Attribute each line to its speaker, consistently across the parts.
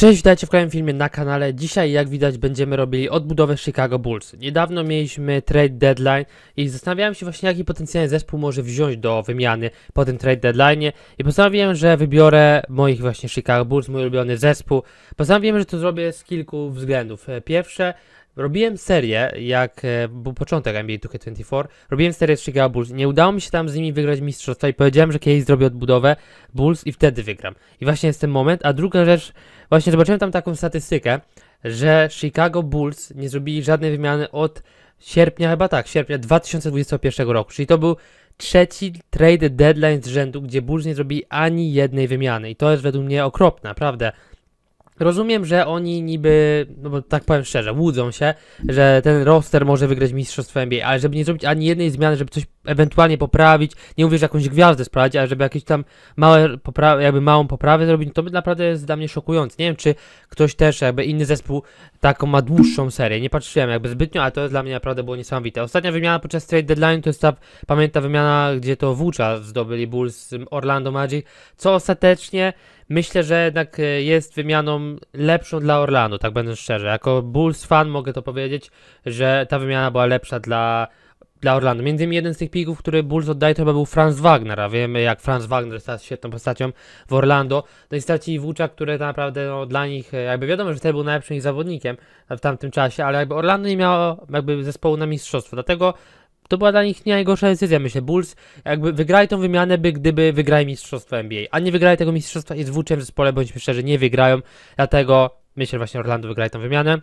Speaker 1: Cześć, witajcie w kolejnym filmie na kanale. Dzisiaj, jak widać, będziemy robili odbudowę Chicago Bulls. Niedawno mieliśmy trade deadline i zastanawiałem się właśnie, jaki potencjalny zespół może wziąć do wymiany po tym trade deadline i postanowiłem, że wybiorę moich właśnie Chicago Bulls, mój ulubiony zespół. Postanowiłem, że to zrobię z kilku względów. E, pierwsze, Robiłem serię, jak e, był początek NBA 2K24, robiłem serię z Chicago Bulls. Nie udało mi się tam z nimi wygrać mistrzostwa i powiedziałem, że kiedyś zrobię odbudowę Bulls i wtedy wygram. I właśnie jest ten moment. A druga rzecz, Właśnie zobaczyłem tam taką statystykę, że Chicago Bulls nie zrobili żadnej wymiany od sierpnia, chyba tak, sierpnia 2021 roku. Czyli to był trzeci trade deadline z rzędu, gdzie Bulls nie zrobili ani jednej wymiany. I to jest według mnie okropne, naprawdę. Rozumiem, że oni niby, no bo tak powiem szczerze, łudzą się, że ten roster może wygrać mistrzostwo NBA, ale żeby nie zrobić ani jednej zmiany, żeby coś ewentualnie poprawić, nie mówię, że jakąś gwiazdę sprawić, ale żeby jakieś tam małe popra- jakby małą poprawę zrobić, no to by naprawdę jest dla mnie szokujące. Nie wiem, czy ktoś też, jakby inny zespół taką ma dłuższą serię, nie patrzyłem jakby zbytnio, ale to dla mnie naprawdę było niesamowite. Ostatnia wymiana podczas trade deadline to jest ta, pamięta wymiana, gdzie to Wucza zdobyli Bulls z Orlando Magic, co ostatecznie myślę, że jednak e, jest wymianą lepszą dla Orlando, tak będę szczerze. Jako Bulls fan mogę to powiedzieć, że ta wymiana była lepsza dla, dla Orlando. Między innymi jeden z tych pików, który Bulls oddaje, to chyba był Franz Wagner, a wiemy jak Franz Wagner stał się świetną postacią w Orlando. No i stracili które który tak naprawdę no, dla nich, e, jakby wiadomo, że wtedy był najlepszym ich zawodnikiem w tamtym czasie, ale jakby Orlando nie miało jakby zespołu na mistrzostwo, dlatego to była dla nich nie najgorsza decyzja, myślę. Bulls jakby wygrali tą wymianę, by gdyby wygrali mistrzostwo NBA, a nie wygrali tego mistrzostwa i z włóczem w zespole, bądźmy szczerzy, nie wygrają, dlatego myślę właśnie Orlando wygrali tą wymianę.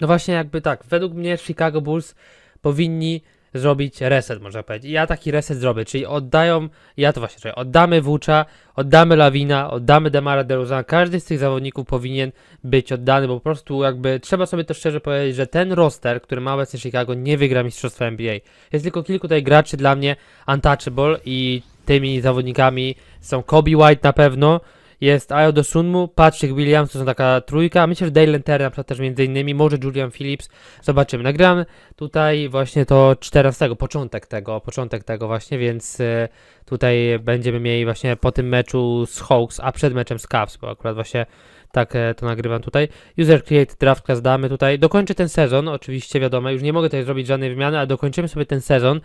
Speaker 1: No właśnie jakby tak, według mnie Chicago Bulls powinni zrobić reset, można powiedzieć. I ja taki reset zrobię, czyli oddają, ja to właśnie, czyli oddamy Wucza, oddamy Lawina, oddamy Demara DeRozan. Każdy z tych zawodników powinien być oddany, bo po prostu jakby trzeba sobie to szczerze powiedzieć, że ten roster, który ma obecnie Chicago, nie wygra mistrzostwa NBA. Jest tylko kilku tutaj graczy dla mnie untouchable i tymi zawodnikami są Kobe White na pewno, jest Ayo Dosunmu, Patrick Williams, to są taka trójka, myślę, że Dale Lentera na przykład też między innymi, może Julian Phillips, zobaczymy. Nagram tutaj właśnie to 14, początek tego, początek tego właśnie, więc y, tutaj będziemy mieli właśnie po tym meczu z Hawks, a przed meczem z Cavs, bo akurat właśnie tak e, to nagrywam tutaj. User Create Draft Class damy tutaj, dokończę ten sezon, oczywiście wiadomo, już nie mogę tutaj zrobić żadnej wymiany, ale dokończymy sobie ten sezon,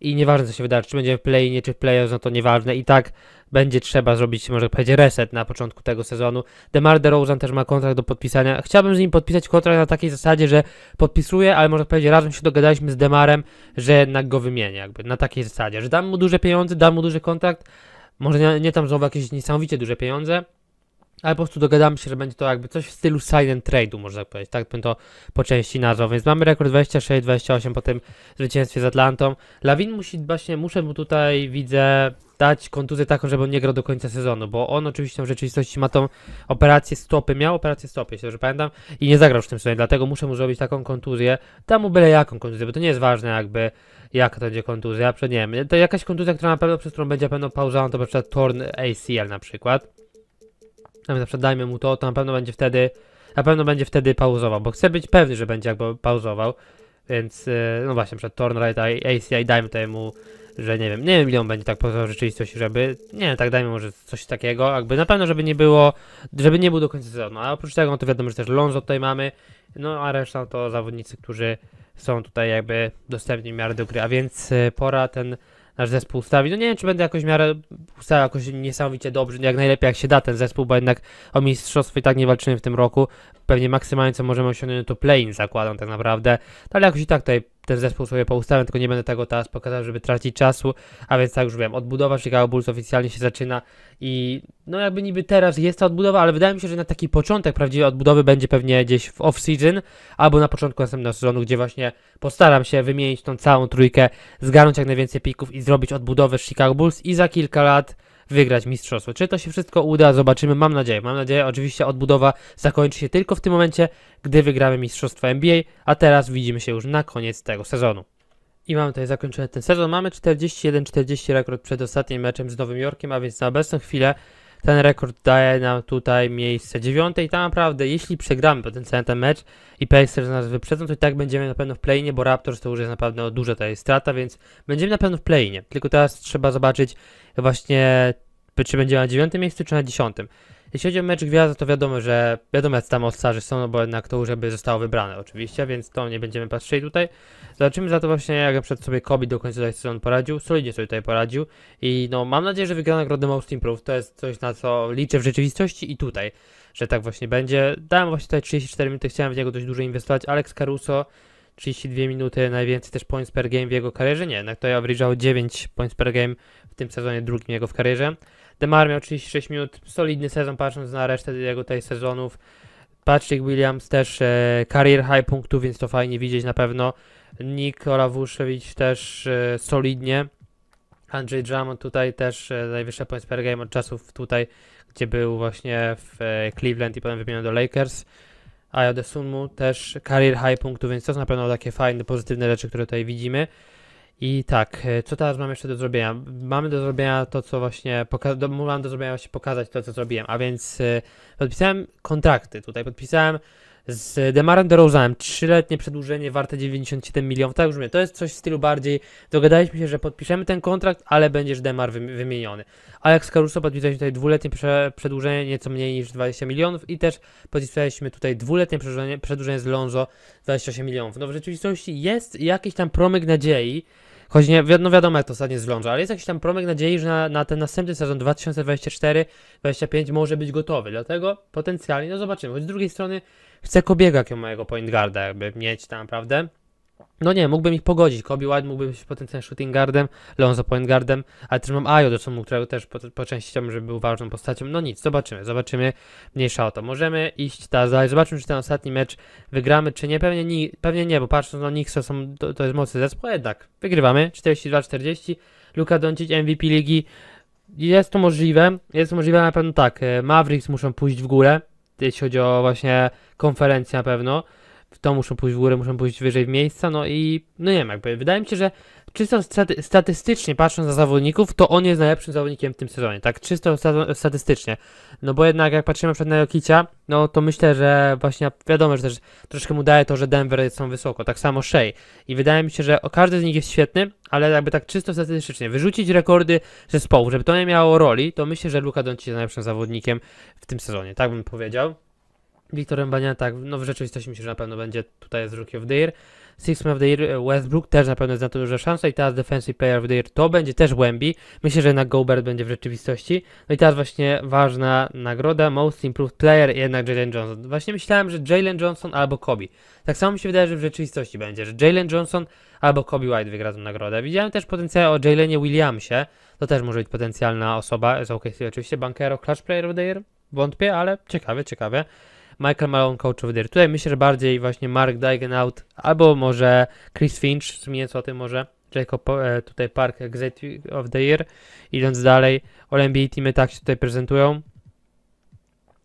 Speaker 1: i nieważne co się wydarzy, czy będzie w play czy w playoffs, no to nieważne, i tak będzie trzeba zrobić, może powiedzieć, reset na początku tego sezonu. DeMar DeRozan też ma kontrakt do podpisania. Chciałbym z nim podpisać kontrakt na takiej zasadzie, że podpisuję, ale może powiedzieć, razem się dogadaliśmy z DeMarem, że jednak go wymienię, jakby na takiej zasadzie, że dam mu duże pieniądze, dam mu duży kontrakt, może nie, nie tam znowu jakieś niesamowicie duże pieniądze, ale po prostu dogadamy się, że będzie to jakby coś w stylu and trade'u, można tak powiedzieć, tak bym to po części nazwał, więc mamy rekord 26-28 po tym zwycięstwie z Atlantą. Lawin musi, właśnie muszę mu tutaj, widzę, dać kontuzję taką, żeby on nie grał do końca sezonu, bo on oczywiście w rzeczywistości ma tą operację stopy, miał operację stopy, jeśli dobrze pamiętam, i nie zagrał w tym sezonie, dlatego muszę mu zrobić taką kontuzję, dam mu byle jaką kontuzję, bo to nie jest ważne jakby, jaka to będzie kontuzja, przed nie wiem, to jakaś kontuzja, która na pewno, przez którą będzie pewno pauza, to na przykład torn ACL na przykład, na przykład dajmy mu to, to na pewno będzie wtedy, na pewno będzie wtedy pauzował, bo chcę być pewny, że będzie jakby pauzował, więc y, no właśnie, przed Torn i ACI dajmy temu, że nie wiem, nie wiem ile on będzie tak pauzował w rzeczywistości, żeby, nie wiem, tak dajmy może coś takiego, jakby na pewno, żeby nie było, żeby nie był do końca sezonu, a oprócz tego, no to wiadomo, że też Lonzo tutaj mamy, no a reszta to zawodnicy, którzy są tutaj jakby dostępni w miarę do gry, a więc y, pora ten nasz zespół ustawi. No nie wiem, czy będę jakoś w miarę ustawiał jakoś niesamowicie dobrze, no jak najlepiej jak się da ten zespół, bo jednak o mistrzostwo i tak nie walczymy w tym roku. Pewnie maksymalnie co możemy osiągnąć to play-in zakładam tak naprawdę, no, ale jakoś i tak tutaj ten zespół sobie poustawiam, tylko nie będę tego teraz pokazał, żeby tracić czasu, a więc tak już wiem, odbudowa Chicago Bulls oficjalnie się zaczyna i no jakby niby teraz jest ta odbudowa, ale wydaje mi się, że na taki początek prawdziwej odbudowy będzie pewnie gdzieś w off-season albo na początku następnego sezonu, gdzie właśnie postaram się wymienić tą całą trójkę, zgarnąć jak najwięcej pików i zrobić odbudowę Chicago Bulls i za kilka lat wygrać mistrzostwo. Czy to się wszystko uda? Zobaczymy. Mam nadzieję. Mam nadzieję, oczywiście odbudowa zakończy się tylko w tym momencie, gdy wygramy mistrzostwo NBA, a teraz widzimy się już na koniec tego sezonu. I mamy tutaj zakończony ten sezon. Mamy 41-40 rekord przed ostatnim meczem z Nowym Jorkiem, a więc na obecną chwilę ten rekord daje nam tutaj miejsce dziewiąte i tak naprawdę jeśli przegramy potencjalnie ten mecz i Pacers nas wyprzedzą, to i tak będziemy na pewno w playnie, bo Raptors to już jest na pewno duża tutaj strata, więc będziemy na pewno w playnie. Tylko teraz trzeba zobaczyć właśnie, czy będziemy na dziewiątym miejscu, czy na dziesiątym. Jeśli chodzi o mecz gwiazd, to wiadomo, że wiadomo jak tam odstarzy są, no bo jednak to żeby zostało wybrane oczywiście, więc to nie będziemy patrzyli tutaj. Zobaczymy za to właśnie jak przed sobie Kobi do końca tej sezonu poradził, solidnie sobie tutaj poradził i no mam nadzieję, że wygra nagrodę Most Improved, to jest coś na co liczę w rzeczywistości i tutaj, że tak właśnie będzie. Dałem właśnie tutaj 34 minuty, chciałem w niego dość dużo inwestować, Alex Caruso 32 minuty, najwięcej też points per game w jego karierze, nie, jednak to ja average'ał 9 points per game w tym sezonie drugim jego w karierze. Demar miał 36 minut, solidny sezon patrząc na resztę jego tej sezonów. Patrick Williams też e, career high punktów, więc to fajnie widzieć na pewno. Nick Orawuszewicz też e, solidnie. Andrzej Drummond tutaj też e, najwyższe points per game od czasów tutaj, gdzie był właśnie w e, Cleveland i potem wymieniony do Lakers. A Sunmu też career high punktów, więc to są na pewno takie fajne, pozytywne rzeczy, które tutaj widzimy. I tak, e, co teraz mam jeszcze do zrobienia? Mamy do zrobienia to, co właśnie mam do zrobienia właśnie pokazać to, co zrobiłem, a więc y, podpisałem kontrakty tutaj, podpisałem z Demarem DeRozanem trzyletnie przedłużenie warte 97 milionów, tak mówię, to jest coś w stylu bardziej, dogadaliśmy się, że podpiszemy ten kontrakt, ale będziesz Demar wymieniony. Alex Caruso podpisaliśmy tutaj dwuletnie prze, przedłużenie, nieco mniej niż 20 milionów i też podpisaliśmy tutaj dwuletnie przedłużenie, przedłużenie z Lonzo 28 milionów. No w rzeczywistości jest jakiś tam promyk nadziei, Choć nie, no wiadomo jak to ostatnio wygląda, ale jest jakiś tam promyk nadziei, że na, na ten następny sezon 2024-2025 może być gotowy. Dlatego potencjalnie, no zobaczymy. Choć z drugiej strony chcę Kobiega jako mojego point guarda jakby mieć tam, naprawdę. No nie, mógłbym ich pogodzić. Kobe White mógłby być potencjalnym shooting guardem, Lonzo point guardem, ale też mam Ajo do sumu, którego też po, po części chciałbym, żeby był ważną postacią. No nic, zobaczymy, zobaczymy. Mniejsza o to. Możemy iść dalej, zobaczymy, czy ten ostatni mecz wygramy, czy nie. Pewnie, ni pewnie nie, bo patrząc na Knicks, to, są, to, to jest mocny zespół, jednak wygrywamy. 42-40. Luka Doncic, MVP ligi. Jest to możliwe, jest to możliwe na pewno tak. E, Mavericks muszą pójść w górę, jeśli chodzi o właśnie konferencję na pewno w to muszą pójść w górę, muszą pójść wyżej w miejsca, no i no nie wiem, jakby wydaje mi się, że czysto staty statystycznie patrząc na zawodników, to on jest najlepszym zawodnikiem w tym sezonie, tak czysto statystycznie. No bo jednak jak patrzymy przed na Jokicia, no to myślę, że właśnie wiadomo, że też troszkę mu daje to, że Denver jest są wysoko, tak samo Shea. I wydaje mi się, że każdy z nich jest świetny, ale jakby tak czysto statystycznie, wyrzucić rekordy zespołu, żeby to nie miało roli, to myślę, że Luka Doncic jest najlepszym zawodnikiem w tym sezonie, tak bym powiedział. Wiktorem Bania, tak, no w rzeczywistości myślę, że na pewno będzie tutaj z Rookie of the Year. Sixman of the Year, e, Westbrook też na pewno jest na to duże szansa i teraz Defensive Player of the Year to będzie też Wemby. Myślę, że jednak Gobert będzie w rzeczywistości. No i teraz właśnie ważna nagroda, Most Improved Player jednak Jalen Johnson. Właśnie myślałem, że Jalen Johnson albo Kobe. Tak samo mi się wydaje, że w rzeczywistości będzie, że Jalen Johnson albo Kobe White wygra tę nagrodę. Widziałem też potencjał o Jalenie Williamsie, to też może być potencjalna osoba z OKC oczywiście, Bankero, Clutch Player of the Year, wątpię, ale ciekawe, ciekawe. Michael Malone, Coach of the Year. Tutaj myślę, że bardziej właśnie Mark Dagenaut albo może Chris Finch, wspomnieć o tym może. Jacob e, tutaj Park Executive of the Year. Idąc dalej, All-NBA teamy tak się tutaj prezentują.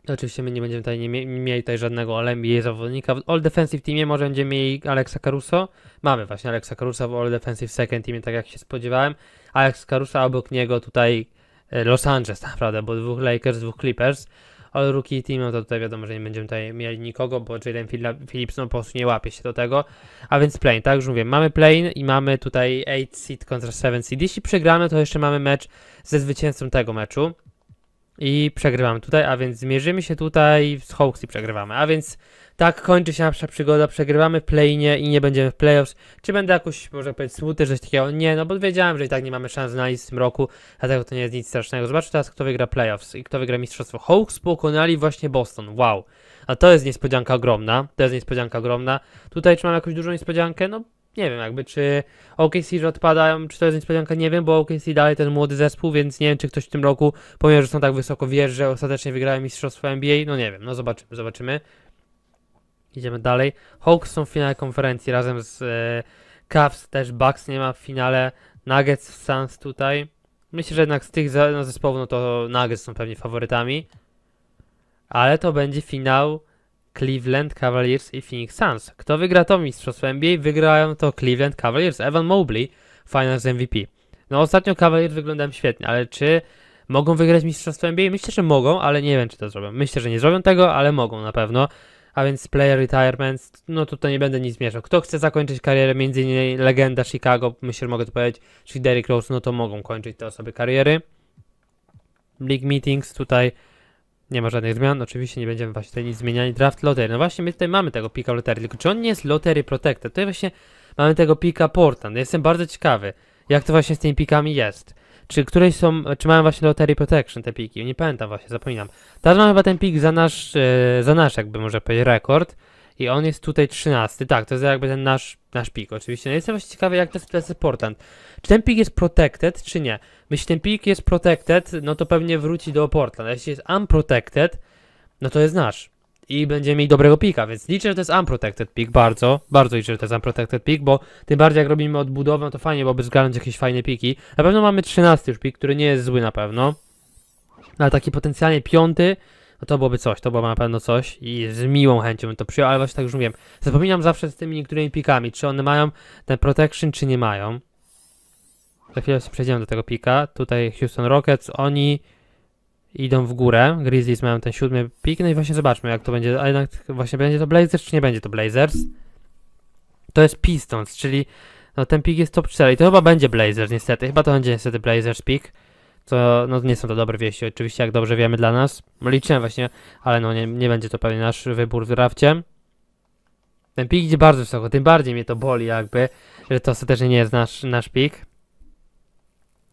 Speaker 1: Oczywiście my nie będziemy tutaj nie mieli tutaj żadnego All-NBA zawodnika. W All Defensive Teamie może będziemy mieli Alexa Caruso. Mamy właśnie Alexa Caruso w All Defensive Second Teamie, tak jak się spodziewałem. Alex Caruso, a obok niego tutaj e, Los Angeles, naprawdę, bo dwóch Lakers, dwóch Clippers. Ale Rookie Team, no to tutaj wiadomo, że nie będziemy tutaj mieli nikogo, bo Jalen Phillips no, po prostu nie łapie się do tego. A więc plane, tak? Już mówię, mamy plane i mamy tutaj 8 seed kontra 7 seed. Jeśli przegramy, to jeszcze mamy mecz ze zwycięzcą tego meczu. I przegrywamy tutaj, a więc zmierzymy się tutaj z Hawks i przegrywamy. A więc tak kończy się nasza przygoda, przegrywamy w play i nie będziemy w playoffs. Czy będę jakoś, może powiedzieć, smutny, że coś takiego? Nie, no bo wiedziałem, że i tak nie mamy szans na nic w tym roku, dlatego to nie jest nic strasznego. Zobaczcie teraz, kto wygra playoffs i kto wygra mistrzostwo. Hawks pokonali właśnie Boston, wow. A to jest niespodzianka ogromna, to jest niespodzianka ogromna. Tutaj czy mam jakąś dużą niespodziankę? No nie wiem, jakby czy OKC, że odpadają, czy to jest niespodzianka, nie wiem, bo OKC dalej ten młody zespół, więc nie wiem, czy ktoś w tym roku, pomimo, że są tak wysoko, wierzy, że ostatecznie wygrają mistrzostwo NBA, no nie wiem, no zobaczymy, zobaczymy. Idziemy dalej. Hawks są w finale konferencji razem z e, Cavs też. Bucks nie ma w finale. Nuggets Suns tutaj. Myślę, że jednak z tych no, zespołów no to Nuggets są pewnie faworytami. Ale to będzie finał Cleveland Cavaliers i Phoenix Suns. Kto wygra to mistrzostwo NBA? Wygrają to Cleveland Cavaliers. Evan Mobley, Finals MVP. No ostatnio Cavaliers wyglądają świetnie, ale czy mogą wygrać mistrzostwo NBA? Myślę, że mogą, ale nie wiem, czy to zrobią. Myślę, że nie zrobią tego, ale mogą na pewno a więc player retirements, no tutaj nie będę nic zmieszał. Kto chce zakończyć karierę, między innymi legenda Chicago, myślę, że mogę to powiedzieć, czyli Derrick Rose, no to mogą kończyć te osoby kariery. League meetings, tutaj nie ma żadnych zmian, oczywiście nie będziemy właśnie tutaj nic zmieniali. Draft lottery, no właśnie my tutaj mamy tego pika lottery, tylko czy on nie jest lottery protected? Tutaj właśnie mamy tego pika Portland, jestem bardzo ciekawy, jak to właśnie z tymi pikami jest czy któreś są, czy mają właśnie Lottery Protection te piki, nie pamiętam właśnie, zapominam. Teraz mam chyba ten pik za nasz, e, za nasz jakby może powiedzieć rekord i on jest tutaj 13, tak, to jest jakby ten nasz, nasz pik oczywiście. No jestem właśnie ciekawy jak to jest sytuacja Portland. Czy ten pik jest protected, czy nie? Jeśli ten pik jest protected, no to pewnie wróci do Portland, a jeśli jest unprotected, no to jest nasz i będzie mieli dobrego pika, więc liczę, że to jest unprotected pick, bardzo, bardzo liczę, że to jest unprotected pick, bo tym bardziej jak robimy odbudowę, to fajnie byłoby zgarnąć jakieś fajne piki. Na pewno mamy 13 już pik, który nie jest zły na pewno, ale taki potencjalnie piąty, no to byłoby coś, to byłoby na pewno coś i z miłą chęcią bym to przyjął, ale właśnie tak już mówiłem, zapominam zawsze z tymi niektórymi pikami, czy one mają ten protection, czy nie mają. Za chwilę przejdziemy do tego pika, tutaj Houston Rockets, oni idą w górę. Grizzlies mają ten siódmy pik, no i właśnie zobaczmy jak to będzie, a jednak właśnie będzie to Blazers, czy nie będzie to Blazers. To jest Pistons, czyli no ten pik jest top 4 i to chyba będzie Blazers niestety, chyba to będzie niestety Blazers pik. Co, no nie są to dobre wieści, oczywiście, jak dobrze wiemy dla nas. No, liczyłem właśnie, ale no nie, nie będzie to pewnie nasz wybór w drafcie. Ten pik idzie bardzo wysoko, tym bardziej mnie to boli jakby, że to ostatecznie nie jest nasz, nasz pik.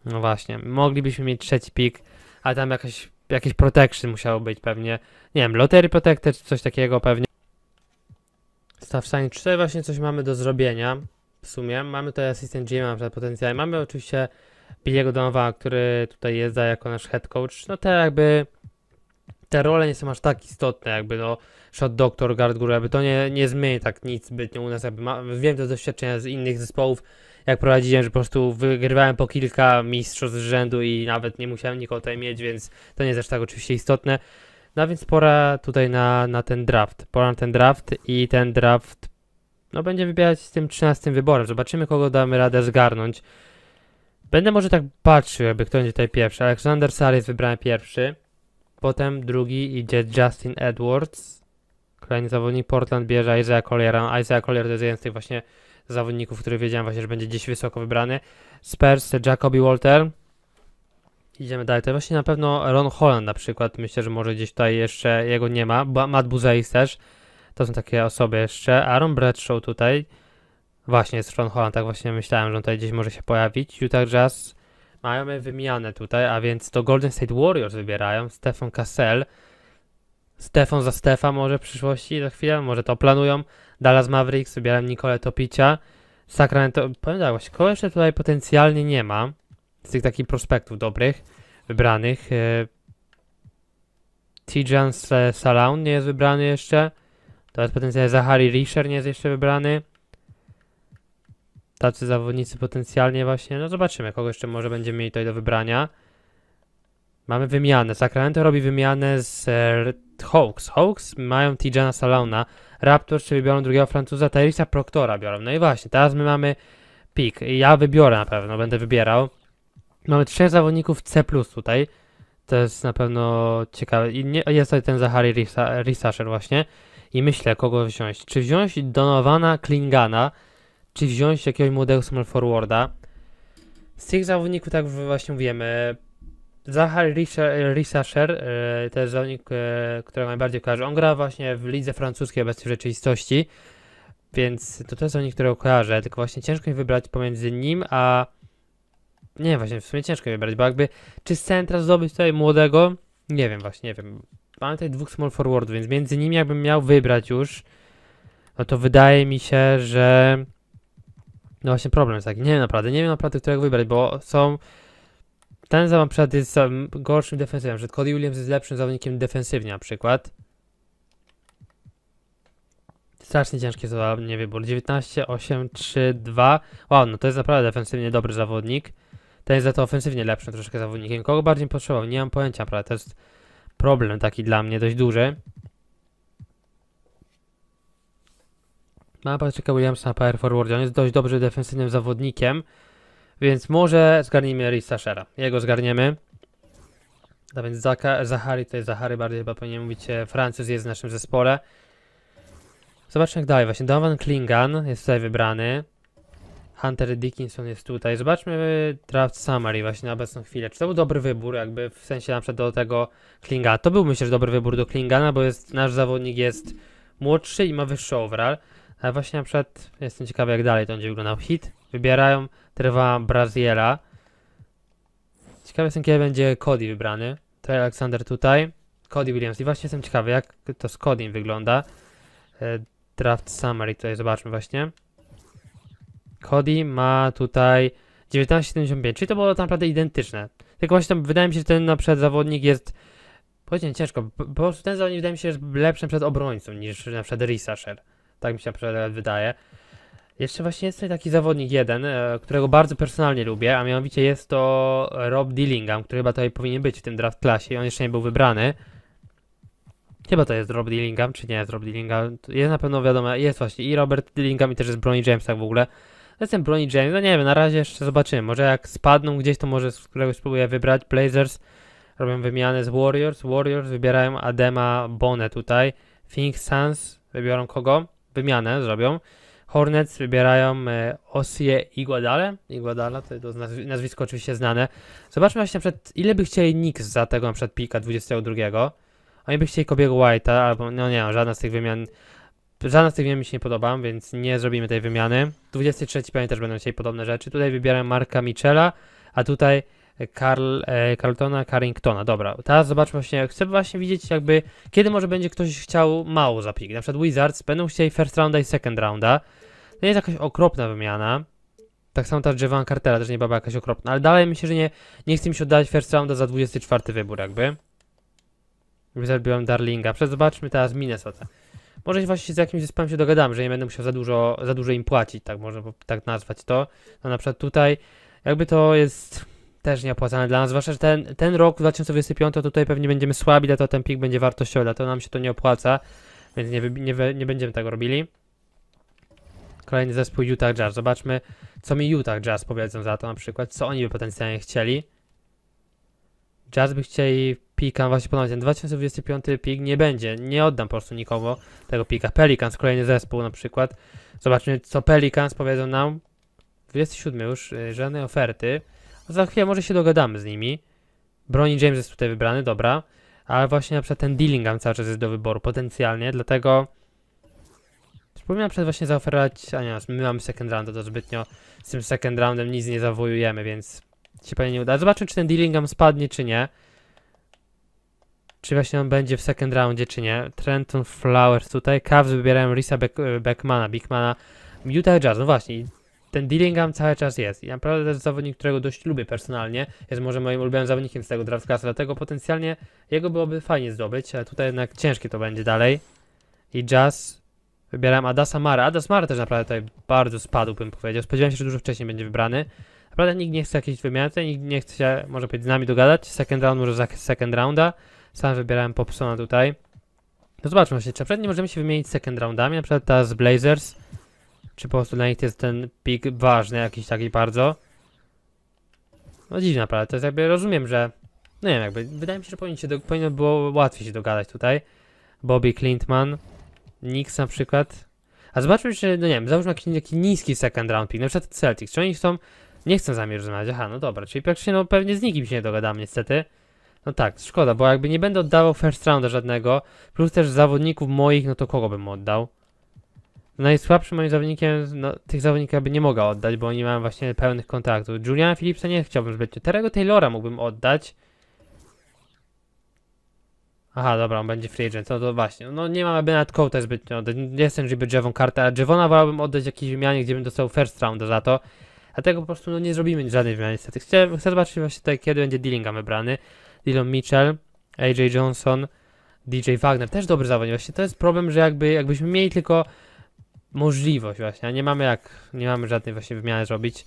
Speaker 1: No właśnie, moglibyśmy mieć trzeci pik, ale tam jakaś, jakieś protection musiało być pewnie. Nie wiem, lottery protector czy coś takiego pewnie. Staff Shine 3 właśnie coś mamy do zrobienia. W sumie mamy tutaj asystent GM na potencjał. Mamy oczywiście Billiego Donowa, który tutaj jest za jako nasz head coach. No te jakby te role nie są aż tak istotne, jakby no Shot Doctor, Guard Guru, jakby to nie, nie zmieni tak nic zbytnio u nas, jakby ma, wiem to z doświadczenia z innych zespołów, jak prowadziłem, że po prostu wygrywałem po kilka mistrzostw z rzędu i nawet nie musiałem nikogo tutaj mieć, więc to nie jest aż tak oczywiście istotne. No więc pora tutaj na, na ten draft. Pora na ten draft i ten draft no będzie wybierać z tym 13 wyborem. Zobaczymy, kogo damy radę zgarnąć. Będę może tak patrzył, jakby kto będzie tutaj pierwszy. Aleksander Salis wybrałem wybrany pierwszy. Potem drugi idzie Justin Edwards. Kolejny zawodnik Portland bierze Isaiah Colliera. No, Isaiah Collier to jest jeden z tych właśnie zawodników, który wiedziałem właśnie, że będzie gdzieś wysoko wybrany. Spurs, Jacobi Walter. Idziemy dalej. To właśnie na pewno Ron Holland na przykład. Myślę, że może gdzieś tutaj jeszcze jego nie ma. Matt Buzais też. To są takie osoby jeszcze. Aaron Bradshaw tutaj. Właśnie jest Ron Holland, tak właśnie myślałem, że on tutaj gdzieś może się pojawić. Utah Jazz mają wymianę tutaj, a więc to Golden State Warriors wybierają. Stefan Cassell. Stefan za Stefa może w przyszłości za chwilę, może to planują. Dallas Mavericks, wybieram Nicole Topicia. Sacramento, powiem tak, właśnie jeszcze tutaj potencjalnie nie ma z tych takich prospektów dobrych, wybranych. E, Tijan Salaun nie jest wybrany jeszcze. To jest potencjalnie Zachary Risher nie jest jeszcze wybrany. Tacy zawodnicy potencjalnie właśnie, no zobaczymy, kogo jeszcze może będziemy mieli tutaj do wybrania. Mamy wymianę. Sacramento robi wymianę z e, Hawks. Hawks mają Tijana Salona, Raptors czyli biorą drugiego Francuza, Tyrisa Proctora biorą. No i właśnie, teraz my mamy pik. Ja wybiorę na pewno, będę wybierał. Mamy trzech zawodników C tutaj. To jest na pewno ciekawe. I nie, jest tutaj ten Zachary Risasher właśnie. I myślę, kogo wziąć. Czy wziąć Donowana Klingana, czy wziąć jakiegoś młodego small forwarda. Z tych zawodników, tak właśnie wiemy, e, Zachary Rissacher, e, to jest zawodnik, e, którego najbardziej kojarzę. On gra właśnie w lidze francuskiej obecnie w rzeczywistości, więc to też zawodnik, którego kojarzę, tylko właśnie ciężko mi wybrać pomiędzy nim a... Nie właśnie, w sumie ciężko mi wybrać, bo jakby czy z centra zdobyć tutaj młodego? Nie wiem właśnie, nie wiem. Mam tutaj dwóch small forwardów, więc między nimi jakbym miał wybrać już, no to wydaje mi się, że... No właśnie problem jest taki, nie wiem naprawdę, nie wiem naprawdę, którego wybrać, bo są ten za przykład jest gorszym defensywnym, że Cody Williams jest lepszym zawodnikiem defensywnie na przykład. Strasznie ciężkie nie wybór. 19, 8, 3, 2. Wow, no to jest naprawdę defensywnie dobry zawodnik. Ten jest za to ofensywnie lepszym troszkę zawodnikiem. Kogo bardziej potrzebował? Nie mam pojęcia, prawda? To jest problem taki dla mnie dość duży. Mam Patricka Williamsa na power Forward. On jest dość dobrze defensywnym zawodnikiem. Więc może zgarnijmy Risa Shera. Jego zgarniemy. A no więc Zaka, Zachary, to jest Zachary bardziej chyba powinien mówić, e, Francuz jest w naszym zespole. Zobaczmy jak dalej, właśnie Donovan Klingan jest tutaj wybrany. Hunter Dickinson jest tutaj. Zobaczmy e, draft summary właśnie na obecną chwilę. Czy to był dobry wybór, jakby w sensie na przykład do tego Klingana? To był myślę, że dobry wybór do Klingana, bo jest, nasz zawodnik jest młodszy i ma wyższy overall. Ale właśnie na przykład jestem ciekawy jak dalej to będzie wyglądał hit. Wybierają trwa Braziela. Ciekawy jestem, kiedy będzie Cody wybrany. Trey Alexander tutaj. Cody Williams. I właśnie jestem ciekawy, jak to z Codym wygląda. E, draft Summary tutaj zobaczmy właśnie. Cody ma tutaj 19,75, czyli to było tam naprawdę identyczne. Tylko właśnie tam wydaje mi się, że ten na przykład zawodnik jest Powiedzmy ciężko, po prostu ten zawodnik wydaje mi się że jest lepszym przed obrońcą niż na przykład Risasher. Tak mi się na przykład wydaje. Jeszcze właśnie jest tutaj taki zawodnik jeden, e, którego bardzo personalnie lubię, a mianowicie jest to Rob Dillingham, który chyba tutaj powinien być w tym draft klasie. On jeszcze nie był wybrany. Chyba to jest Rob Dillingham, czy nie jest Rob Dillingham. Jest na pewno wiadomo, jest właśnie i Robert Dillingham i też jest Brony James tak w ogóle. Jestem Brony James, no nie wiem, na razie jeszcze zobaczymy. Może jak spadną gdzieś, to może z któregoś spróbuję wybrać. Blazers robią wymianę z Warriors. Warriors wybierają Adema Bonę tutaj. Phoenix Suns wybiorą kogo? Wymianę zrobią. Hornets wybierają e, Osie I Iguadala to jest nazwisko oczywiście znane. Zobaczmy właśnie przed ile by chcieli Knicks za tego na przykład pika 22. Oni by chcieli Kobiego White'a, albo no nie, żadna z tych wymian Żadna z tych wymian mi się nie podoba, więc nie zrobimy tej wymiany. 23 pewnie też będą chcieli podobne rzeczy. Tutaj wybieram Marka Michela, a tutaj Carl, e, Carltona Carringtona. Dobra, teraz zobaczmy właśnie, chcę właśnie widzieć jakby, kiedy może będzie ktoś chciał mało za Na przykład Wizards będą chcieli first rounda i second rounda. To jest jakaś okropna wymiana. Tak samo ta Jevan Cartera też nie była jakaś okropna, ale dalej myślę, że nie, nie chcę mi się oddać first rounda za 24 wybór jakby. Wizard byłem Darlinga. Przed zobaczmy teraz Minnesota. Może właśnie z jakimś zespołem się dogadam, że nie będę musiał za dużo, za dużo im płacić, tak można tak nazwać to. No na przykład tutaj jakby to jest też nieopłacalne dla nas, zwłaszcza, że ten, ten rok 2025 to tutaj pewnie będziemy słabi, dlatego ten pik będzie wartościowy, dlatego nam się to nie opłaca, więc nie, nie, nie będziemy tego robili. Kolejny zespół Utah Jazz. Zobaczmy, co mi Utah Jazz powiedzą za to na przykład, co oni by potencjalnie chcieli. Jazz by chcieli pika, właśnie ponownie ten 2025 pik nie będzie, nie oddam po prostu nikomu tego pika. Pelicans, kolejny zespół na przykład. Zobaczmy, co Pelicans powiedzą nam. 27 już, y, żadnej oferty. Za no chwilę może się dogadamy z nimi. Broni James jest tutaj wybrany, dobra. Ale właśnie na przykład ten Dillingham cały czas jest do wyboru, potencjalnie, dlatego... Spróbujmy na przykład właśnie zaoferować... A nie, my mamy second round, to zbytnio z tym second roundem nic nie zawojujemy, więc się pewnie nie uda. Zobaczmy, czy ten Dillingham spadnie, czy nie. Czy właśnie on będzie w second roundzie, czy nie. Trenton Flowers tutaj. Cavs wybierają Risa Beckmana, Bigmana. Utah Jazz, no właśnie ten Dillingham cały czas jest. I naprawdę to jest zawodnik, którego dość lubię personalnie. Jest może moim ulubionym zawodnikiem z tego draft class, dlatego potencjalnie jego byłoby fajnie zdobyć, ale tutaj jednak ciężkie to będzie dalej. I Jazz wybieram Adasa Mara. Adas Mara też naprawdę tutaj bardzo spadł, bym powiedział. Spodziewałem się, że dużo wcześniej będzie wybrany. Naprawdę nikt nie chce jakiejś wymiany, nikt nie chce się, może powiedzieć, z nami dogadać. Second round, może za second rounda. Sam wybierałem Popsona tutaj. No zobaczmy właśnie, czy przed nim możemy się wymienić second roundami, na przykład ta z Blazers czy po prostu dla nich jest ten pik ważny jakiś taki bardzo? No dziwne, naprawdę. to jest jakby rozumiem, że... No nie wiem, jakby wydaje mi się, że powinno, się do, powinno było łatwiej się dogadać tutaj. Bobby Clintman, Nix na przykład. A zobaczmy, czy, no nie wiem, załóżmy jakiś, jakiś niski second round pick, na przykład Celtics. Czy oni chcą, nie chcą zamierzyć rozmawiać? Aha, no dobra, czyli praktycznie no pewnie z nikim się nie dogadam niestety. No tak, szkoda, bo jakby nie będę oddawał first rounda żadnego, plus też zawodników moich, no to kogo bym oddał? najsłabszym moim zawodnikiem no, tych zawodników by nie mogła oddać, bo oni mają właśnie pełnych kontaktów. Juliana Phillipsa nie chciałbym zbytnio. Terego Taylora mógłbym oddać. Aha, dobra, on będzie free agent, no to właśnie. No nie mam aby nawet Cołta zbytnio oddać. Nie jestem, żeby Jevon ale Jevona wolałbym oddać jakiejś wymianie, gdzie bym dostał first round za to. Dlatego po prostu no, nie zrobimy żadnej wymiany niestety. Chcę, chcę zobaczyć właśnie tutaj, kiedy będzie Dillingham wybrany. Dylan Mitchell, AJ Johnson, DJ Wagner. Też dobry zawodnik. Właśnie to jest problem, że jakby, jakbyśmy mieli tylko możliwość właśnie, a nie mamy jak, nie mamy żadnej właśnie wymiany zrobić.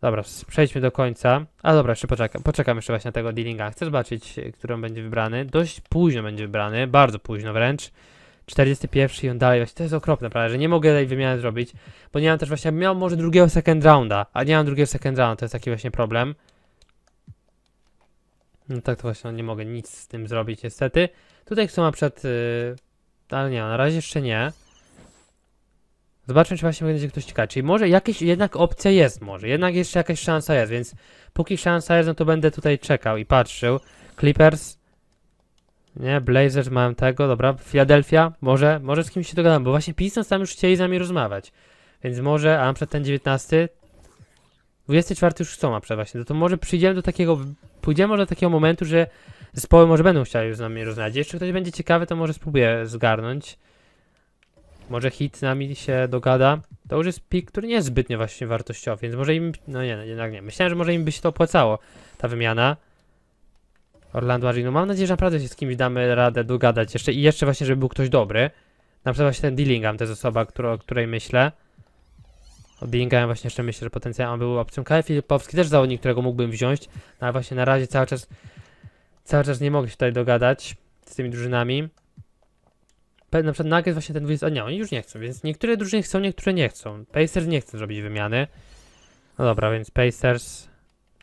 Speaker 1: Dobra, przejdźmy do końca. A dobra, jeszcze poczekam, poczekam jeszcze właśnie na tego dealinga. Chcę zobaczyć, e, którą będzie wybrany. Dość późno będzie wybrany, bardzo późno wręcz. 41 i on dalej, właśnie to jest okropne prawda, że nie mogę tej wymiany zrobić, bo nie mam też właśnie, miał może drugiego second rounda, a nie mam drugiego second rounda, to jest taki właśnie problem. No tak to właśnie, nie mogę nic z tym zrobić niestety. Tutaj chcą na przykład, yy, ale nie, na razie jeszcze nie. Zobaczmy, czy właśnie będzie ktoś ciekawy. Czyli może jakaś jednak opcja jest, może. Jednak jeszcze jakaś szansa jest, więc póki szansa jest, no to będę tutaj czekał i patrzył. Clippers. Nie, Blazers mają tego, dobra. Philadelphia, może, może z kimś się dogadam, bo właśnie Pistons tam już chcieli z nami rozmawiać. Więc może, a na przykład ten 19, 24 już chcą na przykład właśnie, no to może przyjdziemy do takiego, pójdziemy może do takiego momentu, że zespoły może będą chciały już z nami rozmawiać. Jeszcze ktoś będzie ciekawy, to może spróbuję zgarnąć. Może hit z nami się dogada. To już jest pick, który nie jest zbytnio właśnie wartościowy, więc może im... No nie, jednak nie. Myślałem, że może im by się to opłacało, ta wymiana. Orlando Arino. Mam nadzieję, że naprawdę się z kimś damy radę dogadać jeszcze i jeszcze właśnie, żeby był ktoś dobry. Na przykład właśnie ten Dillingham to jest osoba, o której myślę. O Dillingham właśnie jeszcze myślę, że potencjał był opcją. Kaj Filipowski też zawodnik, którego mógłbym wziąć, no ale właśnie na razie cały czas cały czas nie mogę się tutaj dogadać z tymi drużynami na przykład Nuggets właśnie ten 20, "o nie, oni już nie chcą, więc niektóre drużyny chcą, niektóre nie chcą. Pacers nie chce zrobić wymiany. No dobra, więc Pacers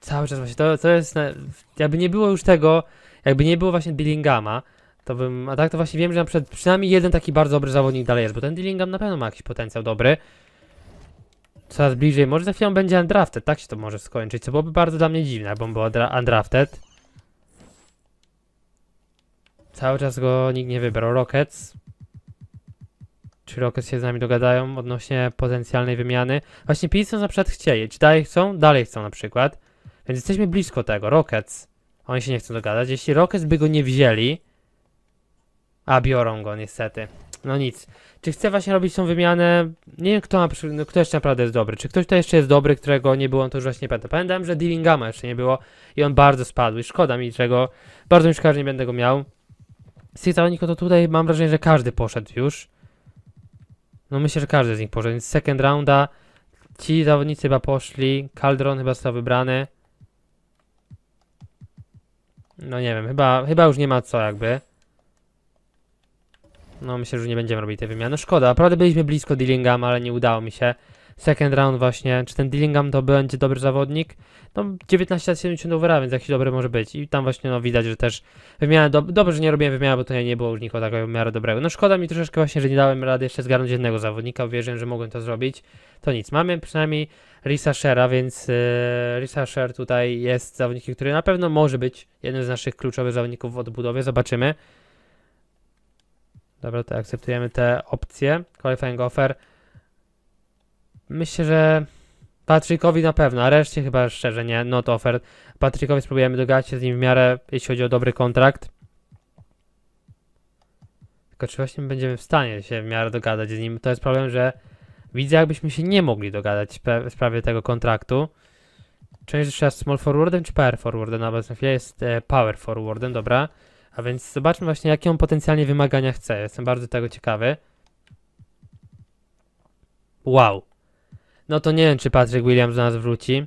Speaker 1: cały czas właśnie, to, to jest, jakby nie było już tego, jakby nie było właśnie Dillingama, to bym, a tak to właśnie wiem, że na przykład przynajmniej jeden taki bardzo dobry zawodnik dalej jest, bo ten Dillingam na pewno ma jakiś potencjał dobry. Coraz bliżej, może za chwilą będzie undrafted, tak się to może skończyć, co byłoby bardzo dla mnie dziwne, bo on był undrafted. Cały czas go nikt nie wybrał, Rockets czy Rockets się z nami dogadają odnośnie potencjalnej wymiany. Właśnie Pistons na przykład chcieli, czy dalej chcą? Dalej chcą na przykład. Więc jesteśmy blisko tego, Rockets. Oni się nie chcą dogadać. Jeśli Rockets by go nie wzięli, a biorą go niestety. No nic. Czy chce właśnie robić tą wymianę? Nie wiem, kto, ma, no, kto jeszcze naprawdę jest dobry. Czy ktoś tutaj jeszcze jest dobry, którego nie było, on to już właśnie nie pamiętam. Pamiętam, że Dillingama jeszcze nie było i on bardzo spadł i szkoda mi czego. Bardzo mi szkoda, że nie będę go miał. Sita Niko to tutaj mam wrażenie, że każdy poszedł już. No myślę, że każdy z nich poszedł. Więc second rounda. Ci zawodnicy chyba poszli. Calderon chyba został wybrany. No nie wiem, chyba, chyba już nie ma co jakby. No myślę, że nie będziemy robić tej wymiany. No szkoda, naprawdę byliśmy blisko Dillingham, ale nie udało mi się second round właśnie, czy ten Dillingham to będzie dobry zawodnik? No 19 lat 70 overa, więc jakiś dobry może być. I tam właśnie no widać, że też wymiana, do... dobrze, że nie robiłem wymiany, bo to nie było już nikogo takiego miarę dobrego. No szkoda mi troszeczkę właśnie, że nie dałem rady jeszcze zgarnąć jednego zawodnika, wierzyłem, że mogłem to zrobić. To nic, mamy przynajmniej Risa Shera, więc yy, Risa Sher tutaj jest zawodnikiem, który na pewno może być jednym z naszych kluczowych zawodników w odbudowie, zobaczymy. Dobra, to akceptujemy te opcje. Qualifying offer. Myślę, że Patrykowi na pewno, a reszcie chyba szczerze nie, not offered. Patrykowi spróbujemy dogadać się z nim w miarę, jeśli chodzi o dobry kontrakt. Tylko czy właśnie będziemy w stanie się w miarę dogadać z nim? To jest problem, że widzę jakbyśmy się nie mogli dogadać w sprawie tego kontraktu. Część jeszcze jest small forwardem czy power forwardem? Na obecną chwilę jest e, power forwardem, dobra. A więc zobaczmy właśnie jakie on potencjalnie wymagania chce. Jestem bardzo tego ciekawy. Wow no to nie wiem, czy Patrick Williams do nas wróci.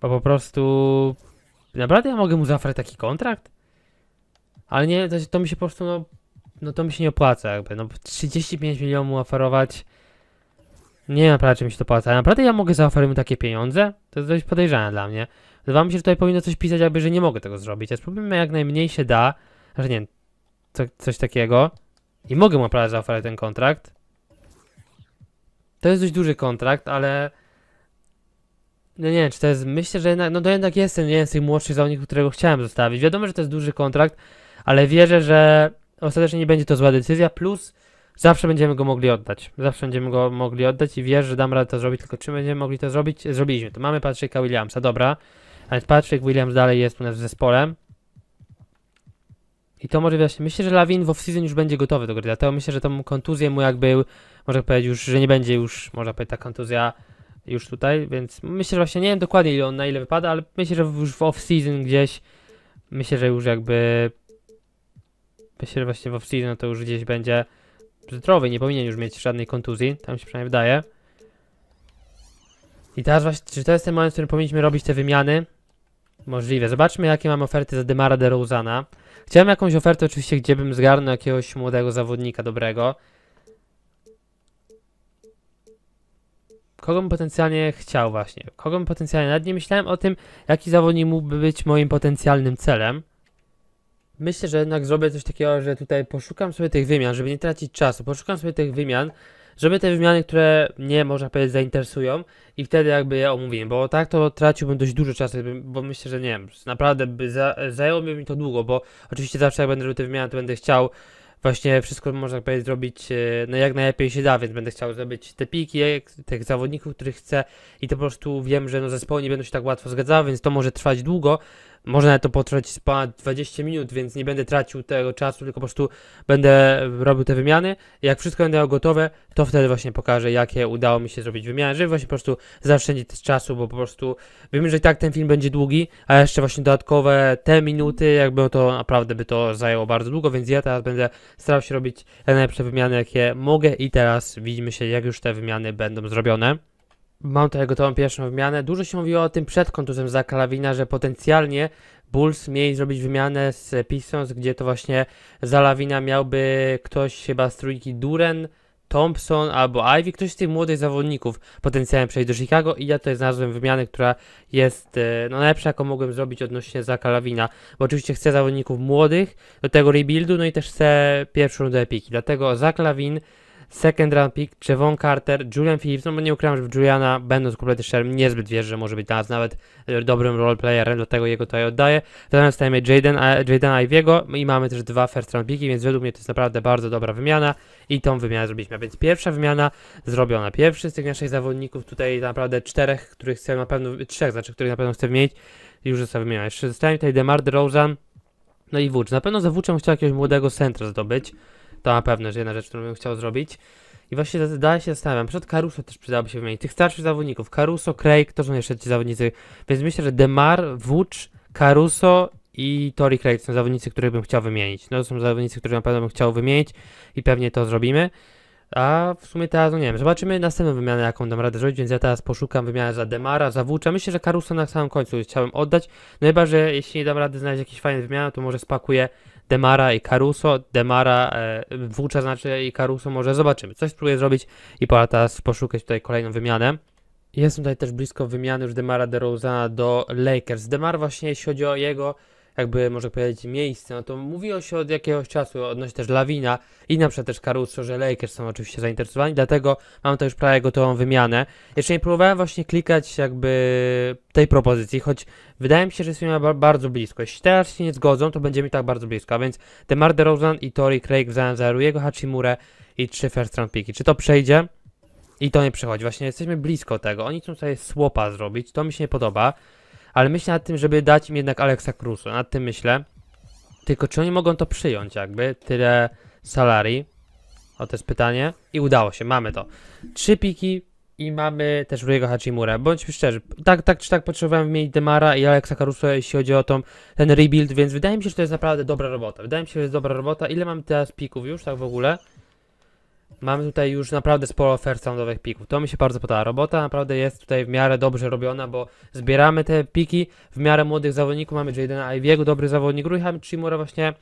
Speaker 1: Bo po prostu... Naprawdę ja mogę mu zaoferować taki kontrakt? Ale nie, to, to, mi się po prostu, no... No to mi się nie opłaca jakby, no 35 milionów oferować... Nie wiem naprawdę, czy mi się to opłaca. Naprawdę ja mogę zaoferować mu takie pieniądze? To jest dość podejrzane dla mnie. Wydawało mi się, że tutaj powinno coś pisać jakby, że nie mogę tego zrobić. Ja spróbujmy jak najmniej się da. że nie, co, coś takiego. I mogę mu naprawdę zaoferować ten kontrakt. To jest dość duży kontrakt, ale no nie wiem, czy to jest, myślę, że jednak, no to jednak jestem jeden z tych młodszych zawodników, którego chciałem zostawić. Wiadomo, że to jest duży kontrakt, ale wierzę, że ostatecznie nie będzie to zła decyzja, plus zawsze będziemy go mogli oddać. Zawsze będziemy go mogli oddać i wierzę, że dam radę to zrobić, tylko czy będziemy mogli to zrobić? Zrobiliśmy to. Mamy Patricka Williamsa, dobra. A więc Patrick Williams dalej jest u nas zespołem. I to może właśnie. Myślę, że Lawin w off-season już będzie gotowy do gry. Dlatego myślę, że tą kontuzję mu jak był, można powiedzieć już, że nie będzie już, można powiedzieć, ta kontuzja już tutaj, więc myślę, że właśnie nie wiem dokładnie ile on na ile wypada, ale myślę, że już w off-season gdzieś myślę, że już jakby myślę, że właśnie w off-season to już gdzieś będzie zdrowy, nie powinien już mieć żadnej kontuzji, tam się przynajmniej wydaje. I teraz właśnie, czy to jest ten moment, w którym powinniśmy robić te wymiany? Możliwe. Zobaczmy, jakie mamy oferty za Demara DeRozana. Rozana. Chciałem jakąś ofertę oczywiście, gdzie bym zgarnął jakiegoś młodego zawodnika dobrego. Kogo bym potencjalnie chciał właśnie? Kogo bym potencjalnie... Nawet nie myślałem o tym, jaki zawodnik mógłby być moim potencjalnym celem. Myślę, że jednak zrobię coś takiego, że tutaj poszukam sobie tych wymian, żeby nie tracić czasu. Poszukam sobie tych wymian, żeby te wymiany, które mnie, można powiedzieć, zainteresują i wtedy jakby je omówiłem, bo tak to traciłbym dość dużo czasu, bo myślę, że nie wiem, naprawdę by za, mi to długo, bo oczywiście zawsze jak będę robił te wymiany, to będę chciał właśnie wszystko, można tak powiedzieć, zrobić e, no jak najlepiej się da, więc będę chciał zrobić te piki, e, tych zawodników, których chcę i to po prostu wiem, że no zespoły nie będą się tak łatwo zgadzały, więc to może trwać długo, można to potrwać ponad 20 minut, więc nie będę tracił tego czasu, tylko po prostu będę robił te wymiany. Jak wszystko będę gotowe, to wtedy właśnie pokażę, jakie udało mi się zrobić wymiany, żeby właśnie po prostu zaoszczędzić czasu, bo po prostu wiem, że i tak ten film będzie długi, a jeszcze właśnie dodatkowe te minuty, jakby to naprawdę by to zajęło bardzo długo, więc ja teraz będę starał się robić najlepsze wymiany, jakie mogę i teraz widzimy się, jak już te wymiany będą zrobione. Mam tutaj gotową pierwszą wymianę. Dużo się mówiło o tym przed kontuzją za Kalawina, że potencjalnie Bulls mieli zrobić wymianę z Pistons, gdzie to właśnie za Lawina miałby ktoś chyba z trójki Duren, Thompson albo Ivy, ktoś z tych młodych zawodników potencjalnie przejść do Chicago i ja tutaj znalazłem wymianę, która jest e, no, najlepsza, jaką mogłem zrobić odnośnie Zaka bo oczywiście chcę zawodników młodych do tego rebuildu, no i też chcę pierwszą rundę epiki, dlatego Zak second round pick, Trevon Carter, Julian Phillips, no bo nie ukrywam, że w Juliana, będąc kompletnie szczerym, niezbyt wierzę, że może być nas nawet e, dobrym roleplayerem, dlatego jego tutaj oddaję. Natomiast stajemy mamy Jaden, e, Jadena i mamy też dwa first round picki, więc według mnie to jest naprawdę bardzo dobra wymiana i tą wymianę zrobiliśmy. A więc pierwsza wymiana zrobiona. Pierwszy z tych naszych zawodników, tutaj naprawdę czterech, których chcę na pewno, trzech znaczy, których na pewno chcę mieć, już została wymiana. Jeszcze zostałem tutaj Demar DeRozan, no i Wódź. Na pewno za Wódźem chciał jakiegoś młodego centra zdobyć. To na pewno jest jedna rzecz, którą bym chciał zrobić. I właśnie dalej się zastanawiam. Przed Caruso też przydałoby się wymienić. Tych starszych zawodników. Caruso, Craig, to są jeszcze ci zawodnicy. Więc myślę, że Demar, Wódź, Caruso i Tori Craig są zawodnicy, których bym chciał wymienić. No to są zawodnicy, których na pewno bym chciał wymienić i pewnie to zrobimy. A w sumie teraz, no nie wiem, zobaczymy następną wymianę, jaką dam radę zrobić, więc ja teraz poszukam wymiany za Demara, za Włócza. Myślę, że Caruso na samym końcu chciałem oddać, no chyba, że jeśli nie dam rady znaleźć jakiś fajny wymiany, to może spakuję Demara i Caruso, Demara e, Włócza znaczy i Caruso może zobaczymy. Coś spróbuję zrobić i teraz poszukać tutaj kolejną wymianę. Jestem tutaj też blisko wymiany już Demara DeRozana do Lakers. Demar właśnie jeśli chodzi o jego jakby można powiedzieć miejsce, no to mówiło się od jakiegoś czasu, odnośnie też Lawina i na przykład też Caruso, że Lakers są oczywiście zainteresowani, dlatego mam to już prawie gotową wymianę. Jeszcze nie próbowałem właśnie klikać jakby tej propozycji, choć wydaje mi się, że jesteśmy bardzo blisko. Jeśli teraz się nie zgodzą, to będzie mi tak bardzo blisko, a więc DeMar DeRozan i Tori Craig wzajem za Ruiego Hachimurę i trzy first round picki. Czy to przejdzie? I to nie przechodzi. Właśnie jesteśmy blisko tego. Oni chcą sobie słopa zrobić. To mi się nie podoba ale myślę nad tym, żeby dać im jednak Alexa Crusoe, nad tym myślę. Tylko czy oni mogą to przyjąć jakby, tyle salarii? O to jest pytanie. I udało się, mamy to. Trzy piki i mamy też Ruyego Hachimura. Bądźmy szczerzy, tak, tak czy tak potrzebowałem mieć Demara i Alexa Caruso, jeśli chodzi o tą, ten rebuild, więc wydaje mi się, że to jest naprawdę dobra robota. Wydaje mi się, że jest dobra robota. Ile mam teraz pików już tak w ogóle? Mamy tutaj już naprawdę sporo ofert soundowych pików. To mi się bardzo podoba. Robota naprawdę jest tutaj w miarę dobrze robiona, bo zbieramy te piki w miarę młodych zawodników. Mamy Jadena jego dobry zawodnik. rujham Chimura właśnie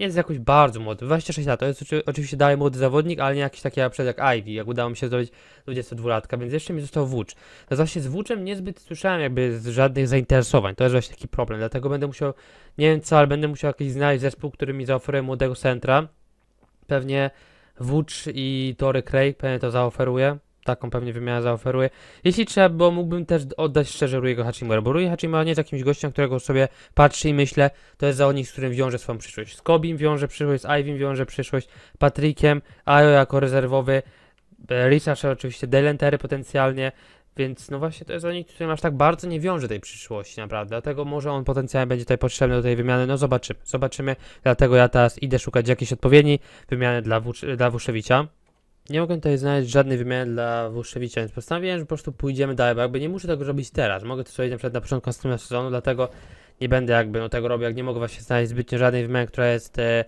Speaker 1: nie jest jakoś bardzo młody. 26 lat, to jest oczywiście dalej młody zawodnik, ale nie jakiś taki przed jak Ivy, jak udało mi się zrobić 22-latka, więc jeszcze mi został Włócz. No właśnie z Włóczem niezbyt słyszałem jakby z żadnych zainteresowań, to jest właśnie taki problem, dlatego będę musiał, nie wiem co, ale będę musiał jakiś znaleźć zespół, który mi zaoferuje młodego centra. Pewnie Wódź i Tory Craig pewnie to zaoferuje. Taką pewnie wymianę zaoferuje. Jeśli trzeba bo mógłbym też oddać szczerze Ruiego Hachimura, bo Rui Hachimura nie jest jakimś gościem, którego sobie patrzy i myślę, to jest zawodnik, z którym wiąże swoją przyszłość. Z Kobim wiąże przyszłość, z Ivim wiąże przyszłość, Patrykiem, Ajo jako rezerwowy, e, Richard oczywiście, Delentery potencjalnie, więc no właśnie to jest o nich, którym aż tak bardzo nie wiąże tej przyszłości, naprawdę. Dlatego może on potencjalnie będzie tutaj potrzebny do tej wymiany. No zobaczymy, zobaczymy. Dlatego ja teraz idę szukać jakiejś odpowiedniej wymiany dla, Wusz dla Wuszewicza. Nie mogę tutaj znaleźć żadnej wymiany dla Włoszewicza, więc postanowiłem, że po prostu pójdziemy dalej, bo jakby nie muszę tego robić teraz. Mogę to zrobić na przykład na początku następnego sezonu, dlatego nie będę jakby no, tego robił, jak nie mogę właśnie znaleźć zbytnio żadnej wymiany, która jest e,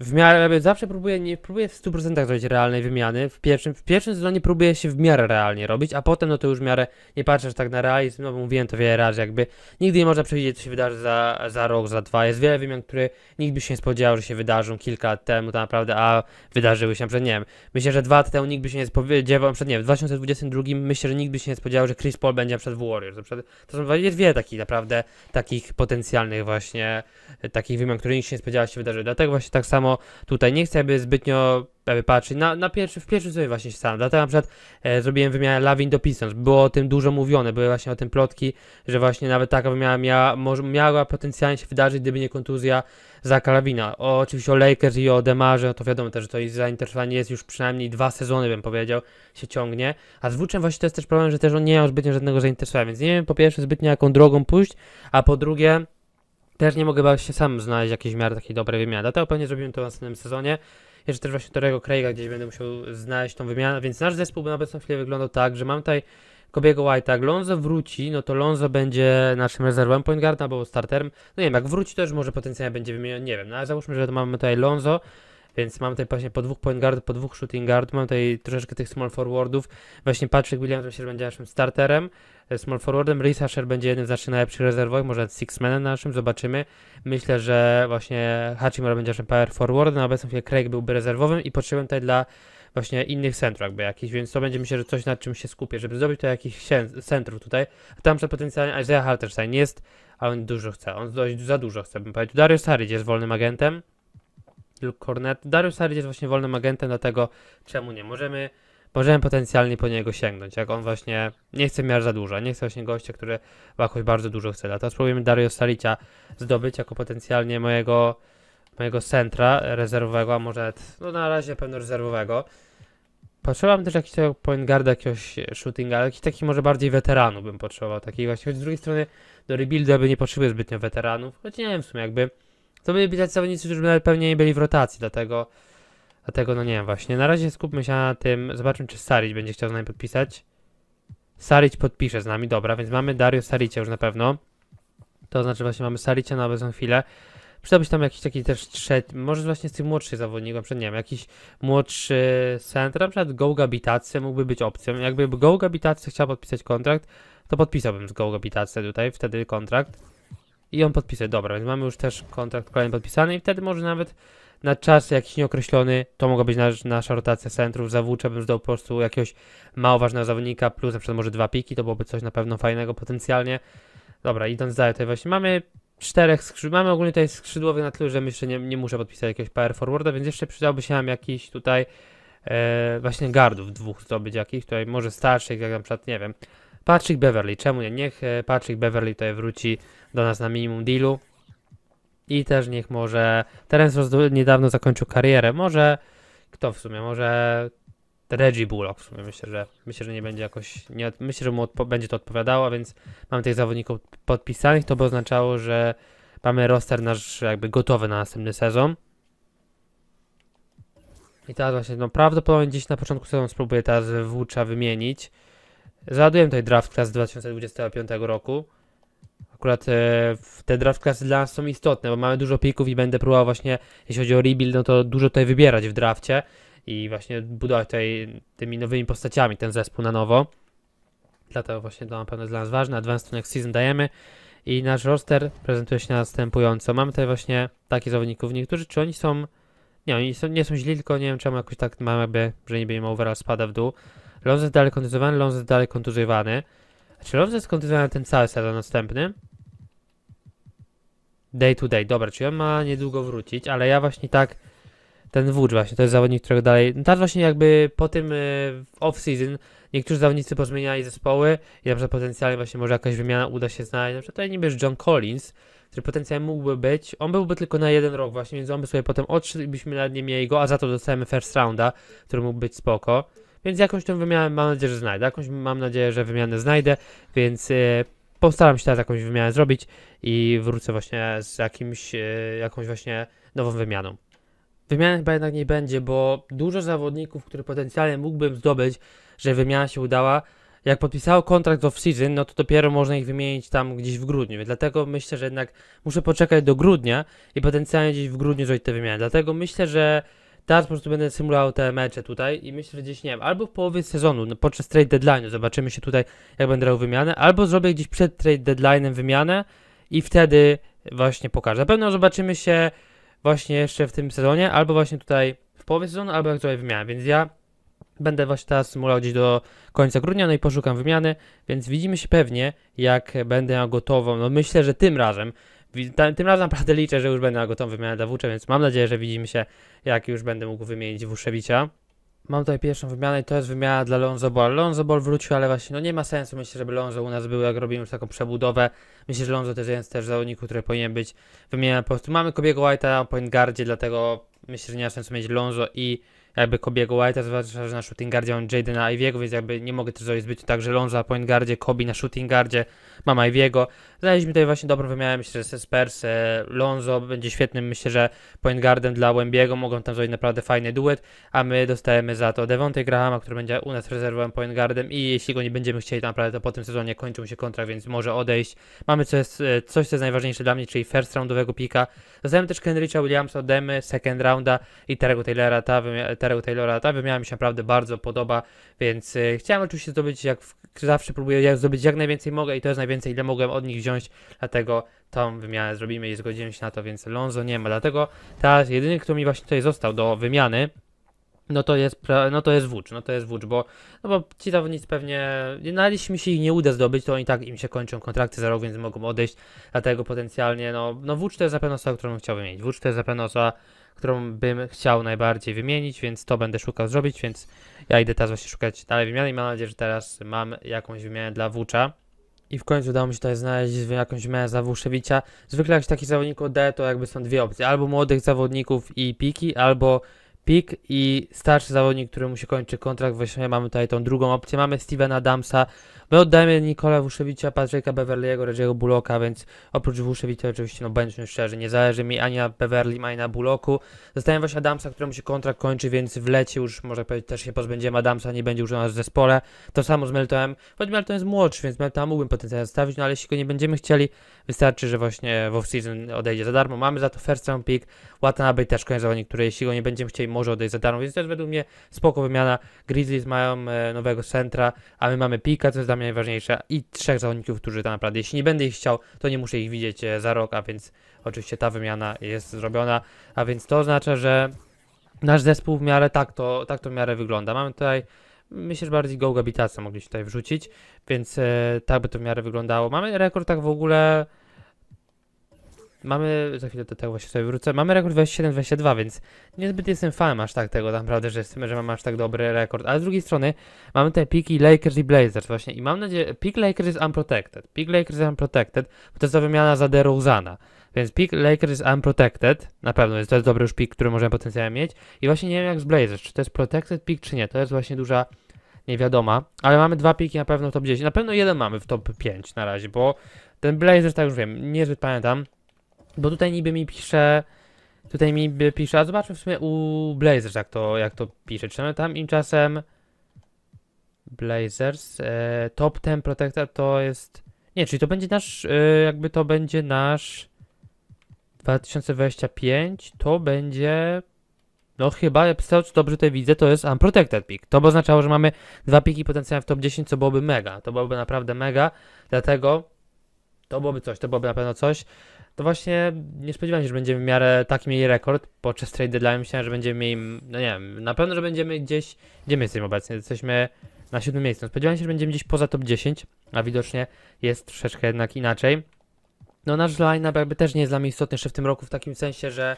Speaker 1: w miarę, zawsze próbuję, nie próbuję w 100% robić realnej wymiany. W pierwszym, w pierwszym sezonie próbuję się w miarę realnie robić, a potem no to już w miarę nie patrzę tak na realizm, no bo mówiłem to wiele razy, jakby nigdy nie można przewidzieć, co się wydarzy za, za rok, za dwa. Jest wiele wymian, które nikt by się nie spodziewał, że się wydarzą kilka lat temu tak naprawdę, a wydarzyły się, że nie wiem, myślę, że dwa lata temu nikt by się nie spodziewał, przed nie wiem, w 2022 myślę, że nikt by się nie spodziewał, że Chris Paul będzie przed Warriors. Przed, to są, jest wiele takich naprawdę, takich potencjalnych właśnie, e, takich wymian, które nikt się nie spodziewał, się wydarzy. Dlatego właśnie tak samo samo tutaj nie chcę jakby zbytnio jakby patrzeć. Na, na pierwszy, w pierwszym sobie właśnie się sam. Dlatego na przykład e, zrobiłem wymianę Lawin do Pistons. Było o tym dużo mówione, były właśnie o tym plotki, że właśnie nawet taka wymiana miała, miała miała potencjalnie się wydarzyć, gdyby nie kontuzja za karawina O, oczywiście o Lakers i o Demarze, no to wiadomo też, że to ich zainteresowanie jest już przynajmniej dwa sezony, bym powiedział, się ciągnie. A z Włóczem właśnie to jest też problem, że też on nie miał zbytnio żadnego zainteresowania, więc nie wiem po pierwsze zbytnio jaką drogą pójść, a po drugie też nie mogę bać się sam znaleźć jakiejś miary takiej dobrej wymiany, dlatego pewnie zrobimy to w następnym sezonie. Jeszcze też właśnie Torego Craiga gdzieś będę musiał znaleźć tą wymianę, więc nasz zespół na obecną chwilę wyglądał tak, że mam tutaj Kobiego White'a, jak Lonzo wróci, no to Lonzo będzie naszym rezerwem point guard albo starterem. No nie wiem, jak wróci to już może potencjalnie będzie wymieniony, nie wiem, no ale załóżmy, że mamy tutaj Lonzo, więc mam tutaj właśnie po dwóch point guard, po dwóch shooting guard, mam tutaj troszeczkę tych small forwardów. Właśnie Patrick Williams myślę, że będzie naszym starterem. E, small forwardem. Rysasher będzie jednym naszych najlepszych rezerwowych, może sixmanem naszym, zobaczymy. Myślę, że właśnie Hachimura będzie naszym power forwardem, na obecną chwilę Craig byłby rezerwowym i potrzebem tutaj dla właśnie innych centrów jakby jakiś, więc to będzie myślę, że coś nad czym się skupię, żeby zrobić to jakichś centrów tutaj. A tam przed potencjalnie Isaiah Halterstein jest, a on dużo chce, on dość za dużo chce, bym powiedział. Darius Saric jest wolnym agentem. Luke Cornet. Darius Saric jest właśnie wolnym agentem, dlatego czemu nie możemy możemy potencjalnie po niego sięgnąć. Jak on właśnie nie chce miar za dużo, nie chce właśnie gościa, który jakoś bardzo dużo chce. Teraz spróbujemy Dario Salicia zdobyć jako potencjalnie mojego, mojego centra rezerwowego, a może nawet, no na razie pewno rezerwowego. Potrzebowałem też jakiegoś point guarda, jakiegoś shootinga, ale jakiś taki może bardziej weteranu bym potrzebował. Takiej właśnie, choć z drugiej strony do rebuilda by nie potrzebuje zbytnio weteranów, choć nie wiem w sumie jakby. To byli tacy zawodnicy, którzy by pewnie nie byli w rotacji, dlatego Dlatego, no nie wiem, właśnie. Na razie skupmy się na tym. Zobaczmy, czy Saric będzie chciał z nami podpisać. Saric podpisze z nami, dobra, więc mamy Dario Saricia już na pewno. To znaczy właśnie mamy Saricia na obecną chwilę. Przydałby się tam jakiś taki też trzeci, może właśnie z tych młodszych zawodników, nie wiem, jakiś młodszy center, na przykład Gołga mógłby być opcją. Jakby Gołga Bitace chciał podpisać kontrakt, to podpisałbym z Gołga Bitace tutaj, wtedy kontrakt. I on podpisze, dobra, więc mamy już też kontrakt kolejny podpisany i wtedy może nawet na czas jakiś nieokreślony, to mogła być nasza rotacja centrów, za Włóczę bym zdał po prostu jakiegoś mało ważnego zawodnika, plus na przykład może dwa piki, to byłoby coś na pewno fajnego potencjalnie. Dobra, idąc dalej, tutaj właśnie mamy czterech skrzydłowych, mamy ogólnie tutaj skrzydłowych na tyle, że myślę, nie, nie muszę podpisać jakiegoś power forwarda, więc jeszcze przydałby się nam jakiś tutaj e, właśnie gardów dwóch zdobyć jakichś, tutaj może starszych, jak na przykład, nie wiem, Patrick Beverly, czemu nie? Niech Patrick Beverly tutaj wróci do nas na minimum dealu. I też niech może. Terence Ross niedawno zakończył karierę. Może kto w sumie? Może Reggie Bullock w sumie. Myślę, że myślę, że nie będzie jakoś. Nie, myślę, że mu będzie to odpowiadało, więc mamy tych zawodników podpisanych. To by oznaczało, że mamy roster nasz jakby gotowy na następny sezon. I teraz właśnie, no prawdopodobnie gdzieś na początku sezonu spróbuję teraz Włócza wymienić. Załadujemy tutaj draft class 2025 roku akurat e, te draft klasy dla nas są istotne, bo mamy dużo pików i będę próbował właśnie, jeśli chodzi o rebuild, no to dużo tutaj wybierać w drafcie i właśnie budować tutaj tymi nowymi postaciami ten zespół na nowo. Dlatego właśnie to na pewno jest dla nas ważne. Advanced Next Season dajemy i nasz roster prezentuje się następująco. Mamy tutaj właśnie takich zawodników, niektórzy, czy oni są... Nie, oni są, nie są źli, tylko nie wiem czemu jakoś tak mamy, jakby, że niby im overall spada w dół. Lonzo jest dalej kontuzjowany, Lonzo jest dalej kontuzjowany. Czy Lobs jest kontynuowana ten cały sezon następny? Day to day, dobra, czyli on ma niedługo wrócić, ale ja właśnie tak... Ten Wódź właśnie, to jest zawodnik, którego dalej... No tak właśnie jakby po tym e, off-season niektórzy zawodnicy pozmieniali zespoły i na przykład potencjalnie właśnie może jakaś wymiana uda się znaleźć. Na przykład tutaj niby jest John Collins, który potencjalnie mógłby być. On byłby tylko na jeden rok właśnie, więc on by sobie potem odszedł i byśmy nawet nie mieli go, a za to dostajemy first rounda, który mógł być spoko. Więc jakąś tą wymianę mam nadzieję, że znajdę. Jakąś mam nadzieję, że wymianę znajdę, więc e, postaram się teraz jakąś wymianę zrobić i wrócę właśnie z jakimś, e, jakąś właśnie nową wymianą. Wymiany chyba jednak nie będzie, bo dużo zawodników, których potencjalnie mógłbym zdobyć, że wymiana się udała, jak podpisało kontrakt off-season, no to dopiero można ich wymienić tam gdzieś w grudniu. dlatego myślę, że jednak muszę poczekać do grudnia i potencjalnie gdzieś w grudniu zrobić te wymiany. Dlatego myślę, że Teraz po prostu będę symulował te mecze tutaj i myślę, że gdzieś nie wiem, albo w połowie sezonu, no, podczas trade deadline'u, zobaczymy się tutaj, jak będę robił wymianę, albo zrobię gdzieś przed trade deadline'em wymianę i wtedy właśnie pokażę. Na pewno zobaczymy się właśnie jeszcze w tym sezonie, albo właśnie tutaj w połowie sezonu, albo jak zrobię wymianę, więc ja będę właśnie teraz symulował gdzieś do końca grudnia, no i poszukam wymiany, więc widzimy się pewnie, jak będę miał gotową, no myślę, że tym razem tym razem naprawdę liczę, że już będę miał gotową wymianę dla Wucze, więc mam nadzieję, że widzimy się, jak już będę mógł wymienić Wuszewicia. Mam tutaj pierwszą wymianę i to jest wymiana dla Lonzo Ball. Lonzo Ball wrócił, ale właśnie no nie ma sensu myślę, żeby Lonzo u nas był, jak robimy już taką przebudowę. Myślę, że Lonzo też jest też załoniku, który powinien być wymieniany po prostu. Mamy Kobiego White'a na point guardzie, dlatego myślę, że nie ma sensu mieć Lonzo i jakby Kobiego White'a, zwłaszcza, że na shooting guardzie mam Jadena Iviego, więc jakby nie mogę też zrobić zbyt tak, że Lonzo na point guardzie, Kobe na shooting guardzie, mam Iviego. Znaleźliśmy tutaj właśnie dobrą wymianę, myślę, że Spurs, e, Lonzo będzie świetnym, myślę, że point guardem dla Łębiego, mogą tam zrobić naprawdę fajny duet, a my dostajemy za to Devontae Grahama, który będzie u nas rezerwowym point guardem i jeśli go nie będziemy chcieli, to naprawdę to po tym sezonie kończy mu się kontrakt, więc może odejść. Mamy coś, e, coś co jest najważniejsze dla mnie, czyli first roundowego pika. Dostajemy też Kenricha Williamsa, Demy, second rounda i Terego Taylora, ta, ta Terrell Taylora. Ta wymiana mi się naprawdę bardzo podoba, więc y, chciałem oczywiście zdobyć, jak zawsze próbuję jak zdobyć jak najwięcej mogę i to jest najwięcej, ile mogłem od nich wziąć, dlatego tą wymianę zrobimy i zgodziłem się na to, więc Lonzo nie ma. Dlatego teraz jedyny, kto mi właśnie tutaj został do wymiany, no to jest, no to jest Wódź, no to jest Wódź, bo, no bo ci zawodnicy pewnie, no jeśli mi się ich nie uda zdobyć, to oni tak im się kończą kontrakty za rok, więc mogą odejść, dlatego potencjalnie, no, no Wódź to jest na pewno osoba, którą chciałbym mieć. Wódź to jest na pewno osoba, którą bym chciał najbardziej wymienić, więc to będę szukał zrobić, więc ja idę teraz właśnie szukać dalej wymiany i mam nadzieję, że teraz mam jakąś wymianę dla Wucza. I w końcu udało mi się tutaj znaleźć jakąś wymianę za Włószewicza. Zwykle jak się taki zawodnik oddaje, to jakby są dwie opcje. Albo młodych zawodników i piki, albo pik i starszy zawodnik, któremu się kończy kontrakt, właśnie mamy tutaj tą drugą opcję, mamy Stevena Adamsa. my oddajemy Nikola Wuszewicza, Patryka Beverly'ego, Reggie'ego Bullocka, więc oprócz Wuszewicza oczywiście, no bądźmy szczerzy, nie zależy mi ani na Beverly, ani na Bullocku, zostałem właśnie Adamsa, któremu się kontrakt kończy, więc w lecie już, może powiedzieć, też się pozbędziemy Adamsa, nie będzie już u nas w zespole, to samo z Meltonem, choć Melton jest młodszy, więc Meltona mógłbym potencjalnie zostawić, no ale jeśli go nie będziemy chcieli, wystarczy, że właśnie w off-season odejdzie za darmo, mamy za to first round pick, Watanabe też koniec zawodnik, który jeśli go nie będziemy chcieli, może odejść za darmo, więc też według mnie spoko wymiana. Grizzlies mają e, nowego centra, a my mamy Pika, co jest dla mnie najważniejsze i trzech zawodników, którzy tam naprawdę, jeśli nie będę ich chciał, to nie muszę ich widzieć e, za rok, a więc oczywiście ta wymiana jest zrobiona, a więc to oznacza, że nasz zespół w miarę tak to, tak to w miarę wygląda. Mamy tutaj myślę, że bardziej go gabitacja się tutaj wrzucić, więc e, tak by to w miarę wyglądało. Mamy rekord tak w ogóle Mamy, za chwilę do tego właśnie sobie wrócę, mamy rekord 27-22, więc niezbyt jestem fanem aż tak tego naprawdę, że, jestem, że mamy aż tak dobry rekord, ale z drugiej strony mamy te piki Lakers i Blazers właśnie i mam nadzieję, pik Lakers jest unprotected, pik Lakers jest unprotected, bo to jest ta wymiana za DeRozana, więc pik Lakers jest unprotected, na pewno jest, to jest dobry już pik, który możemy potencjalnie mieć i właśnie nie wiem jak z Blazers, czy to jest protected pik czy nie, to jest właśnie duża nie ale mamy dwa piki na pewno w top 10, na pewno jeden mamy w top 5 na razie, bo ten Blazers, tak już wiem, niezbyt pamiętam, bo tutaj niby mi pisze... Tutaj mi pisze, a zobaczmy w sumie u Blazers jak to, jak to pisze. Czy tam im czasem... Blazers, e, top 10 Protector to jest... Nie, czyli to będzie nasz, e, jakby to będzie nasz... 2025 to będzie... No chyba, ja pisałem, czy dobrze to widzę, to jest Unprotected Pick. To by oznaczało, że mamy dwa piki potencjalne w top 10, co byłoby mega. To byłoby naprawdę mega, dlatego to byłoby coś, to byłoby na pewno coś to właśnie nie spodziewałem się, że będziemy w miarę tak mieli rekord podczas trade deadline. Myślałem, że będziemy mieli, no nie wiem, na pewno, że będziemy gdzieś, gdzie my jesteśmy obecnie, jesteśmy na siódmym miejscu. No, spodziewałem się, że będziemy gdzieś poza top 10, a widocznie jest troszeczkę jednak inaczej. No nasz line-up jakby też nie jest dla mnie istotny jeszcze w tym roku w takim sensie, że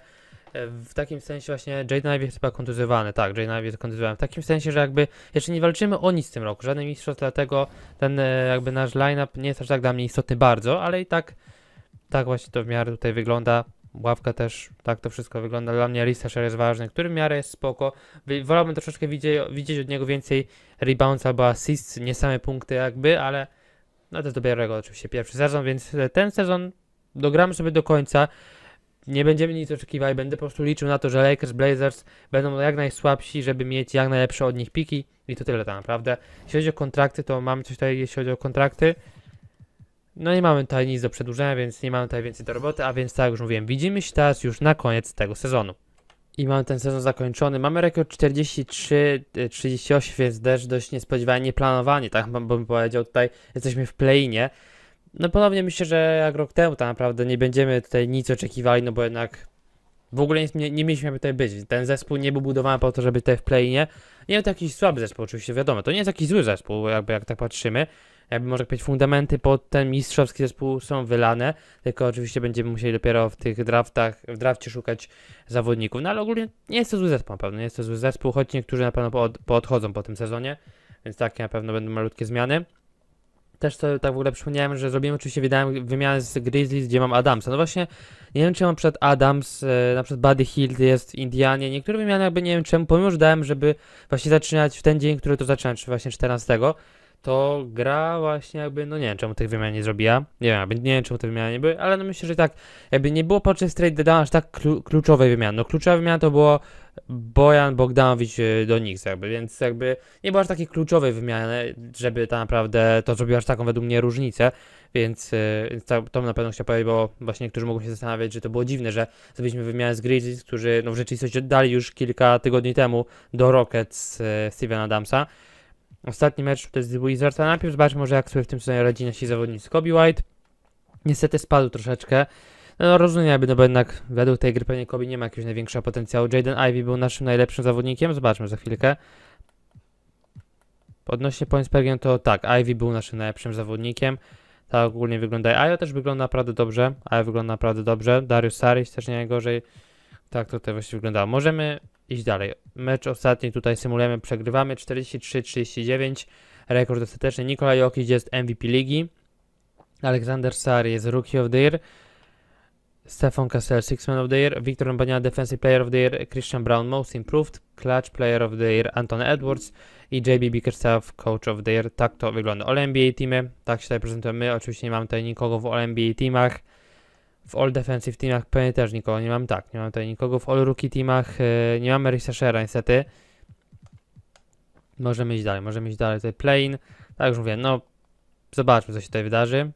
Speaker 1: e, w takim sensie właśnie Jaden Ivey jest chyba kontuzjowany, tak, Jaden Ivey jest kontuzjowany, w takim sensie, że jakby jeszcze nie walczymy o nic w tym roku, żaden mistrzostw, dlatego ten e, jakby nasz line-up nie jest aż tak dla mnie istotny bardzo, ale i tak tak właśnie to w miarę tutaj wygląda. Ławka też, tak to wszystko wygląda. Dla mnie Ristasher jest ważny, który w miarę jest spoko. Wolałbym troszeczkę widzieć, widzieć od niego więcej rebounds albo assists, nie same punkty jakby, ale no to dopiero go oczywiście pierwszy sezon, więc e, ten sezon dogramy sobie do końca. Nie będziemy nic oczekiwali, będę po prostu liczył na to, że Lakers, Blazers będą jak najsłabsi, żeby mieć jak najlepsze od nich piki i to tyle tak naprawdę. Jeśli chodzi o kontrakty, to mamy coś tutaj, jeśli chodzi o kontrakty. No nie mamy tutaj nic do przedłużenia, więc nie mamy tutaj więcej do roboty, a więc tak jak już mówiłem, widzimy się teraz już na koniec tego sezonu. I mamy ten sezon zakończony. Mamy rekord 43-38, e, więc też dość niespodziewanie, nieplanowanie, tak bym powiedział tutaj, jesteśmy w playinie. No ponownie myślę, że jak rok temu tak naprawdę nie będziemy tutaj nic oczekiwali, no bo jednak w ogóle nie, nie mieliśmy tutaj być. Ten zespół nie był budowany po to, żeby tutaj w playinie. Nie był to jakiś słaby zespół, oczywiście wiadomo, to nie jest jakiś zły zespół, jakby jak tak patrzymy jakby może powiedzieć, fundamenty pod ten mistrzowski zespół są wylane, tylko oczywiście będziemy musieli dopiero w tych draftach, w drafcie szukać zawodników. No ale ogólnie nie jest to zły zespół na pewno, nie jest to zły zespół, choć niektórzy na pewno pood, poodchodzą po tym sezonie, więc takie na pewno będą malutkie zmiany. Też to tak w ogóle przypomniałem, że zrobiłem oczywiście wydałem wymianę z Grizzlies, gdzie mam Adamsa. No właśnie, nie wiem czemu przed Adams, e, na przykład Buddy Hill jest w Indianie. Niektóre wymiany jakby nie wiem czemu, pomimo że dałem, żeby właśnie zaczynać w ten dzień, który to zacząłem, czy właśnie 14 to gra właśnie jakby, no nie wiem czemu tych wymian nie zrobiła, nie wiem, nie wiem czemu te wymiany nie były, ale no myślę, że tak, jakby nie było podczas trade down aż tak klu kluczowej wymiany, no kluczowa wymiana to było Bojan Bogdanowicz y, do Knicks jakby, więc jakby nie było aż takiej kluczowej wymiany, żeby tak naprawdę to zrobiło aż taką według mnie różnicę, więc yy, to, na pewno chciałem powiedzieć, bo właśnie niektórzy mogą się zastanawiać, że to było dziwne, że zrobiliśmy wymianę z Grizzlies, którzy no w rzeczywistości oddali już kilka tygodni temu do Rockets yy, Stevena Adamsa, Ostatni mecz to jest z Wizards, a najpierw zobaczmy może jak sobie w tym sezonie radzi nasi zawodnicy. Kobe White niestety spadł troszeczkę. No, no rozumiem, jakby, no bo jednak według tej gry pewnie Kobe nie ma jakiegoś największego potencjału. Jaden Ivy był naszym najlepszym zawodnikiem, zobaczmy za chwilkę. Odnośnie points per game to tak, Ivy był naszym najlepszym zawodnikiem. Tak ogólnie wygląda. Aja też wygląda naprawdę dobrze. Aja wygląda naprawdę dobrze. Darius Saric też nie najgorzej. Tak to tutaj właśnie wyglądało. Możemy iść dalej. Mecz ostatni tutaj symulujemy, przegrywamy 43-39. Rekord ostateczny. Nikolaj Jokic jest MVP ligi. Aleksander Sari jest Rookie of the Year. Stefan Cassell Six Man of the Year. Victor Mbania Defensive Player of the Year. Christian Brown Most Improved. Clutch Player of the Year Anton Edwards. I JB Bickerstaff Coach of the Year. Tak to wygląda. All NBA teamy. Tak się tutaj prezentujemy. Oczywiście nie mam tutaj nikogo w All NBA teamach. W All Defensive Teamach pewnie też nikogo nie mam, tak, nie mam tutaj nikogo. W All Rookie Teamach yy, nie mamy Researchera niestety. Możemy iść dalej, możemy iść dalej. Tutaj Plain, tak już mówię, no zobaczmy co się tutaj wydarzy.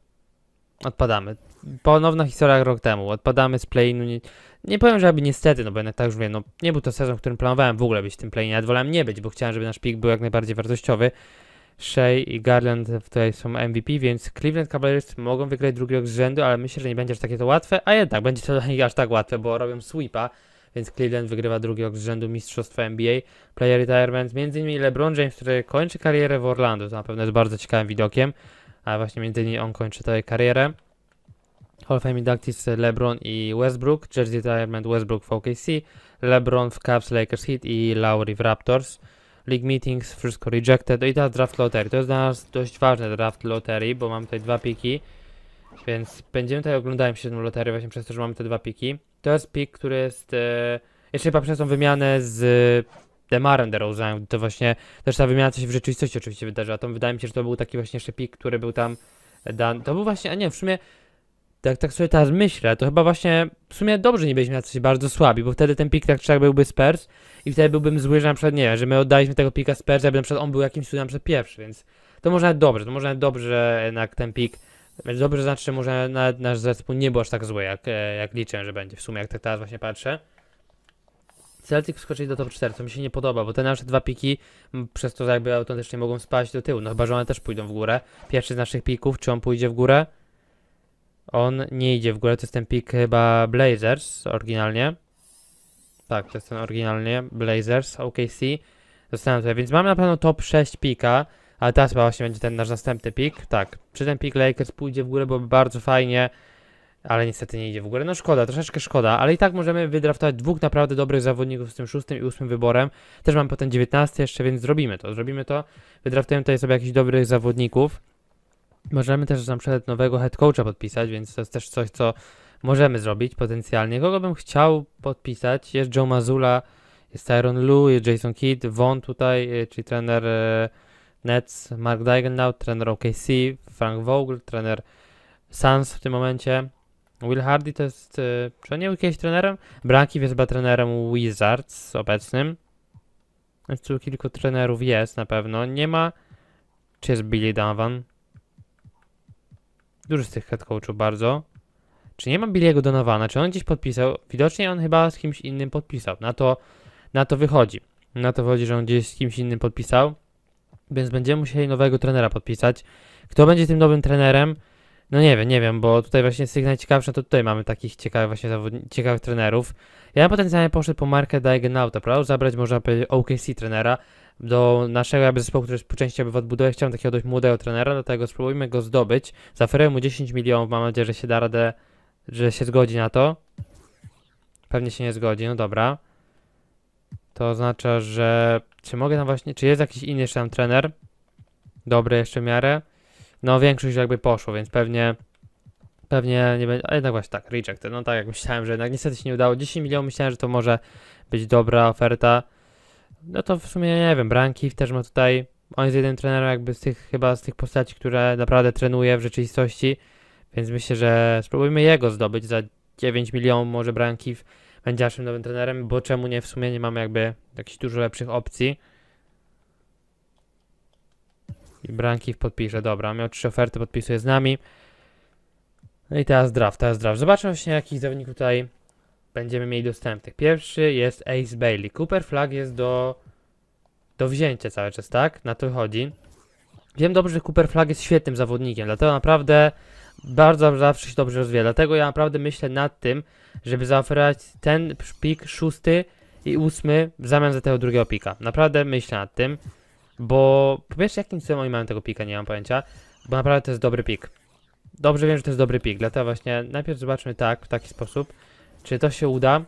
Speaker 1: Odpadamy. Ponowna historia rok temu, odpadamy z Plainu. Nie, nie powiem, że aby niestety, no bo jednak tak już wiem, no nie był to sezon, w którym planowałem w ogóle być w tym Plainie. Ja wolałem nie być, bo chciałem, żeby nasz pik był jak najbardziej wartościowy. Shea i Garland tutaj są MVP, więc Cleveland Cavaliers mogą wygrać drugi rok z rzędu, ale myślę, że nie będzie aż takie to łatwe, a jednak będzie to dla nich aż tak łatwe, bo robią sweepa, więc Cleveland wygrywa drugi rok z rzędu mistrzostwa NBA. Player retirement, m.in. LeBron James, który kończy karierę w Orlando, to na pewno jest bardzo ciekawym widokiem, a właśnie m.in. on kończy tutaj karierę. Hall of Fame inductees LeBron i Westbrook, Jersey retirement Westbrook w OKC, LeBron w Cavs, Lakers Heat i Lowry w Raptors. League Meetings, wszystko rejected. No I teraz draft lottery. To jest dla nas dość ważny draft lottery, bo mam tutaj dwa piki. Więc będziemy tutaj oglądać się tą loterię właśnie przez to, że mamy te dwa piki. To jest pik, który jest... E, jeszcze chyba przez tą wymianę z Demarem DeRozan, to właśnie też ta wymiana coś w rzeczywistości oczywiście wydarzyła. To wydaje mi się, że to był taki właśnie jeszcze pik, który był tam dan. To był właśnie, a nie, w sumie tak, tak sobie teraz myślę, to chyba właśnie w sumie dobrze nie byliśmy na coś bardzo słabi, bo wtedy ten pik tak czy tak byłby Spurs i wtedy byłbym zły, że na przykład nie wiem, że my oddaliśmy tego pika Spurs, aby na przykład on był jakimś cudem przed pierwszy, więc to może nawet dobrze, to może nawet dobrze jednak ten pik, dobrze znaczy, że może nawet nasz zespół nie był aż tak zły, jak, e, jak liczę, że będzie w sumie, jak tak teraz właśnie patrzę. Celtic wskoczyli do top 4, co mi się nie podoba, bo te nasze dwa piki przez to jakby autentycznie mogą spaść do tyłu, no chyba, że one też pójdą w górę. Pierwszy z naszych pików, czy on pójdzie w górę? On nie idzie w górę, to jest ten pik chyba Blazers oryginalnie. Tak, to jest ten oryginalnie Blazers OKC. Zostałem tutaj, więc mamy na pewno top 6 pika. Ale teraz chyba właśnie będzie ten nasz następny pik. Tak, czy ten pik Lakers pójdzie w górę, byłoby bardzo fajnie. Ale niestety nie idzie w górę. No szkoda, troszeczkę szkoda, ale i tak możemy wydraftować dwóch naprawdę dobrych zawodników z tym szóstym i ósmym wyborem. Też mam potem 19 jeszcze, więc zrobimy to. Zrobimy to. Wydraftujemy tutaj sobie jakichś dobrych zawodników. Możemy też na przykład nowego head coacha podpisać, więc to jest też coś, co możemy zrobić potencjalnie. Kogo bym chciał podpisać? Jest Joe Mazula, jest Tyron Lu, jest Jason Kidd, Von tutaj, y, czyli trener y, Nets, Mark Dagenau, trener OKC, Frank Vogel, trener Suns w tym momencie. Will Hardy to jest, y, czy on nie był kiedyś trenerem? Branki jest chyba trenerem Wizards obecnym. Więc tu kilku trenerów jest na pewno. Nie ma, czy jest Billy Donovan? Dużo z tych head coachów, bardzo. Czy nie ma Billiego Donowana? Czy on gdzieś podpisał? Widocznie on chyba z kimś innym podpisał. Na to, na to wychodzi. Na to wychodzi, że on gdzieś z kimś innym podpisał. Więc będziemy musieli nowego trenera podpisać. Kto będzie tym nowym trenerem? No nie wiem, nie wiem, bo tutaj właśnie z tych najciekawszych, to tutaj mamy takich ciekawych właśnie ciekawych trenerów. Ja potencjalnie poszedł po markę Diagonauta, prawda? Zabrać można powiedzieć OKC trenera, do naszego jakby zespołu, który jest po części w odbudowie, chciałem takiego dość młodego trenera, dlatego spróbujmy go zdobyć. Zaferuję mu 10 milionów, mam nadzieję, że się da radę, że się zgodzi na to. Pewnie się nie zgodzi, no dobra. To oznacza, że czy mogę tam właśnie, czy jest jakiś inny jeszcze tam trener? Dobry jeszcze w miarę. No większość jakby poszło, więc pewnie pewnie nie będzie, a jednak właśnie tak, rejected, no tak jak myślałem, że jednak niestety się nie udało. 10 milionów myślałem, że to może być dobra oferta no to w sumie nie wiem, Brian też ma tutaj, on jest jednym trenerem jakby z tych, chyba z tych postaci, które naprawdę trenuje w rzeczywistości, więc myślę, że spróbujmy jego zdobyć za 9 milionów, może Brian będzie naszym nowym trenerem, bo czemu nie, w sumie nie mamy jakby jakichś dużo lepszych opcji. I Brian podpisze, dobra, miał trzy oferty, podpisuje z nami. No i teraz draft, teraz draft. Zobaczmy właśnie jakich zawodników tutaj będziemy mieli dostępnych. Pierwszy jest Ace Bailey. Cooper Flag jest do, do wzięcia cały czas, tak? Na to chodzi. Wiem dobrze, że Cooper Flag jest świetnym zawodnikiem, dlatego naprawdę bardzo zawsze się dobrze rozwija. Dlatego ja naprawdę myślę nad tym, żeby zaoferować ten pik szósty i ósmy w zamian za tego drugiego pika. Naprawdę myślę nad tym, bo po pierwsze jakim celem oni mają tego pika, nie mam pojęcia, bo naprawdę to jest dobry pik. Dobrze wiem, że to jest dobry pik, dlatego właśnie najpierw zobaczmy tak, w taki sposób. Czy to się uda?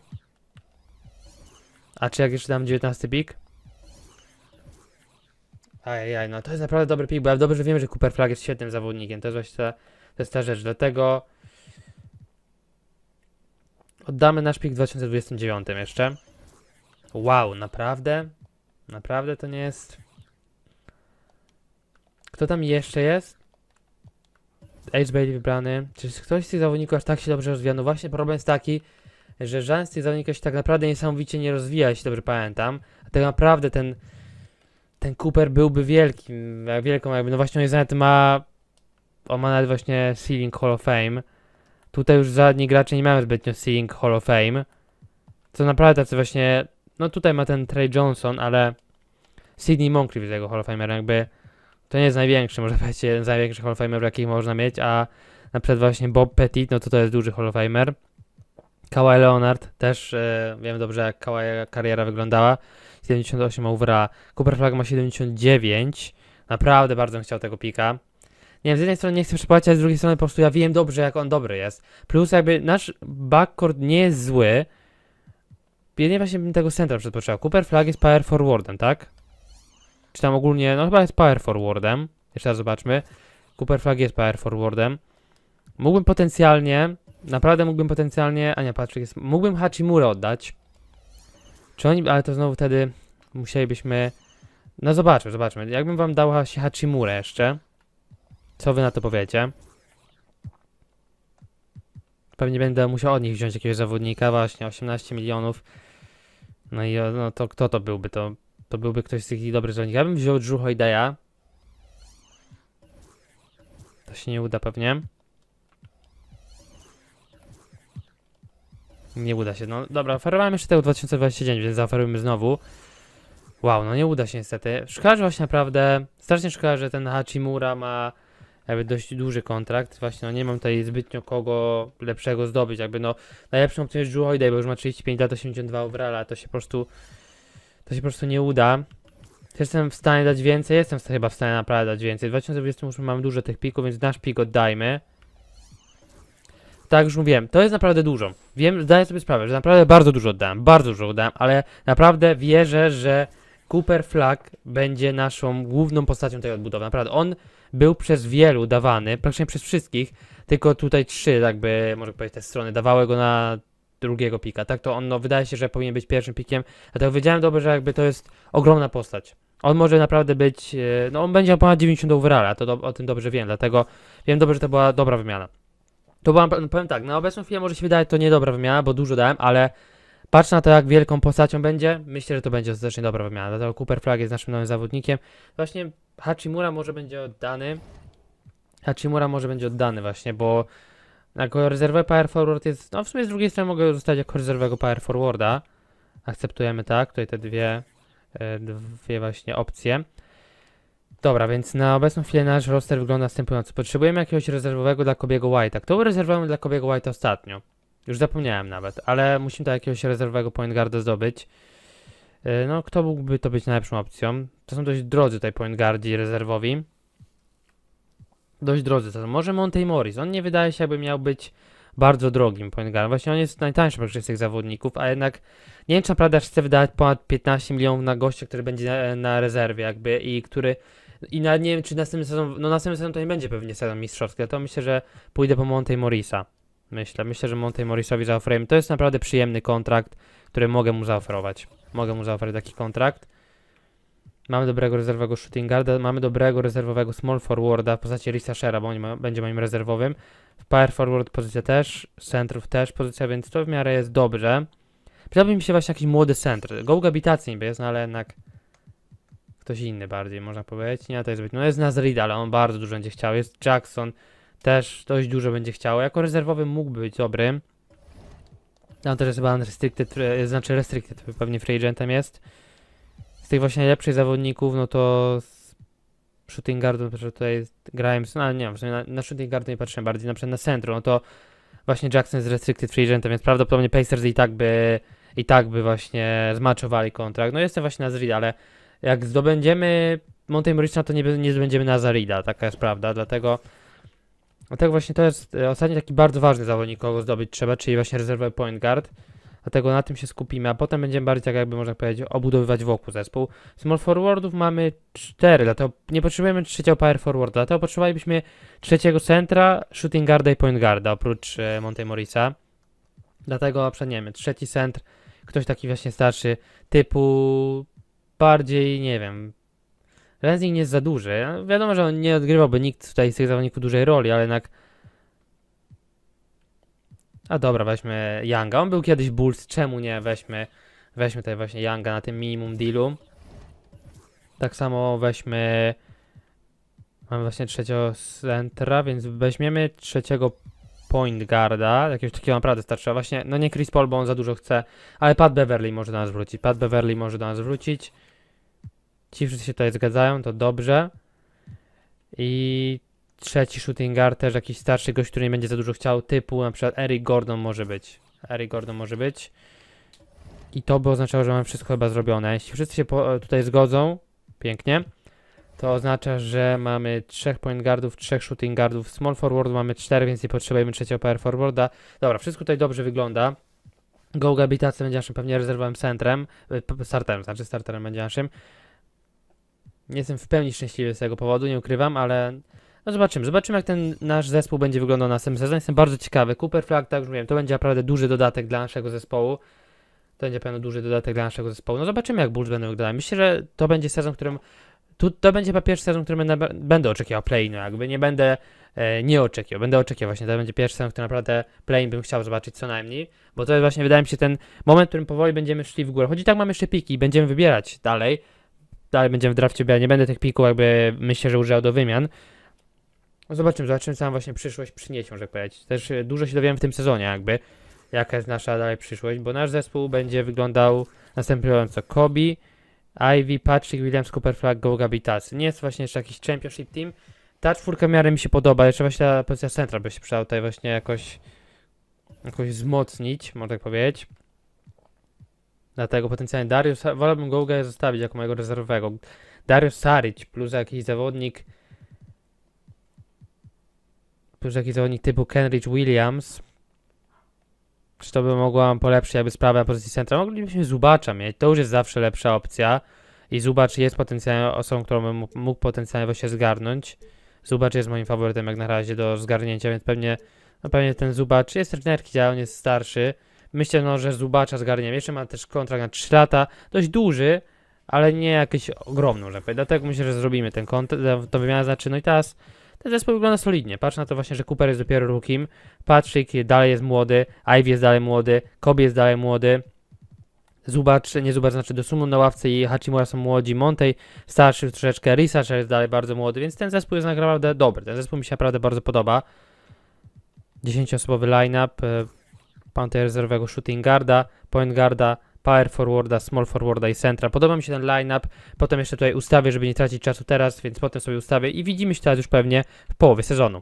Speaker 1: A czy jak jeszcze dam 19 pik? Ajajaj, no to jest naprawdę dobry pik, bo ja dobrze wiem, że Cooper Flag jest świetnym zawodnikiem. To jest właśnie ta, to jest ta rzecz, dlatego... Oddamy nasz pik w 2029 jeszcze. Wow, naprawdę? Naprawdę to nie jest... Kto tam jeszcze jest? Age Bailey wybrany. Czy ktoś z tych zawodników aż tak się dobrze rozwija? No właśnie problem jest taki, że żaden z tych zawodników się tak naprawdę niesamowicie nie rozwija, jeśli dobrze pamiętam. A tak naprawdę ten, ten Cooper byłby wielkim, wielką jakby, no właśnie jest nawet ma, on ma nawet właśnie ceiling Hall of Fame. Tutaj już żadni gracze nie mają zbytnio ceiling Hall of Fame. Co naprawdę tacy właśnie, no tutaj ma ten Trey Johnson, ale Sidney Moncrief jest jego Hall of famer jakby to nie jest największy, może powiedzieć, jeden z największych Hall of Famerów, jakich można mieć, a na przykład właśnie Bob Petit, no to to jest duży Hall of Famer. Kawhi Leonard też, e, wiem dobrze jak Kawhi kariera wyglądała, 78 overa, Cooper Flag ma 79, naprawdę bardzo bym chciał tego pika. Nie wiem, z jednej strony nie chcę przepłacić a z drugiej strony po prostu ja wiem dobrze jak on dobry jest. Plus jakby nasz backcourt nie jest zły, jedynie właśnie bym tego centra przedpoczęła. Cooper Flag jest power forwardem, tak? Czy tam ogólnie, no chyba jest power forwardem, jeszcze raz zobaczmy. Cooper Flag jest power forwardem. Mógłbym potencjalnie Naprawdę mógłbym potencjalnie... A nie, Patrick jest... Mógłbym Hachimura oddać. Czy oni... Ale to znowu wtedy musielibyśmy... No zobaczmy, zobaczmy. Jakbym wam dał Hachimurę jeszcze. Co wy na to powiecie? Pewnie będę musiał od nich wziąć jakiegoś zawodnika. Właśnie, 18 milionów. No i no to kto to byłby? To, to byłby ktoś z tych dobrych zawodników. Ja bym wziął Drew Idea. To się nie uda pewnie. Nie uda się. No dobra, oferowałem jeszcze tego 2029, więc zaoferujmy znowu. Wow, no nie uda się niestety. Szkoda, że właśnie naprawdę, strasznie szkoda, że ten Hachimura ma jakby dość duży kontrakt. Właśnie no nie mam tutaj zbytnio kogo lepszego zdobyć. Jakby no najlepszą opcją jest Drew Holiday, bo już ma 35 lat, 82 overalla, to się po prostu to się po prostu nie uda. Jestem w stanie dać więcej, jestem chyba w stanie naprawdę dać więcej. W 2028 mam dużo tych pików, więc nasz pik oddajmy tak już mówiłem, to jest naprawdę dużo. Wiem, zdaję sobie sprawę, że naprawdę bardzo dużo oddałem, bardzo dużo oddałem, ale naprawdę wierzę, że Cooper Flag będzie naszą główną postacią tej odbudowy. Naprawdę, on był przez wielu dawany, praktycznie przez wszystkich, tylko tutaj trzy, jakby, może powiedzieć, te strony dawały go na drugiego pika, tak? To on, no, wydaje się, że powinien być pierwszym pikiem, dlatego wiedziałem dobrze, że jakby to jest ogromna postać. On może naprawdę być, e, no on będzie ponad 90 overalla, to do, o tym dobrze wiem, dlatego wiem dobrze, że to była dobra wymiana. To byłam, no, powiem tak, na obecną chwilę może się wydaje to niedobra wymiana, bo dużo dałem, ale patrz na to, jak wielką postacią będzie, myślę, że to będzie ostatecznie dobra wymiana. Dlatego Cooper Flag jest naszym nowym zawodnikiem. Właśnie Hachimura może będzie oddany. Hachimura może będzie oddany właśnie, bo jako rezerwę Power Forward jest, no w sumie z drugiej strony mogę zostać jako rezerwego Power Forwarda. Akceptujemy tak, tutaj te dwie, e, dwie właśnie opcje. Dobra, więc na obecną chwilę nasz roster wygląda następująco. Potrzebujemy jakiegoś rezerwowego dla Kobiego White'a. Kto rezerwowałem dla Kobiego White'a ostatnio? Już zapomniałem nawet, ale musimy tak jakiegoś rezerwowego point guarda zdobyć. E, no, kto mógłby to być najlepszą opcją? To są dość drodzy tutaj point guardi rezerwowi. Dość drodzy to są. Może Monte Morris. On nie wydaje się jakby miał być bardzo drogim point guardem. Właśnie on jest najtańszy z tych zawodników, a jednak nie wiem czy naprawdę chce wydać ponad 15 milionów na gościa, który będzie na, na rezerwie jakby i który i na, nie wiem, czy następny sezon, no następny sezon to nie będzie pewnie sezon mistrzowski, ale to myślę, że pójdę po Monte Morisa. Myślę, myślę, że Monte Morisowi zaoferujemy. To jest naprawdę przyjemny kontrakt, który mogę mu zaoferować. Mogę mu zaoferować taki kontrakt. Mamy dobrego rezerwowego shooting guarda, mamy dobrego rezerwowego small forwarda w postaci Risa Shera, bo on ma, będzie moim rezerwowym. W power forward pozycja też, centrów też pozycja, więc to w miarę jest dobrze. Przydałby mi się właśnie jakiś młody centr. Go gabitacji niby jest, no ale jednak ktoś inny bardziej, można powiedzieć. Nie, to jest być. No jest Nazrid, ale on bardzo dużo będzie chciał. Jest Jackson, też dość dużo będzie chciał. Jako rezerwowy mógłby być dobrym. On no, też jest chyba unrestricted, e, znaczy restricted, pewnie free agentem jest. Z tych właśnie najlepszych zawodników, no to z shooting guardu, no tutaj grałem, no nie wiem, na, na shooting guardu nie patrzyłem bardziej, na przykład na centrum, no to właśnie Jackson jest restricted free agentem, więc prawdopodobnie Pacers i tak by, i tak by właśnie zmaczowali kontrakt. No jestem właśnie na Zrid, ale jak zdobędziemy Monte Moriczna, to nie, nie zdobędziemy Nazarida, taka jest prawda, dlatego... tak właśnie to jest e, ostatni taki bardzo ważny zawodnik, kogo zdobyć trzeba, czyli właśnie rezerwowy point guard. Dlatego na tym się skupimy, a potem będziemy bardziej tak jakby można powiedzieć obudowywać wokół zespół. Small forwardów mamy 4, dlatego nie potrzebujemy trzeciego power forwarda, dlatego potrzebowalibyśmy trzeciego centra, shooting guarda i point guarda oprócz e, Monte Morisa. Dlatego przeniemy trzeci centr, ktoś taki właśnie starszy typu bardziej, nie wiem, Lensing jest za duży. Wiadomo, że on nie odgrywałby nikt tutaj z tych zawodników dużej roli, ale jednak... A dobra, weźmy Younga. On był kiedyś Bulls, czemu nie? Weźmy, weźmy tutaj właśnie Younga na tym minimum dealu. Tak samo weźmy... Mamy właśnie trzeciego centra, więc weźmiemy trzeciego point guarda, jakiegoś takiego naprawdę starszego. Właśnie, no nie Chris Paul, bo on za dużo chce, ale Pat Beverly może do nas wrócić. Pat Beverly może do nas wrócić. Ci wszyscy się tutaj zgadzają, to dobrze. I trzeci shooting guard, też jakiś starszy gość, który nie będzie za dużo chciał, typu na przykład Eric Gordon może być. Eric Gordon może być. I to by oznaczało, że mam wszystko chyba zrobione. Jeśli wszyscy się po, e, tutaj zgodzą, pięknie, to oznacza, że mamy trzech point guardów, trzech shooting guardów, small forward mamy cztery, więc nie potrzebujemy trzeciego power forwarda. Dobra, wszystko tutaj dobrze wygląda. Go Gabitacy będzie naszym pewnie rezerwowym centrem, e, starterem, znaczy starterem będzie naszym. Nie jestem w pełni szczęśliwy z tego powodu, nie ukrywam, ale no zobaczymy. Zobaczymy, jak ten nasz zespół będzie wyglądał na następnym sezonie. Jestem bardzo ciekawy. Cooper Flag, tak już mówiłem, to będzie naprawdę duży dodatek dla naszego zespołu. To będzie pewno duży dodatek dla naszego zespołu. No zobaczymy, jak Bulls będą wyglądać. Myślę, że to będzie sezon, w którym... Tu, to będzie pierwszy sezon, w którym będę, będę oczekiwał play no jakby nie będę e, nie oczekiwał, będę oczekiwał właśnie, to będzie pierwszy sezon, w którym naprawdę play bym chciał zobaczyć co najmniej, bo to jest właśnie, wydaje mi się, ten moment, w którym powoli będziemy szli w górę, choć i tak mamy jeszcze piki, i będziemy wybierać dalej, dalej będziemy w drafcie, ja nie będę tych pików jakby myślę, że używał do wymian. Zobaczymy, zobaczymy, co nam właśnie przyszłość przyniesie, że tak powiedzieć. Też e, dużo się dowiemy w tym sezonie jakby, jaka jest nasza dalej przyszłość, bo nasz zespół będzie wyglądał następująco. Kobi, Ivy, Patrick, Williams, Cooperflag, Goga, Bitas. Nie jest właśnie jeszcze jakiś championship team. Ta czwórka miary mi się podoba, jeszcze właśnie ta pozycja centra by się przydała tutaj właśnie jakoś, jakoś wzmocnić, można tak powiedzieć. Dlatego potencjalnie Dariusz, wolałbym Gołgę zostawić jako mojego rezerwowego. Dariusz Saric plus jakiś zawodnik plus jakiś zawodnik typu Kenrich Williams. Czy to by mogło polepszyć jakby sprawę na pozycji centra? Moglibyśmy Zubacza mieć, to już jest zawsze lepsza opcja. I Zubacz jest potencjalnie osobą, którą bym mógł potencjalnie właśnie zgarnąć. Zubacz jest moim faworytem jak na razie do zgarnięcia, więc pewnie, no pewnie ten Zubacz jest trenerki, ale on jest starszy. Myślę, no, że Zubacza zgarniemy. Jeszcze ma też kontrakt na 3 lata. Dość duży, ale nie jakiś ogromny, że Dlatego myślę, że zrobimy ten kontrakt, e, to wymiana znaczy, no i teraz ten zespół wygląda solidnie. Patrz na to właśnie, że Cooper jest dopiero rookiem, Patrick dalej jest młody, Ivy jest dalej młody, Kobe jest dalej młody. Zubacz, nie Zubacz, znaczy do sumu na ławce i Hachimura są młodzi, Montej starszy troszeczkę, Research jest dalej bardzo młody, więc ten zespół jest naprawdę dobry. Ten zespół mi się naprawdę bardzo podoba. 10-osobowy line-up, e, tutaj rezerwowego shooting guarda, point guarda, power forwarda, small forwarda i centra. Podoba mi się ten lineup potem jeszcze tutaj ustawię, żeby nie tracić czasu teraz, więc potem sobie ustawię i widzimy się teraz już pewnie w połowie sezonu.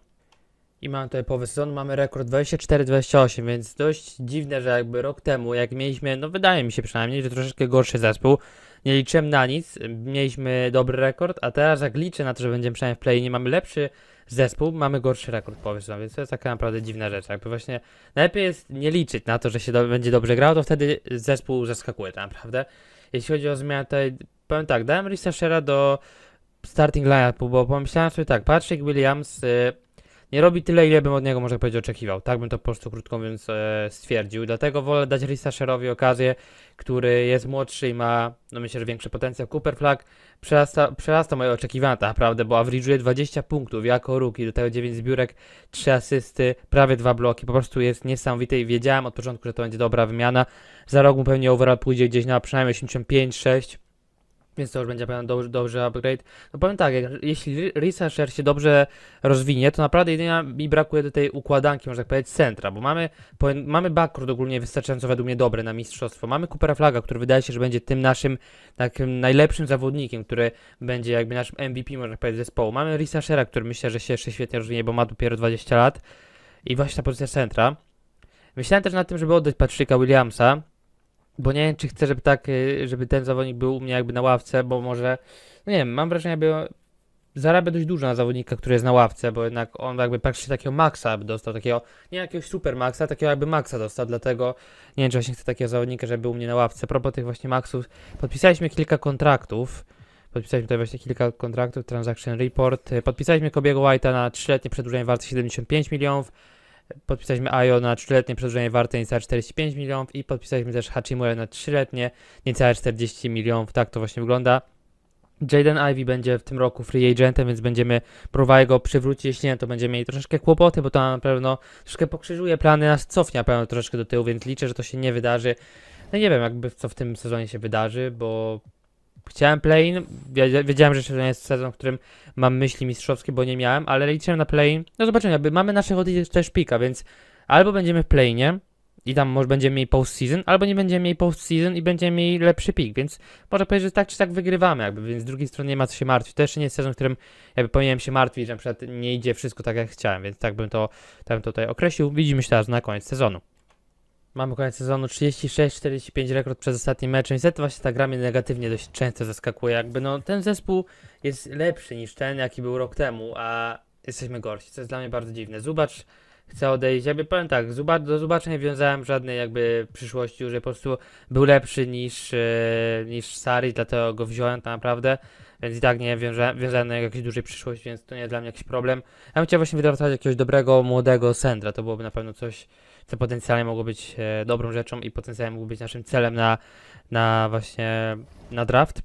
Speaker 1: I mamy tutaj połowę sezonu, mamy rekord 24-28, więc dość dziwne, że jakby rok temu, jak mieliśmy, no wydaje mi się przynajmniej, że troszeczkę gorszy zespół, nie liczyłem na nic, mieliśmy dobry rekord, a teraz jak liczę na to, że będziemy przynajmniej w play, nie mamy lepszy zespół, mamy gorszy rekord, powiedzmy, więc To jest taka naprawdę dziwna rzecz. Jakby właśnie najlepiej jest nie liczyć na to, że się do, będzie dobrze grał, to wtedy zespół zaskakuje tak naprawdę. Jeśli chodzi o zmianę, to powiem tak, dałem Risa Shera do starting upu bo pomyślałem sobie tak, Patrick Williams y, nie robi tyle, ile bym od niego, może powiedzieć, oczekiwał. Tak bym to po prostu, krótko mówiąc, e, stwierdził. Dlatego wolę dać Risa Sherowi okazję, który jest młodszy i ma, no myślę, że większy potencjał. Cooper Flag przerasta, przerasta moje oczekiwania tak naprawdę, bo average'uje 20 punktów jako ruki, do tego 9 zbiórek, 3 asysty, prawie 2 bloki, po prostu jest niesamowity i wiedziałem od początku, że to będzie dobra wymiana. Za rok mu pewnie overall pójdzie gdzieś na przynajmniej 85-6, więc to już będzie pewnie dobrze, dobrze upgrade. No powiem tak, jak, jeśli Researcher się dobrze rozwinie, to naprawdę jedynie mi brakuje do tej układanki, można tak powiedzieć, centra, bo mamy, powiem, mamy backcourt ogólnie wystarczająco według mnie dobry na mistrzostwo. Mamy Coopera Flaga, który wydaje się, że będzie tym naszym takim najlepszym zawodnikiem, który będzie jakby naszym MVP, można tak powiedzieć, zespołu. Mamy Researchera, który myślę, że się jeszcze świetnie rozwinie, bo ma dopiero 20 lat i właśnie ta pozycja centra. Myślałem też na tym, żeby oddać Patryka Williamsa, bo nie wiem, czy chcę, żeby tak, y, żeby ten zawodnik był u mnie jakby na ławce, bo może, no nie wiem, mam wrażenie, jakby zarabia dość dużo na zawodnika, który jest na ławce, bo jednak on jakby praktycznie takiego maksa by dostał, takiego, nie jakiegoś super maksa, takiego jakby maksa dostał, dlatego nie wiem, czy właśnie chcę takiego zawodnika, żeby był u mnie na ławce. A propos tych właśnie maksów, podpisaliśmy kilka kontraktów, podpisaliśmy tutaj właśnie kilka kontraktów, transaction report, y, podpisaliśmy Kobiego White'a na 3-letnie przedłużenie warte 75 milionów, Podpisaliśmy Ajo na 3-letnie przedłużenie warte niecałe 45 milionów i podpisaliśmy też Hachimura na 3-letnie niecałe 40 milionów. Tak to właśnie wygląda. Jaden Ivy będzie w tym roku free agentem, więc będziemy próbowali go przywrócić. Jeśli nie, to będziemy mieli troszeczkę kłopoty, bo to na pewno troszkę pokrzyżuje plany, nas cofnie na pewno troszeczkę do tyłu, więc liczę, że to się nie wydarzy. No nie wiem, jakby co w tym sezonie się wydarzy, bo Chciałem play-in, wiedziałem, że to nie jest sezon, w którym mam myśli mistrzowskie, bo nie miałem, ale liczyłem na play-in. No zobaczymy, jakby mamy naszych odjeźdź też pika, więc albo będziemy w play-inie i tam może będziemy mieli post-season, albo nie będziemy mieli post-season i będziemy mieli lepszy pik, więc można powiedzieć, że tak czy tak wygrywamy jakby, więc z drugiej strony nie ma co się martwić. To jeszcze nie jest sezon, w którym jakby powinienem się martwić, że na przykład nie idzie wszystko tak jak chciałem, więc tak bym to, tak bym to tutaj określił. Widzimy się teraz na koniec sezonu. Mamy koniec sezonu 36-45 rekord przez ostatni mecz. Niestety właśnie ta gra mnie negatywnie dość często zaskakuje. Jakby no ten zespół jest lepszy niż ten, jaki był rok temu, a jesteśmy gorsi, co jest dla mnie bardzo dziwne. Zobacz, chcę odejść. Jakby powiem tak, Zubacz, do zobaczenia nie wiązałem żadnej jakby przyszłości, że po prostu był lepszy niż, yy, niż Sari, dlatego go wziąłem tak naprawdę. Więc i tak nie wiązałem na jakiejś dużej przyszłości, więc to nie jest dla mnie jakiś problem. Ja bym chciał właśnie wydraftować jakiegoś dobrego, młodego Sendra, to byłoby na pewno coś co potencjalnie mogło być e, dobrą rzeczą i potencjalnie mogło być naszym celem na, na właśnie na draft.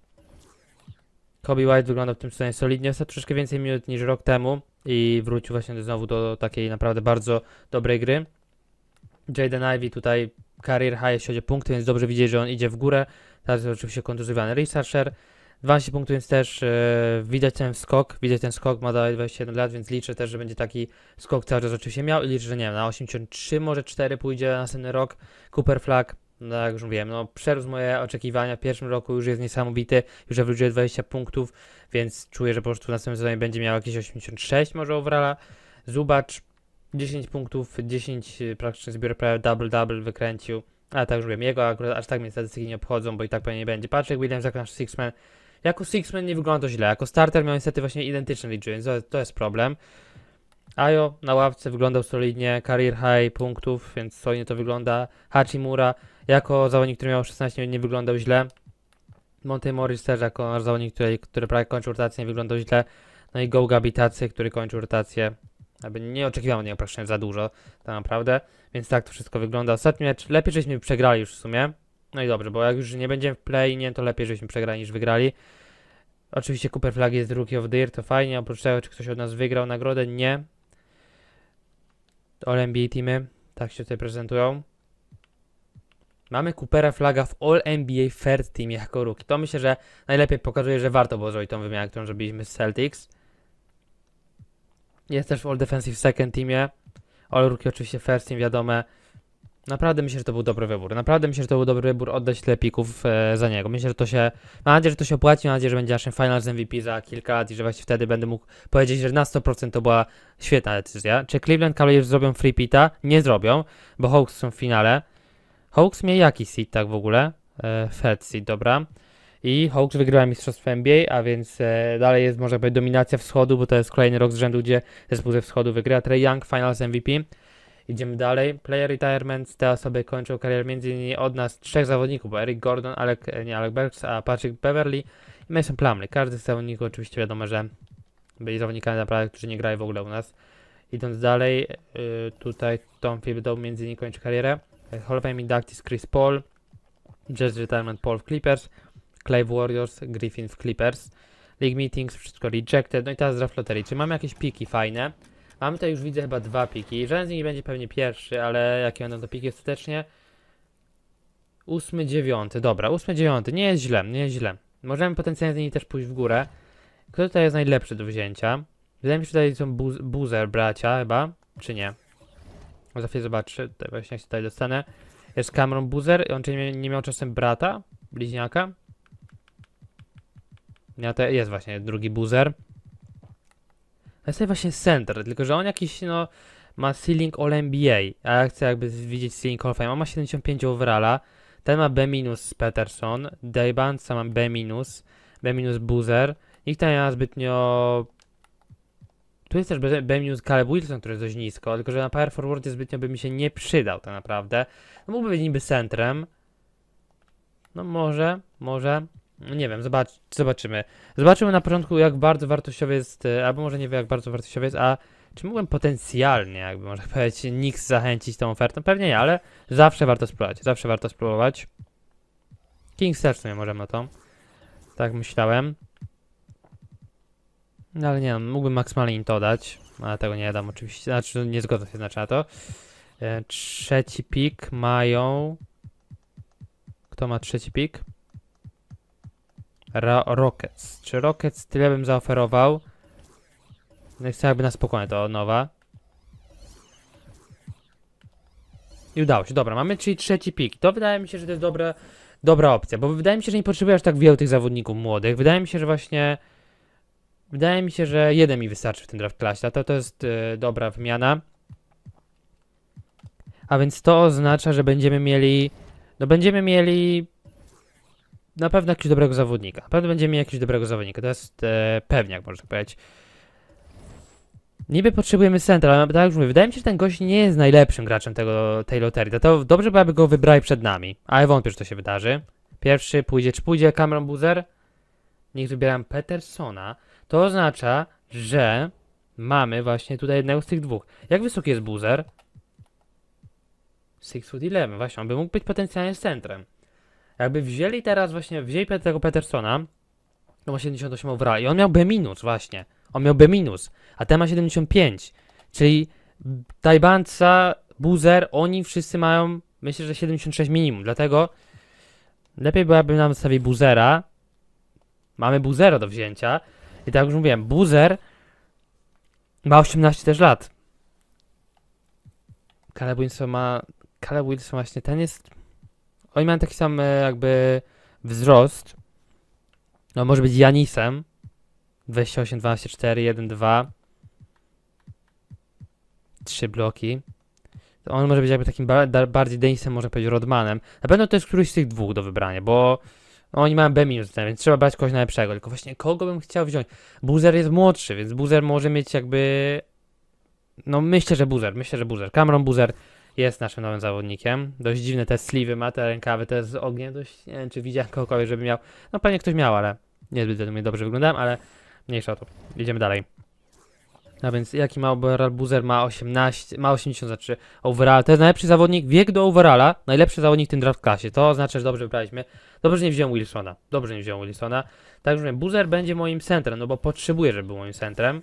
Speaker 1: Kobe White wyglądał w tym sezonie solidnie, dostał troszkę więcej minut niż rok temu i wrócił właśnie znowu do takiej naprawdę bardzo dobrej gry. Jaden Ivey tutaj career high, jeśli chodzi o punkty, więc dobrze widzieć, że on idzie w górę. Teraz jest oczywiście kontuzjowany Richard 12 punktów, więc też e, widać ten skok. Widać ten skok, ma dalej 21 lat, więc liczę też, że będzie taki skok cały czas oczywiście miał i liczę, że nie wiem, na 83, może 4 pójdzie na następny rok. Cooper Flag, no, tak jak już mówiłem, no przerósł moje oczekiwania. W pierwszym roku już jest niesamowity, już wywrócił 20 punktów, więc czuję, że po prostu w następnym sezonie będzie miał jakieś 86 może overalla. Zubacz 10 punktów, 10 y, praktycznie zbiór prawie double-double wykręcił. Ale tak już wiem, jego akurat aż tak mnie statystyki nie obchodzą, bo i tak pewnie nie będzie. Patrick Williams jak nasz sixman jako Sixman nie wygląda to źle, jako starter miał niestety właśnie identyczne liczby, więc to, jest problem. Ajo na ławce wyglądał solidnie, career high punktów, więc solidnie to wygląda. Hachimura jako zawodnik, który miał 16, nie wyglądał źle. Monte Morris też jako zawodnik, który, który prawie kończył rotację, nie wyglądał źle. No i Gołgabitacy, który kończył rotację. Aby nie oczekiwał od niego praktycznie za dużo, tak naprawdę. Więc tak to wszystko wygląda. Ostatni mecz, lepiej żeśmy przegrali już w sumie, no i dobrze, bo jak już nie będziemy w play, nie, to lepiej, żebyśmy przegrali niż wygrali. Oczywiście Cooper Flag jest Rookie of the Year, to fajnie. Oprócz tego, czy ktoś od nas wygrał nagrodę? Nie. All NBA teamy, tak się tutaj prezentują. Mamy Coopera Flaga w All NBA Third Team jako rookie. To myślę, że najlepiej pokazuje, że warto było zrobić tą wymianę, którą zrobiliśmy z Celtics. Jest też w All Defensive Second Teamie. All Rookie oczywiście First Team, wiadome. Naprawdę myślę, że to był dobry wybór. Naprawdę myślę, że to był dobry wybór oddać tyle pików e, za niego. Myślę, że to się. Mam nadzieję, że to się opłaci. Mam nadzieję, że będzie naszym z MVP za kilka lat i że właśnie wtedy będę mógł powiedzieć, że na 100% to była świetna decyzja. Czy Cleveland Cavaliers zrobią free pita? Nie zrobią, bo Hawks są w finale. Hawks mieli jaki seed tak w ogóle? E, Fed seed, dobra. I Hawks wygrywa mistrzostwo NBA, a więc e, dalej jest, można powiedzieć, dominacja wschodu, bo to jest kolejny rok z rzędu, gdzie zespół ze wschodu wygrywa Trey Young, z MVP. Idziemy dalej. Player retirements. Te osoby kończą karierę m.in. od nas trzech zawodników, bo Eric Gordon, Alec, e, nie Alec Berks, a Patrick Beverly i Mason Plumley. Każdy z zawodników oczywiście wiadomo, że byli zawodnikami naprawdę, którzy nie grają w ogóle u nas. Idąc dalej, yy, tutaj Tom Thibodeau między innymi kończy karierę. Hall of Fame inductees Chris Paul, Jazz Retirement Paul w Clippers, Clay Warriors, Griffin w Clippers, League Meetings, wszystko rejected, no i teraz draft lottery. Czy mamy jakieś piki fajne? Mamy tutaj już widzę chyba dwa piki. Żaden z nich będzie pewnie pierwszy, ale jakie będą to piki ostatecznie? Ósmy, dziewiąty. Dobra, ósmy, dziewiąty. Nie jest źle, nie jest źle. Możemy potencjalnie z nimi też pójść w górę. Kto tutaj jest najlepszy do wzięcia? Wydaje mi się, że tutaj są buzer bracia chyba, czy nie? Za chwilę zobaczę, tutaj właśnie jak się tutaj dostanę. Jest Cameron Buzer, on czy nie, nie miał czasem brata, bliźniaka? Ja to jest właśnie drugi Buzer. To jest właśnie center, tylko że on jakiś, no, ma ceiling All NBA, a ja chcę jakby widzieć ceiling All Fame. On ma 75 overalla, ten ma B- Peterson, Daybansa ma B-, B- Boozer, nikt tam nie ma zbytnio... Tu jest też B-, Caleb Wilson, który jest dość nisko, tylko że na power jest zbytnio by mi się nie przydał tak naprawdę. No mógłby być niby centrem. No może, może nie wiem, zobacz, zobaczymy. Zobaczymy na początku, jak bardzo wartościowy jest, e, albo może nie wiem, jak bardzo wartościowy jest, a czy mógłbym potencjalnie, jakby można powiedzieć, nikt zachęcić tą ofertą? Pewnie nie, ale zawsze warto spróbować, zawsze warto spróbować. Kings też nie możemy na to. Tak myślałem. No ale nie wiem, no, mógłbym maksymalnie im to dać, ale tego nie dam oczywiście, znaczy nie zgodzę się znaczy na to. E, trzeci pik mają... Kto ma trzeci pik? Ra Rockets. Czy Rockets tyle bym zaoferował? No jakby na spokojnie to nowa. I udało się, dobra, mamy czyli trzeci pik. To wydaje mi się, że to jest dobra, dobra opcja, bo wydaje mi się, że nie potrzebujesz tak wielu tych zawodników młodych. Wydaje mi się, że właśnie... Wydaje mi się, że jeden mi wystarczy w tym draft klasie, to, to jest yy, dobra wymiana. A więc to oznacza, że będziemy mieli... No będziemy mieli na pewno jakiegoś dobrego zawodnika. Na pewno będziemy mieli jakiegoś dobrego zawodnika. To jest e, pewniak, można powiedzieć. Niby potrzebujemy centra, ale tak już mówię, wydaje mi się, że ten gość nie jest najlepszym graczem tego, tej loterii. To, dobrze byłaby go wybrać przed nami, ale wątpię, że to się wydarzy. Pierwszy pójdzie, czy pójdzie Cameron Buzer? Niech wybieram Petersona. To oznacza, że mamy właśnie tutaj jednego z tych dwóch. Jak wysoki jest Buzer? 6 foot 11, właśnie, on by mógł być potencjalnie centrem. Jakby wzięli teraz właśnie, wzięli tego Petersona, to ma 78 overall i on miał B minus właśnie. On miał B minus, a ten ma 75. Czyli Tajbanca, Buzer, oni wszyscy mają, myślę, że 76 minimum, dlatego lepiej byłaby nam stawić Buzera. Mamy Buzera do wzięcia. I tak już mówiłem, Buzer ma 18 też lat. Caleb Wilson ma... Caleb Wilson właśnie, ten jest oni mają taki sam e, jakby wzrost. No, może być Janisem. 28, 12, 4, 1, 2. 3 bloki. On może być jakby takim bardziej Denisem, można powiedzieć, Rodmanem. Na pewno to jest któryś z tych dwóch do wybrania, bo oni mają B minus, więc trzeba brać kogoś najlepszego. Tylko właśnie kogo bym chciał wziąć? Buzer jest młodszy, więc Buzer może mieć jakby... No myślę, że Buzer, myślę, że Buzer. Cameron Buzer jest naszym nowym zawodnikiem. Dość dziwne te sliwy ma, te rękawy te z ogniem, dość nie wiem, czy widziałem kogokolwiek, żeby miał. No pewnie ktoś miał, ale niezbyt mnie dobrze wyglądałem, ale mniejsza o to. Jedziemy dalej. A więc jaki ma overall? Buzer ma 18, ma 80, znaczy overall. To jest najlepszy zawodnik, wiek do overalla, najlepszy zawodnik w tym draft klasie. To oznacza, że dobrze wybraliśmy. Dobrze, że nie wziąłem Wilsona. Dobrze, że nie wziąłem Wilsona. Także mówię, Buzer będzie moim centrem, no bo potrzebuję, żeby był moim centrem.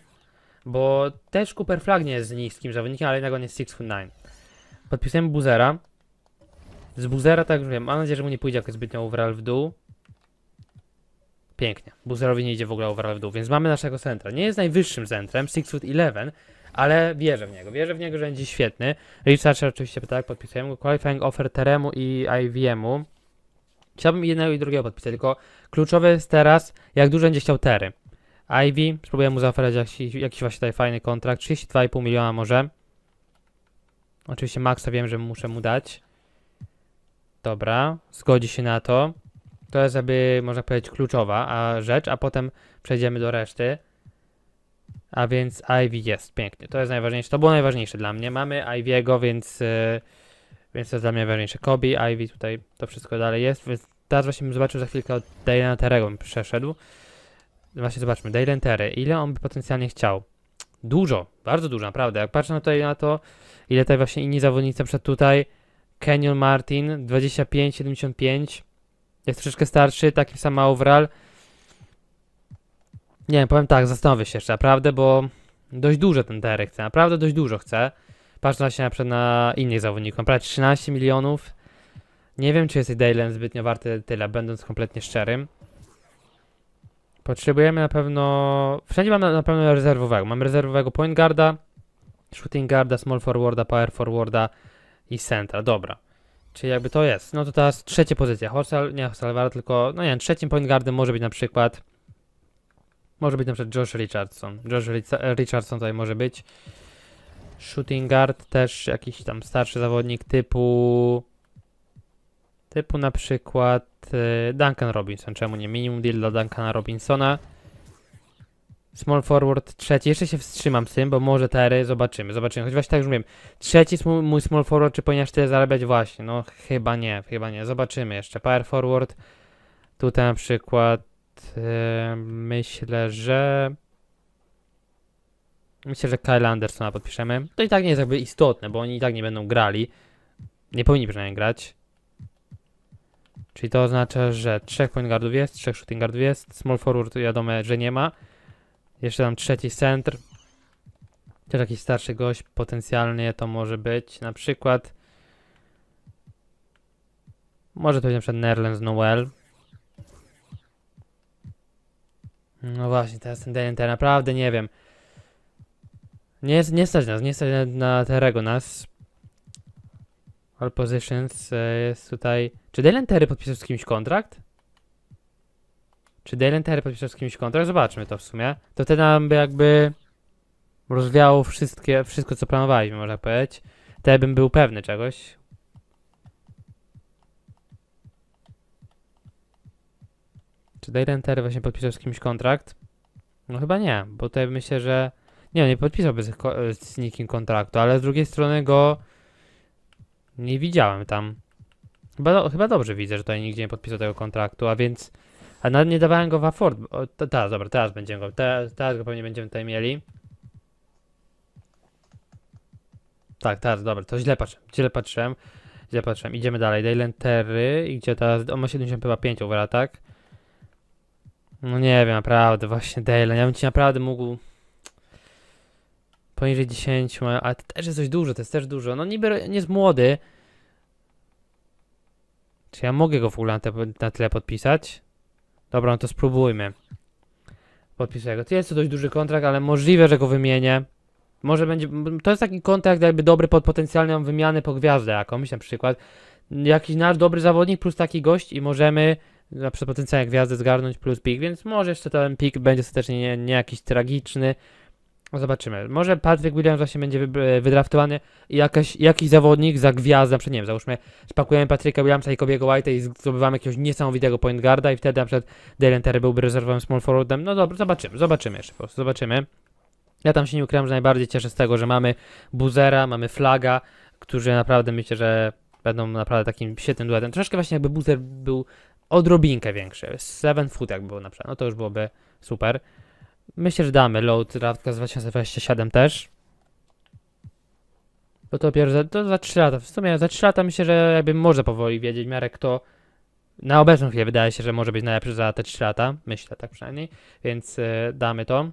Speaker 1: Bo też Cooper Flag nie jest niskim zawodnikiem, ale jednak on jest 6'9. Podpisujemy buzera. Z buzera tak już wiem. Mam nadzieję, że mu nie pójdzie jakoś zbytnio overall w dół. Pięknie. Buzerowi nie idzie w ogóle overall w dół, więc mamy naszego centra. Nie jest najwyższym centrem, Six Foot 11, ale wierzę w niego. Wierzę w niego, że będzie świetny. Richard oczywiście tak, podpisujemy go. Qualifying offer Teremu i IVM-u. Chciałbym jednego i drugiego podpisać, tylko kluczowe jest teraz, jak dużo będzie chciał Tery. Ivy, spróbuję mu zaoferować jakiś, jakiś właśnie tutaj fajny kontrakt, 32,5 miliona może. Oczywiście Maxa wiem, że muszę mu dać. Dobra, zgodzi się na to. To jest, aby, można powiedzieć, kluczowa a rzecz, a potem przejdziemy do reszty. A więc Ivy jest, pięknie. To jest najważniejsze, to było najważniejsze dla mnie. Mamy Ivy'ego, więc, yy, więc to jest dla mnie najważniejsze. Kobe, Ivy, tutaj to wszystko dalej jest. Więc teraz właśnie bym zobaczył za chwilkę od Daylan Terego bym przeszedł. Właśnie zobaczmy, Daylan Terry, ile on by potencjalnie chciał? Dużo, bardzo dużo, naprawdę. Jak patrzę na tutaj na to, ile tutaj właśnie inni zawodnicy, przed tutaj Kenyon Martin 25-75, jest troszeczkę starszy, taki sam overall. Nie wiem, powiem tak, zastanowię się jeszcze, naprawdę, bo dość dużo ten Terek chce, naprawdę dość dużo chce. patrzę się na przykład na innych zawodników, prawie 13 milionów. Nie wiem, czy jest Dalen zbytnio warty tyle, będąc kompletnie szczerym. Potrzebujemy na pewno... Wszędzie mam na, na pewno rezerwowego. Mam rezerwowego point guarda, shooting guarda, small forwarda, power forwarda i centra. Dobra. Czyli jakby to jest. No to teraz trzecia pozycja. Horsal, nie Salvar, tylko, no nie wiem, trzecim point guardem może być na przykład może być na przykład Josh Richardson. Josh Richardson tutaj może być. Shooting guard też jakiś tam starszy zawodnik typu typu na przykład y, Duncan Robinson. Czemu nie? Minimum deal dla Duncana Robinsona small forward trzeci. Jeszcze się wstrzymam z tym, bo może tery, zobaczymy, zobaczymy. Choć właśnie tak już wiem. Trzeci mój small forward, czy powinieneś tyle zarabiać? Właśnie, no chyba nie, chyba nie. Zobaczymy jeszcze. Power forward, tutaj na przykład yy, myślę, że... Myślę, że Kyle Andersona podpiszemy. To i tak nie jest jakby istotne, bo oni i tak nie będą grali. Nie powinni przynajmniej grać. Czyli to oznacza, że trzech point guardów jest, trzech shooting guardów jest, small forward wiadomo, że nie ma. Jeszcze tam trzeci centr. Też jakiś starszy gość potencjalnie to może być. Na przykład... Może to być na przykład Nerlens Noel. No właśnie, teraz ten DNT naprawdę nie wiem. Nie, jest, nie stać nas, nie stać na, na Terego nas. All Positions e, jest tutaj... Czy Dylan Terry podpisał z kimś kontrakt? Czy Dalen Terry podpisał z kimś kontrakt? Zobaczmy to w sumie. To wtedy nam by jakby rozwiało wszystkie, wszystko, co planowaliśmy, można powiedzieć. Wtedy bym był pewny czegoś. Czy Dalen Terry właśnie podpisał z kimś kontrakt? No chyba nie, bo tutaj myślę, że... Nie, on nie podpisałby z, z nikim kontraktu, ale z drugiej strony go nie widziałem tam. Chyba, chyba dobrze widzę, że tutaj nigdzie nie podpisał tego kontraktu, a więc a nawet nie dawałem go w afford. O, teraz, dobra, teraz będziemy go, teraz, teraz go pewnie będziemy tutaj mieli. Tak, teraz, dobra, to źle patrzyłem, źle patrzyłem. Źle patrzyłem, idziemy dalej. Dayland Terry i gdzie teraz, on ma 75 overall, tak? No nie wiem, naprawdę, właśnie Dayland, ja bym ci naprawdę mógł poniżej 10, ale to też jest coś dużo, to jest też dużo. No niby nie jest młody. Czy ja mogę go w ogóle na, te, na tyle podpisać? Dobra, no to spróbujmy. Podpisuję go. To jest to dość duży kontrakt, ale możliwe, że go wymienię. Może będzie... To jest taki kontrakt jakby dobry pod potencjalną wymianę po gwiazdę jakąś na przykład. Jakiś nasz dobry zawodnik plus taki gość i możemy na przykład potencjalnie gwiazdę zgarnąć plus pik, więc może jeszcze ten pik będzie ostatecznie nie, nie jakiś tragiczny. No zobaczymy. Może Patrick Williams właśnie będzie e, wydraftowany i jakaś, jakiś zawodnik za gwiazdę, nie wiem, załóżmy, spakujemy Patryka Williamsa i Kobiego White'a i zdobywamy jakiegoś niesamowitego point guarda i wtedy na przykład Dalen Terry byłby rezerwowym small forwardem. No dobra, zobaczymy, zobaczymy jeszcze po prostu, zobaczymy. Ja tam się nie ukryłem, że najbardziej cieszę z tego, że mamy Buzera, mamy Flaga, którzy naprawdę myślę, że będą naprawdę takim świetnym duetem. Troszeczkę właśnie jakby Buzer był odrobinkę większy, 7 foot jak było na przykład, no to już byłoby super. Myślę, że damy load Radka z 2027 też. Bo to dopiero za, to za 3 lata. W sumie za 3 lata myślę, że jakby może powoli wiedzieć w miarę kto na obecną chwilę wydaje się, że może być najlepszy za te 3 lata. Myślę tak przynajmniej. Więc yy, damy to.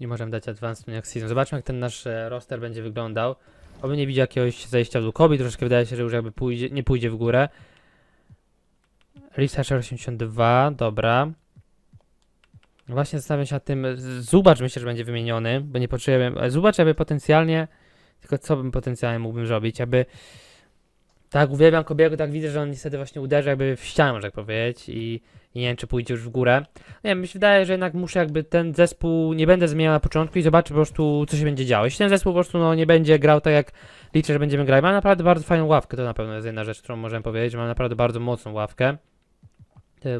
Speaker 1: Nie możemy dać Advanced Next Season. Zobaczmy jak ten nasz e, roster będzie wyglądał. Oby nie widział jakiegoś zejścia dół kobi. Troszkę wydaje się, że już jakby pójdzie, nie pójdzie w górę. Researcher 82, dobra. Właśnie zastanawiam się nad tym. Zubacz myślę, że będzie wymieniony, bo nie potrzebujemy. Zubacz, aby potencjalnie. Tylko co bym potencjalnie mógłbym zrobić, aby. Tak, uwielbiam Kobiego, tak widzę, że on niestety właśnie uderza jakby w ścianę, można tak powiedzieć i, i, nie wiem, czy pójdzie już w górę. Nie wiem, mi się wydaje, że jednak muszę jakby ten zespół, nie będę zmieniał na początku i zobaczę po prostu, co się będzie działo. Jeśli ten zespół po prostu no, nie będzie grał tak, jak liczę, że będziemy grać. Mam naprawdę bardzo fajną ławkę, to na pewno jest jedna rzecz, którą możemy powiedzieć, że mam naprawdę bardzo mocną ławkę.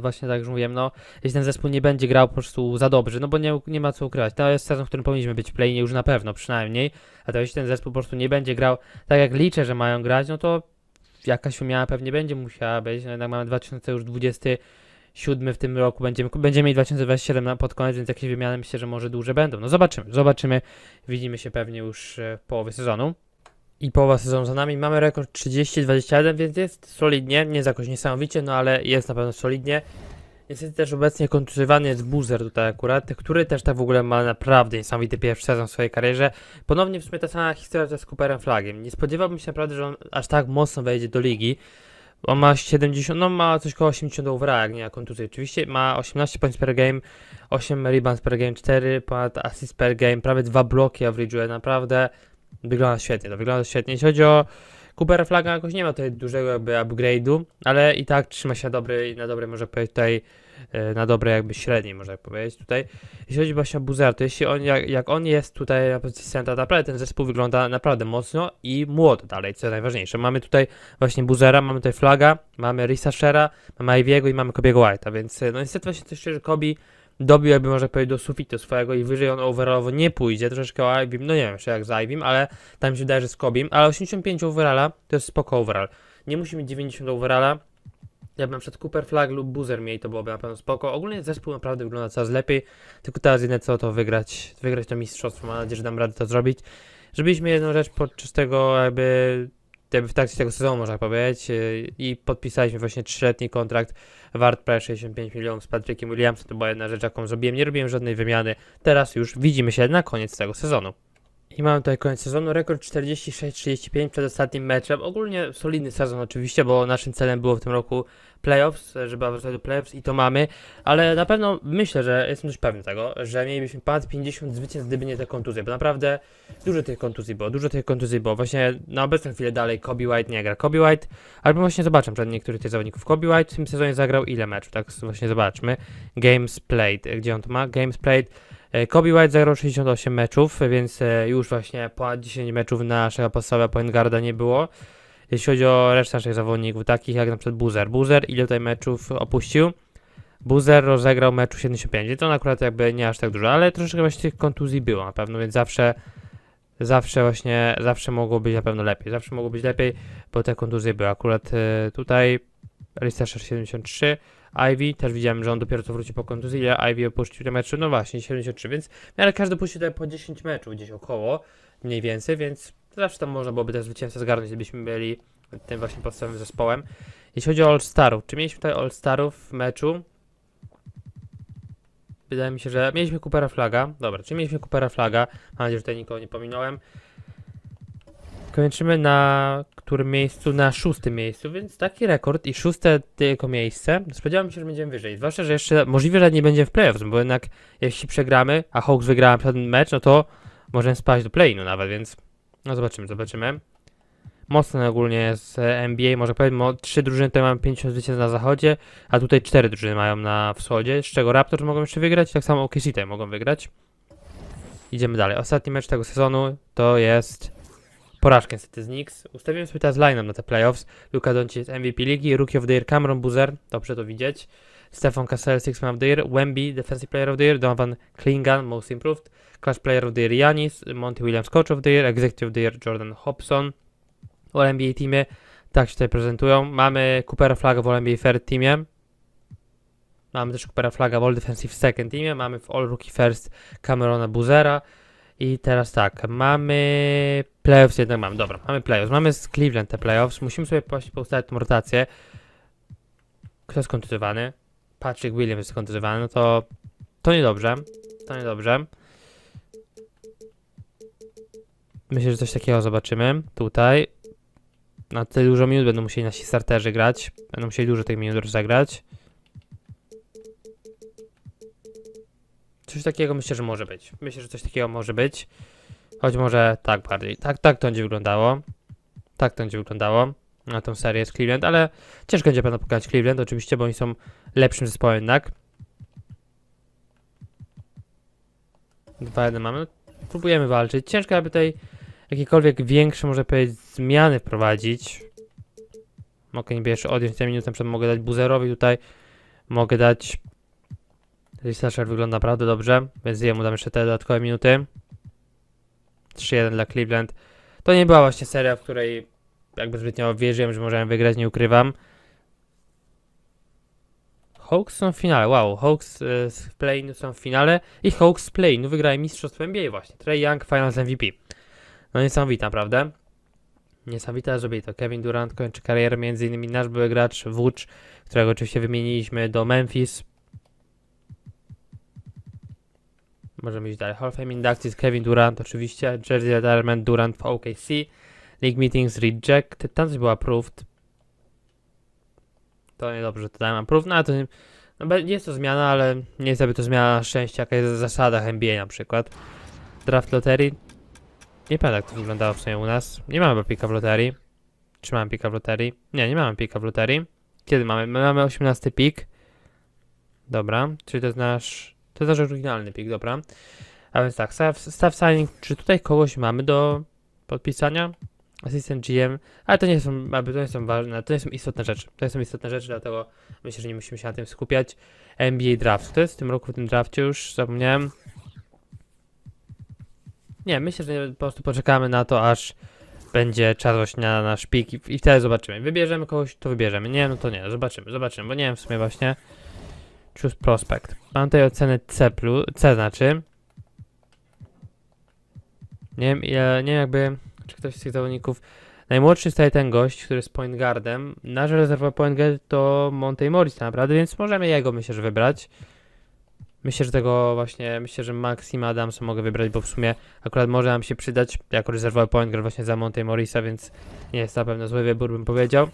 Speaker 1: Właśnie tak, już mówiłem, no, jeśli ten zespół nie będzie grał po prostu za dobrze, no bo nie, nie ma co ukrywać. To jest sezon, w którym powinniśmy być w play już na pewno przynajmniej, a to jeśli ten zespół po prostu nie będzie grał tak jak liczę, że mają grać, no to jakaś umiała pewnie będzie musiała być, no jednak mamy 2027 w tym roku, będziemy, będziemy mieli 2027 na, pod koniec, więc jakieś wymiany myślę, że może duże będą. No zobaczymy, zobaczymy, widzimy się pewnie już e, w połowie sezonu. I połowa sezonu za nami. Mamy rekord 30-21, więc jest solidnie. Nie jakoś niesamowicie, no ale jest na pewno solidnie. Niestety też obecnie kontuzjowany jest Buzer tutaj akurat, który też tak w ogóle ma naprawdę niesamowity pierwszy sezon w swojej karierze. Ponownie w sumie ta sama historia z Cooperem Flagiem. Nie spodziewałbym się naprawdę, że on aż tak mocno wejdzie do ligi. On ma 70, no ma coś koło 80 overall, jak nie ma kontuzji. Oczywiście ma 18 points per game, 8 rebounds per game, 4 ponad assist per game, prawie 2 bloki average'uje, naprawdę Wygląda świetnie, to wygląda świetnie. Jeśli chodzi o Cooper Flaga, jakoś nie ma tutaj dużego jakby upgrade'u, ale i tak trzyma się na dobry, na dobre może powiedzieć tutaj, e, na dobre jakby średniej można tak powiedzieć tutaj. Jeśli chodzi właśnie o Buzera, to jeśli on, jak, jak on jest tutaj na pozycji centra, naprawdę ten zespół wygląda naprawdę mocno i młodo. dalej, co najważniejsze. Mamy tutaj właśnie Buzera, mamy tutaj Flaga, mamy Risa Shera, mamy Iviego i mamy Kobiego White'a, więc e, no niestety właśnie coś, że Kobi dobiłby, może powiedzieć, do sufitu swojego i wyżej on overallowo nie pójdzie, troszeczkę o Ibim, no nie wiem jeszcze jak z Ibim, ale tam się wydaje, że z Kobim, ale 85 overalla to jest spoko overall. Nie musi mieć 90 overalla, ja bym na przykład Cooper Flag lub Boozer mieli, to byłoby na pewno spoko. Ogólnie zespół naprawdę wygląda coraz lepiej, tylko teraz jedyne co to wygrać, wygrać to mistrzostwo, mam nadzieję, że dam radę to zrobić. żebyśmy jedną rzecz podczas tego jakby jakby w trakcie tego sezonu, można powiedzieć, y, i podpisaliśmy właśnie trzyletni kontrakt wart prawie 65 milionów z Patrickiem Williamsem. To była jedna rzecz, jaką zrobiłem. Nie robiłem żadnej wymiany. Teraz już widzimy się na koniec tego sezonu. I mamy tutaj koniec sezonu, rekord 46-35 przed ostatnim meczem. Ogólnie solidny sezon oczywiście, bo naszym celem było w tym roku playoffs, żeby awansować do playoffs i to mamy, ale na pewno myślę, że jestem dość pewny tego, że mielibyśmy ponad 50 zwycięstw, gdyby nie te kontuzje, bo naprawdę dużo tych kontuzji było, dużo tych kontuzji było. Właśnie na obecną chwilę dalej Kobe White nie gra. Kobe White, albo właśnie zobaczę przed niektórych tych zawodników. Kobe White w tym sezonie zagrał ile meczów, tak właśnie zobaczmy. Games played, gdzie on to ma? Games played E, Kobe White zagrał 68 meczów, więc e, już właśnie ponad 10 meczów na naszego Point Guarda nie było. Jeśli chodzi o resztę naszych zawodników, takich jak na przykład Buzer. Buzer ile tutaj meczów opuścił? Buzer rozegrał meczu 75, to on akurat jakby nie aż tak dużo, ale troszeczkę właśnie tych kontuzji było na pewno, więc zawsze zawsze właśnie, zawsze mogło być na pewno lepiej, zawsze mogło być lepiej, bo te kontuzje były akurat e, tutaj Alistair 73, Ivy, też widziałem, że on dopiero co wrócił po kontuzji, ile Ivy opuścił te mecze, no właśnie, 73, więc w miarę każdy puścił tutaj po 10 meczów, gdzieś około, mniej więcej, więc zawsze tam można byłoby też zwycięstwo zgarnąć, gdybyśmy byli tym właśnie podstawowym zespołem. Jeśli chodzi o All-Starów, czy mieliśmy tutaj All-Starów w meczu? Wydaje mi się, że mieliśmy Coopera Flaga, dobra, czy mieliśmy Coopera Flaga, mam nadzieję, że tutaj nikogo nie pominąłem. Kończymy na którym miejscu? Na szóstym miejscu, więc taki rekord i szóste tylko miejsce. Spodziewałem się, że będziemy wyżej. Zwłaszcza, że jeszcze możliwe, że nie będziemy w playoffs, bo jednak jeśli przegramy, a Hawks wygrała ten mecz, no to możemy spaść do play, no nawet, więc no zobaczymy, zobaczymy. Mocne ogólnie z e, NBA, może powiem, trzy drużyny tutaj mają 50 zwycięstw na zachodzie, a tutaj cztery drużyny mają na wschodzie, z czego Raptors mogą jeszcze wygrać, tak samo OKC tutaj mogą wygrać. Idziemy dalej. Ostatni mecz tego sezonu to jest porażkę niestety z Knicks. Ustawiłem sobie teraz line na te playoffs. Luka Doncic MVP ligi, Rookie of the Year Cameron Boozer, dobrze to widzieć. Stefan Kassel, Six Man of the Year, Wemby, Defensive Player of the Year, Donovan Klingan, Most Improved, Clash Player of the Year Janis, Monty Williams Coach of the Year, Executive of the Year Jordan Hobson. O NBA teamie tak się tutaj prezentują. Mamy Coopera Flaga w NBA Fair teamie. Mamy też Coopera Flaga w All Defensive Second teamie. Mamy w All Rookie First Camerona Buzera. I teraz tak, mamy playoffs jednak mamy, dobra, mamy playoffs, mamy z Cleveland te playoffs, musimy sobie właśnie poustawić tą rotację. Kto jest kontuzowany? Patrick Williams jest kontuzowany, no to to niedobrze, to niedobrze. Myślę, że coś takiego zobaczymy tutaj. Na tyle dużo minut będą musieli nasi starterzy grać, będą musieli dużo tych minut rozegrać. Coś takiego myślę, że może być. Myślę, że coś takiego może być. Choć może tak bardziej. Tak, tak to będzie wyglądało. Tak to będzie wyglądało na tą serię z Cleveland, ale ciężko będzie pewno pokazać Cleveland oczywiście, bo oni są lepszym zespołem jednak. 2-1 mamy. Próbujemy walczyć. Ciężko, aby tutaj jakiekolwiek większe, może powiedzieć, zmiany wprowadzić. Mogę niby jeszcze odjąć ten minut, na przykład mogę dać buzerowi tutaj. Mogę dać Slasher wygląda naprawdę dobrze, więc jemu dam jeszcze te dodatkowe minuty. 3-1 dla Cleveland. To nie była właśnie seria, w której jakby zbytnio wierzyłem, że możemy wygrać, nie ukrywam. Hawks są w finale, wow, Hawks y, z Playnu są w finale i Hawks z Playnu wygrają mistrzostwo NBA właśnie, Trey Young Finals MVP. No niesamowita, prawda? Niesamowita, zrobię to. Kevin Durant kończy karierę, między innymi nasz były gracz Wódz, którego oczywiście wymieniliśmy do Memphis, Możemy iść dalej. Hall of Fame inductees Kevin Durant oczywiście, Jersey Retirement Durant w OKC, League Meetings Rejected, tam coś była approved. To niedobrze, to dałem approved, no ale to nie, no, jest to zmiana, ale nie jest aby to zmiana szczęścia, jaka jest w zasadach NBA na przykład. Draft Lottery. Nie pamiętam jak to wyglądało w sumie u nas. Nie mamy pika w loterii. Czy mamy pika w loterii? Nie, nie mamy pika w loterii. Kiedy mamy? My mamy 18 pik. Dobra, czyli to jest nasz to też oryginalny pik dobra. A więc tak, staff, staff signing, czy tutaj kogoś mamy do podpisania? assistant GM, ale to nie są, aby to nie są ważne, to nie są istotne rzeczy. To nie są istotne rzeczy, dlatego myślę, że nie musimy się na tym skupiać. NBA Draft, to jest w tym roku, w tym drafcie już, zapomniałem. Nie, myślę, że po prostu poczekamy na to, aż będzie czarość na nasz pik i, i wtedy zobaczymy. Wybierzemy kogoś, to wybierzemy. Nie, no to nie, zobaczymy, zobaczymy, bo nie wiem w sumie właśnie. Choose prospect. Mam tutaj ocenę C+, C znaczy. Nie wiem, ja, nie wiem jakby, czy ktoś z tych zawodników... Najmłodszy staje ten gość, który jest point guardem. Nasz rezerwa point guard to Monte Morris tak naprawdę, więc możemy jego, myślę, że wybrać. Myślę, że tego właśnie, myślę, że Maxima Adamsa mogę wybrać, bo w sumie akurat może nam się przydać jako rezerwowy point guard właśnie za Monte Morrisa, więc nie jest na pewno zły wybór, bym powiedział.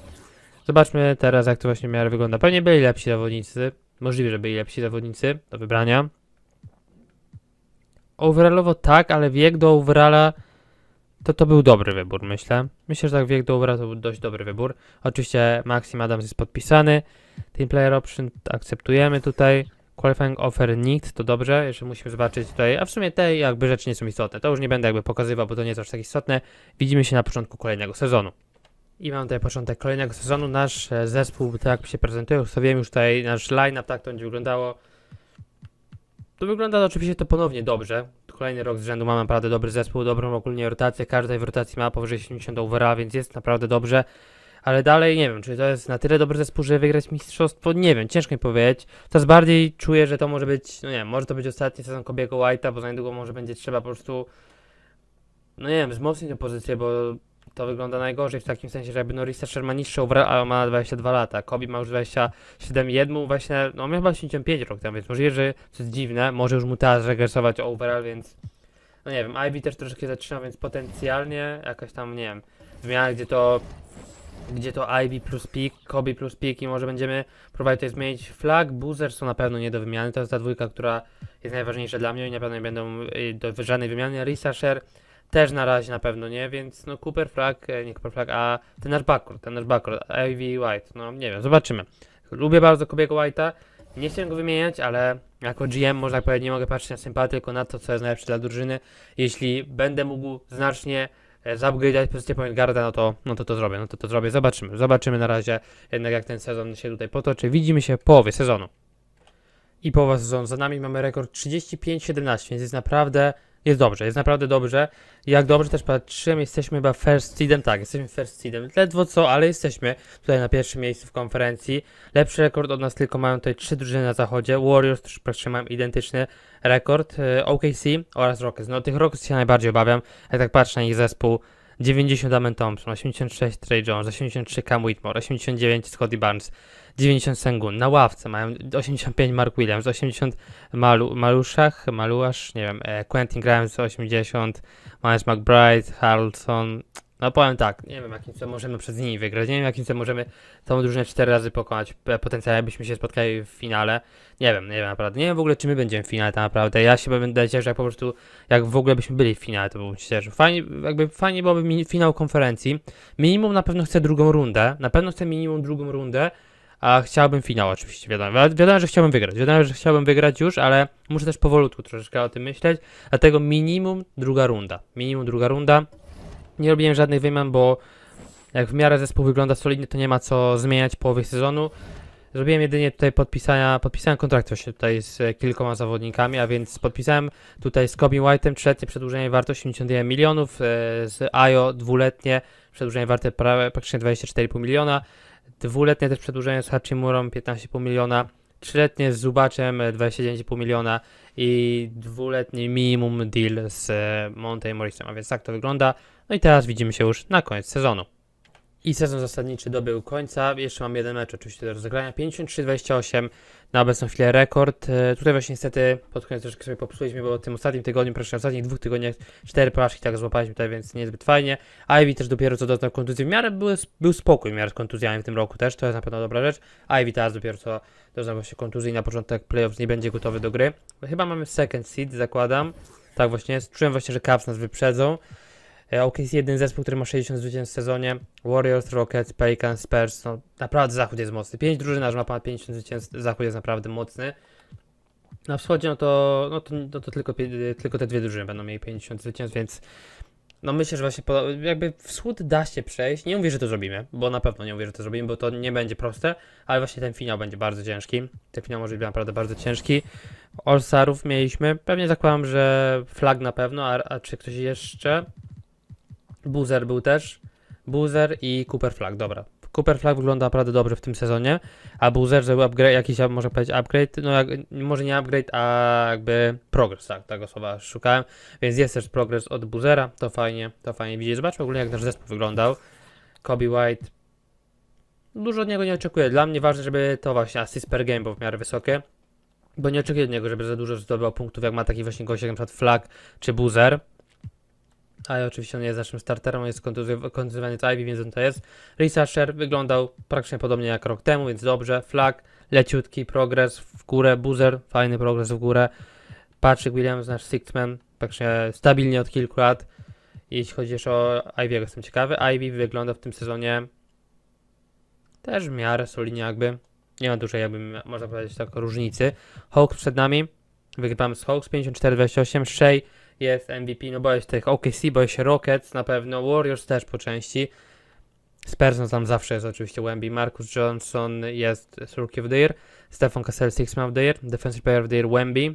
Speaker 1: Zobaczmy teraz, jak to właśnie w wygląda. Pewnie byli lepsi zawodnicy, Możliwe, że byli lepsi zawodnicy do wybrania. Overallowo tak, ale wiek do overalla to to był dobry wybór, myślę. Myślę, że tak wiek do overalla to był dość dobry wybór. Oczywiście Maxim Adams jest podpisany. Team Player Option akceptujemy tutaj. Qualifying Offer nikt, to dobrze, jeszcze musimy zobaczyć tutaj, a w sumie te jakby rzeczy nie są istotne, to już nie będę jakby pokazywał, bo to nie jest aż tak istotne. Widzimy się na początku kolejnego sezonu. I mam tutaj początek kolejnego sezonu. Nasz e, zespół, tak się prezentuje, ustawiłem już tutaj nasz line-up, tak to będzie wyglądało. To wygląda oczywiście to ponownie dobrze. Kolejny rok z rzędu mamy naprawdę dobry zespół, dobrą ogólnie rotację. Każda w rotacji ma powyżej 70 overa, więc jest naprawdę dobrze. Ale dalej nie wiem, czy to jest na tyle dobry zespół, żeby wygrać mistrzostwo? Nie wiem, ciężko mi powiedzieć. Coraz bardziej czuję, że to może być, no nie wiem, może to być ostatni sezon Kobiego White'a, bo za niedługo może będzie trzeba po prostu, no nie wiem, wzmocnić opozycję, bo to wygląda najgorzej w takim sensie, że jakby Norrisa ma niższy ubrał, ale ma 22 lata. Kobe ma już 27, jedmu właśnie, no miał chyba 85 rok tam, więc może, że co jest dziwne, może już mu teraz regresować overall, więc no nie wiem, Ivy też troszeczkę zaczyna, więc potencjalnie jakaś tam, nie wiem, zmiana, gdzie to gdzie to Ivy plus pik, Kobe plus pik i może będziemy próbować tutaj zmienić flag. Buzzer są na pewno nie do wymiany, to jest ta dwójka, która jest najważniejsza dla mnie i na pewno nie będą y, do żadnej wymiany. Risasher też na razie na pewno nie, więc no Cooper Flag, e, nie Cooper Flag, a ten Arbakor, ten Arbakor, Ivy White, no nie wiem, zobaczymy. Lubię bardzo Kobiego White'a, nie chciałem go wymieniać, ale jako GM można tak powiedzieć, nie mogę patrzeć na sympatię, tylko na to, co jest najlepsze dla drużyny. Jeśli będę mógł znacznie e, zaupgrade'ować pozycję point guarda, no to, no to to zrobię, no to to zrobię, zobaczymy. Zobaczymy na razie jednak jak ten sezon się tutaj potoczy. Widzimy się w połowie sezonu. I połowa sezonu za nami mamy rekord 35-17, więc jest naprawdę jest dobrze, jest naprawdę dobrze. Jak dobrze też patrzyłem, jesteśmy chyba first seedem, tak, jesteśmy first seedem, ledwo co, ale jesteśmy tutaj na pierwszym miejscu w konferencji. Lepszy rekord od nas tylko mają tutaj trzy drużyny na zachodzie, Warriors też praktycznie mają identyczny rekord, e, OKC oraz Rockets. No tych Rockets się najbardziej obawiam, jak tak patrzę na ich zespół, 90 Amen Thompson, 86 Trey Jones, 83 Cam Whitmore, 89 Scotty Barnes, 90 Sengun, na ławce mają 85 Mark Williams, 80 Malu, Maluszach, Maluasz, nie wiem, e, Quentin Grimes 80, Miles McBride, Harlson, no powiem tak, nie wiem jakim co możemy przed nimi wygrać, nie wiem jakim co możemy tą drużynę cztery razy pokonać, e, potencjalnie byśmy się spotkali w finale, nie wiem, nie wiem naprawdę, nie wiem w ogóle czy my będziemy w finale tak naprawdę, ja się będę cieszył jak po prostu, jak w ogóle byśmy byli w finale, to bym się cieszył, fajnie, jakby fajnie byłoby finał konferencji, minimum na pewno chcę drugą rundę, na pewno chcę minimum drugą rundę, a chciałbym finał oczywiście, wiadomo. Wiadomo, że chciałbym wygrać. Wiadomo, że chciałbym wygrać już, ale muszę też powolutku troszeczkę o tym myśleć. Dlatego minimum druga runda. Minimum druga runda. Nie robiłem żadnych wymian, bo jak w miarę zespół wygląda solidnie, to nie ma co zmieniać połowy sezonu. Zrobiłem jedynie tutaj podpisania, podpisałem kontrakt właśnie tutaj z kilkoma zawodnikami, a więc podpisałem tutaj z Kobe White'em trzecie przedłużenie warte 81 milionów, e, z Ajo dwuletnie przedłużenie warte praktycznie 24,5 miliona, dwuletnie też przedłużenie z Hachimurą 15,5 miliona, trzyletnie z Zubaczem 29,5 miliona i dwuletni minimum deal z e, Monte Morrisem, a więc tak to wygląda. No i teraz widzimy się już na koniec sezonu. I sezon zasadniczy dobył końca. Jeszcze mam jeden mecz oczywiście do rozegrania. 53-28 na obecną chwilę rekord. E, tutaj właśnie niestety pod koniec troszkę sobie popsuliśmy, bo w tym ostatnim tygodniu, proszę, w ostatnich dwóch tygodniach cztery porażki tak złapaliśmy tutaj, więc niezbyt fajnie. Ivy też dopiero co doznał kontuzji. W miarę był, był spokój w miarę z kontuzjami w tym roku też, to jest na pewno dobra rzecz. Ivy teraz dopiero co doznał właśnie kontuzji na początek playoffs nie będzie gotowy do gry. Chyba mamy second seed, zakładam. Tak właśnie jest. Czułem właśnie, że Cavs nas wyprzedzą. OKC e, jeden zespół, który ma 60 zwycięstw w sezonie. Warriors, Rockets, Pelicans, Spurs. No, naprawdę zachód jest mocny. Pięć drużynarz ma ponad 50 zwycięstw. Zachód jest naprawdę mocny. Na wschodzie no to, no to, no to tylko, tylko te dwie drużyny będą mieli 50 zwycięstw, więc no myślę, że właśnie jakby wschód da się przejść. Nie mówię, że to zrobimy, bo na pewno nie mówię, że to zrobimy, bo to nie będzie proste, ale właśnie ten finał będzie bardzo ciężki. Ten finał może być naprawdę bardzo ciężki. All-Starów mieliśmy. Pewnie zakładam, że flag na pewno, a, a czy ktoś jeszcze? Boozer był też. Boozer i Cooper Flag, dobra. Cooper Flag wygląda naprawdę dobrze w tym sezonie, a Boozer zrobił upgrade, jakiś, może powiedzieć upgrade, no jak, może nie upgrade, a jakby progres, tak, tego słowa szukałem, więc jest też progres od Boozera, to fajnie, to fajnie widzieć. Zobaczmy ogólnie jak nasz zespół wyglądał. Kobe White, dużo od niego nie oczekuję, dla mnie ważne, żeby to właśnie assist per game było w miarę wysokie, bo nie oczekuję od niego, żeby za dużo zdobywał punktów, jak ma taki właśnie gość jak na przykład Flag czy Boozer, a i oczywiście on jest naszym starterem, jest kontuzjowany co Ivy, więc on to jest. Researcher wyglądał praktycznie podobnie jak rok temu, więc dobrze. Flag, leciutki, progres w górę, buzzer, fajny progres w górę. Patrick Williams, nasz Sixman, praktycznie stabilnie od kilku lat. Jeśli chodzi jeszcze o Ivy, jestem ciekawy. Ivy wygląda w tym sezonie też w miarę solidnie jakby. Nie ma dużej, jakby można powiedzieć, tak różnicy. Hawks przed nami. Wygrywamy z Hawks 54-28. Shea jest MVP, no bo się tych OKC, boję się Rockets na pewno, Warriors też po części. Spurs no tam zawsze jest oczywiście Wemby, Marcus Johnson jest Rookie of the Year, Stefan Cassell Sixman of the Year, Defensive Player of the Year Wemby,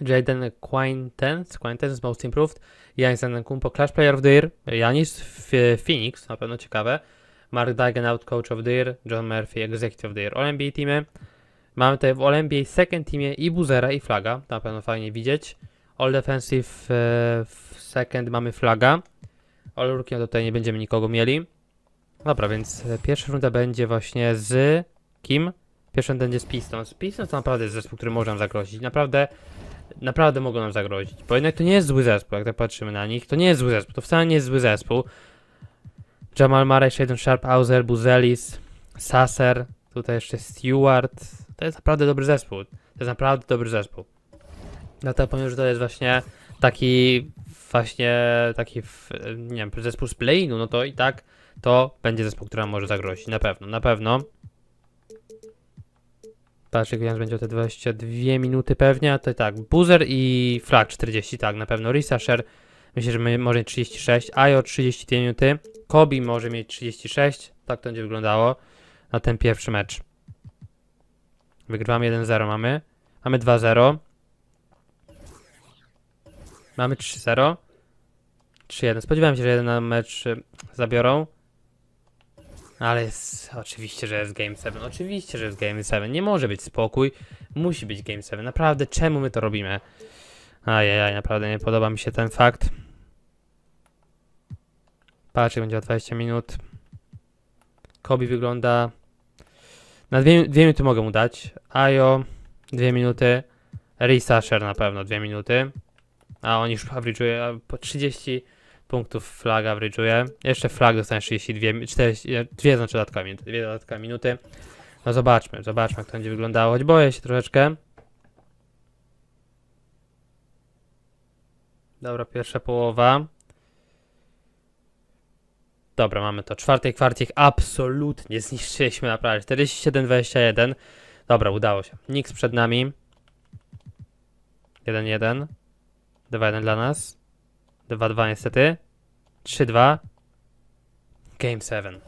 Speaker 1: Jaden Quintens, Quintens Most Improved, Janis Kumpo, Clash Player of the Year, Janis Phoenix, na pewno ciekawe, Mark Dagen Out Coach of the Year, John Murphy Executive of the Year, All-NBA teamy. Mamy tutaj w all second teamie i Buzera i Flaga, na pewno fajnie widzieć. All defensive e, w second mamy flaga. All rookie no tutaj nie będziemy nikogo mieli. Dobra, więc e, pierwsza runda będzie właśnie z kim? Pierwsza runda będzie z Pistons. Pistons to naprawdę jest zespół, który może nam zagrozić. Naprawdę, naprawdę mogą nam zagrozić. Bo jednak to nie jest zły zespół, jak tak patrzymy na nich. To nie jest zły zespół, to wcale nie jest zły zespół. Jamal Murray, Shaden Sharp, Auser, Buzelis, Sasser, tutaj jeszcze Stewart. To jest naprawdę dobry zespół. To jest naprawdę dobry zespół. Dlatego no powiem, że to jest właśnie taki właśnie taki, nie wiem, zespół z Playinu, no to i tak to będzie zespół, który może zagrozić, na pewno, na pewno. Patrzek Williams będzie o te 22 minuty pewnie, a to tak, Boozer i Flag 40, tak, na pewno, Risasher myślę, że może mieć 36, Ajo 32 minuty, Kobi może mieć 36, tak to będzie wyglądało na ten pierwszy mecz. Wygrywamy 1-0 mamy, mamy 2-0. Mamy 3-0. 3-1. Spodziewałem się, że jeden mecz y, zabiorą. Ale jest, oczywiście, że jest Game 7. Oczywiście, że jest Game 7. Nie może być spokój. Musi być Game 7. Naprawdę, czemu my to robimy? Ajajaj, naprawdę nie podoba mi się ten fakt. Patrzcie, będzie o 20 minut. Kobi wygląda... Na dwie, dwie minuty mogę mu dać. Ajo, dwie minuty. Risa na pewno, dwie minuty. A on już average'uje po 30 punktów flag average'uje. Jeszcze flag dostanie 32, 40, 2 znaczy dodatkowe minuty, 2 dodatkowe minuty. No zobaczmy, zobaczmy jak to będzie wyglądało, choć boję się troszeczkę. Dobra, pierwsza połowa. Dobra, mamy to. Czwartej kwarcie absolutnie zniszczyliśmy naprawdę. 47-21. Dobra, udało się. Nikt przed nami. 1-1. 2-1 dla nas. 2-2 niestety. 3-2. Game 7.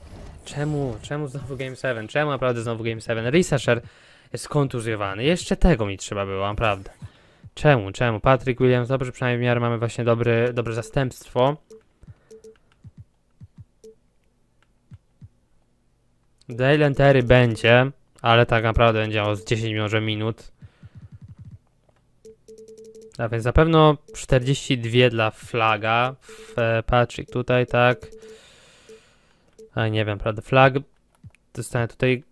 Speaker 1: Czemu? Czemu znowu Game 7? Czemu naprawdę znowu Game 7? Researcher jest kontuzjowany. Jeszcze tego mi trzeba było, naprawdę. Czemu? Czemu? Patrick Williams, dobrze, przynajmniej w miarę mamy właśnie dobry, dobre zastępstwo. Dale Terry będzie, ale tak naprawdę będzie miało z 10 może minut. A więc na pewno 42 dla flaga. Patrick tutaj, tak. A nie wiem, prawda, flag dostanę tutaj,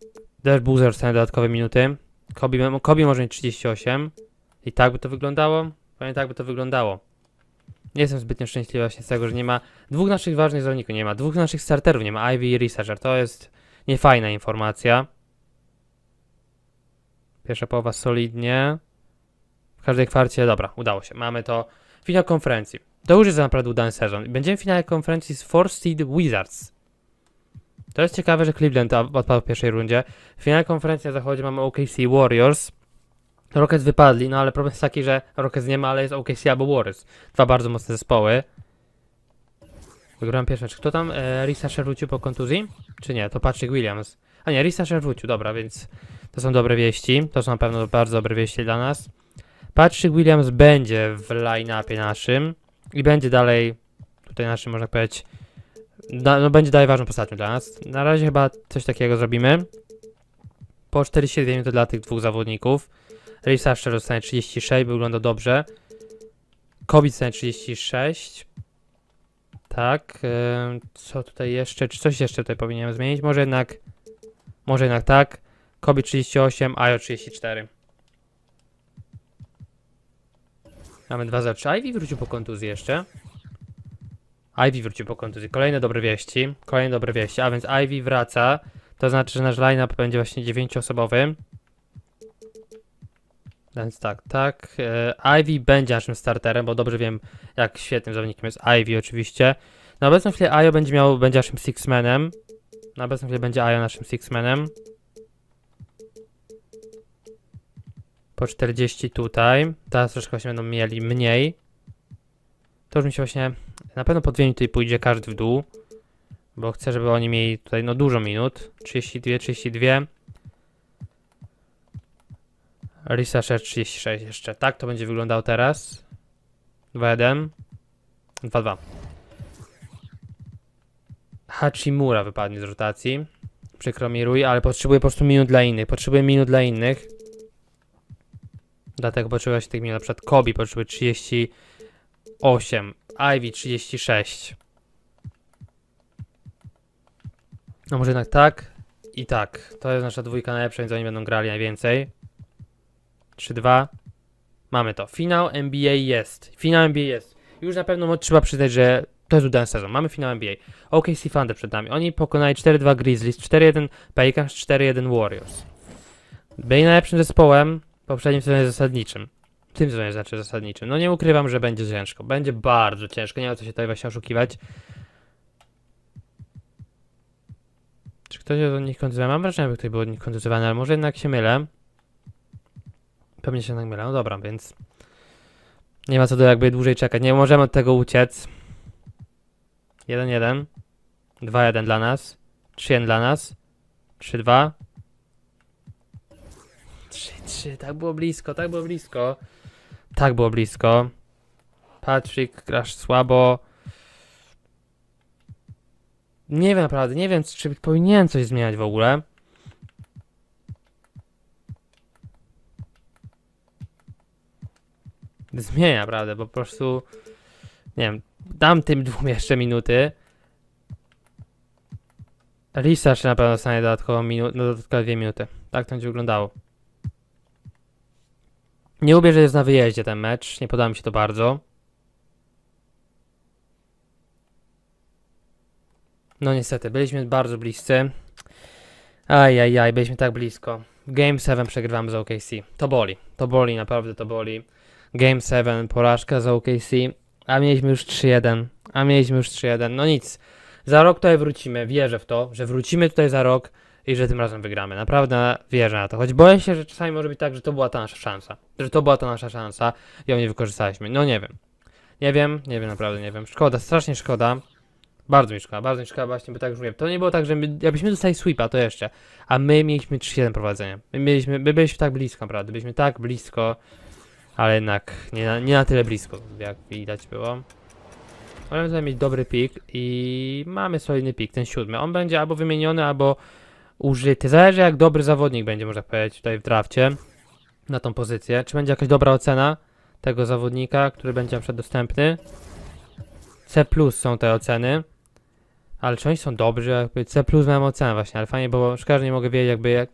Speaker 1: też Boozer dostanie dodatkowe minuty. Kobi, Kobi może mieć 38. I tak by to wyglądało? Pewnie tak by to wyglądało. Nie jestem zbytnio szczęśliwy właśnie z tego, że nie ma dwóch naszych ważnych zawodników, nie ma dwóch naszych starterów, nie ma Ivy i Researcher. To jest niefajna informacja. Pierwsza połowa solidnie każdej kwarcie, dobra, udało się, mamy to. Finał konferencji. To już jest naprawdę udany sezon. Będziemy w finale konferencji z Four Seed Wizards. To jest ciekawe, że Cleveland odpadł w pierwszej rundzie. W finale konferencji na zachodzie mamy OKC Warriors. Rockets wypadli, no ale problem jest taki, że Rockets nie ma, ale jest OKC albo Warriors. Dwa bardzo mocne zespoły. Wygrałem pierwsze. Czy kto tam? E, Risa Sherwuciu po kontuzji? Czy nie? To Patrick Williams. A nie, Risa Sherwuciu, dobra, więc to są dobre wieści. To są na pewno bardzo dobre wieści dla nas. Patrick Williams będzie w line-upie naszym i będzie dalej, tutaj naszym można powiedzieć, da, no będzie dalej ważną postacią dla nas. Na razie chyba coś takiego zrobimy. Po 42 minuty dla tych dwóch zawodników. Reeves Asher dostanie 36, wygląda dobrze. Kobe dostanie 36. Tak, co tutaj jeszcze, czy coś jeszcze tutaj powinienem zmienić? Może jednak, może jednak tak. Kobe 38, Ajo 34. Mamy dwa rzeczy. Ivy wrócił po kontuzji jeszcze. Ivy wrócił po kontuzji. Kolejne dobre wieści. Kolejne dobre wieści. A więc Ivy wraca. To znaczy, że nasz line-up będzie właśnie dziewięcioosobowy. Więc tak, tak. E, Ivy będzie naszym starterem, bo dobrze wiem, jak świetnym zawodnikiem jest Ivy oczywiście. Na obecną chwilę Ayo będzie miał, będzie naszym sixmanem. Na obecną chwilę będzie Ayo naszym sixmanem. po 40 tutaj. Teraz troszkę się będą mieli mniej. To już mi się właśnie... Na pewno po dwie minuty pójdzie każdy w dół. Bo chcę, żeby oni mieli tutaj no dużo minut. 32, 32. Researcher 36 jeszcze. Tak to będzie wyglądał teraz. 2-1. 2-2. Hachimura wypadnie z rotacji. Przykro mi Rui, ale potrzebuję po prostu minut dla innych. Potrzebuję minut dla innych. Dlatego potrzebuje się tych mil. Na przykład Kobi potrzebuje 38, Ivy 36. No może jednak tak i tak. To jest nasza dwójka najlepsza, więc oni będą grali najwięcej. 3-2. Mamy to. Finał NBA jest. Finał NBA jest. Już na pewno trzeba przyznać, że to jest udany sezon. Mamy finał NBA. OKC Thunder przed nami. Oni pokonali 4-2 Grizzlies, 4-1 Pelicans, 4-1 Warriors. Byli najlepszym zespołem, poprzednim sezonie zasadniczym. W tym sezonie znaczy zasadniczym. No nie ukrywam, że będzie ciężko. Będzie bardzo ciężko, nie ma co się tutaj właśnie oszukiwać. Czy ktoś jest od nich kontynuowany? Mam wrażenie, aby ktoś był od nich kontynuowany, ale może jednak się mylę. Pewnie się jednak mylę. No dobra, więc... Nie ma co do jakby dłużej czekać. Nie możemy od tego uciec. 1-1. 2-1 dla nas. 3-1 dla nas. 3-2. 3-3, tak było blisko, tak było blisko. Tak było blisko. Patrick, grasz słabo. Nie wiem naprawdę, nie wiem czy powinienem coś zmieniać w ogóle. Zmienia prawda, bo po prostu... Nie wiem, dam tym dwóm jeszcze minuty. jeszcze na pewno stanie dodatkowo minu- dodatkowe dwie minuty. Tak to będzie wyglądało. Nie lubię, że jest na wyjeździe ten mecz. Nie podoba mi się to bardzo. No niestety, byliśmy bardzo bliscy. Aj, aj, aj, byliśmy tak blisko. Game 7 przegrywamy z OKC. To boli. To boli, naprawdę to boli. Game 7, porażka z OKC. A mieliśmy już 3-1. A mieliśmy już 3-1. No nic. Za rok tutaj wrócimy. Wierzę w to, że wrócimy tutaj za rok i że tym razem wygramy. Naprawdę wierzę na to. Choć boję się, że czasami może być tak, że to była ta nasza szansa. Że to była ta nasza szansa i ją nie wykorzystaliśmy. No nie wiem. Nie wiem, nie wiem, naprawdę nie wiem. Szkoda, strasznie szkoda. Bardzo mi szkoda, bardzo mi szkoda właśnie, bo tak już mówię, to nie było tak, że my, jakbyśmy dostali sweepa, to jeszcze, a my mieliśmy 3-7 prowadzenie. My, mieliśmy, my byliśmy tak blisko, naprawdę, byliśmy tak blisko, ale jednak nie na, nie na tyle blisko, jak widać było. Możemy tutaj mieć dobry pik i mamy solidny pik, ten siódmy. On będzie albo wymieniony, albo użyty. Zależy jak dobry zawodnik będzie, można powiedzieć, tutaj w drafcie na tą pozycję. Czy będzie jakaś dobra ocena tego zawodnika, który będzie przedostępny? C plus są te oceny. Ale czy oni są dobrzy? Jakby C plus mam ocenę właśnie, ale fajnie, bo szkoda, nie mogę wiedzieć jakby jak...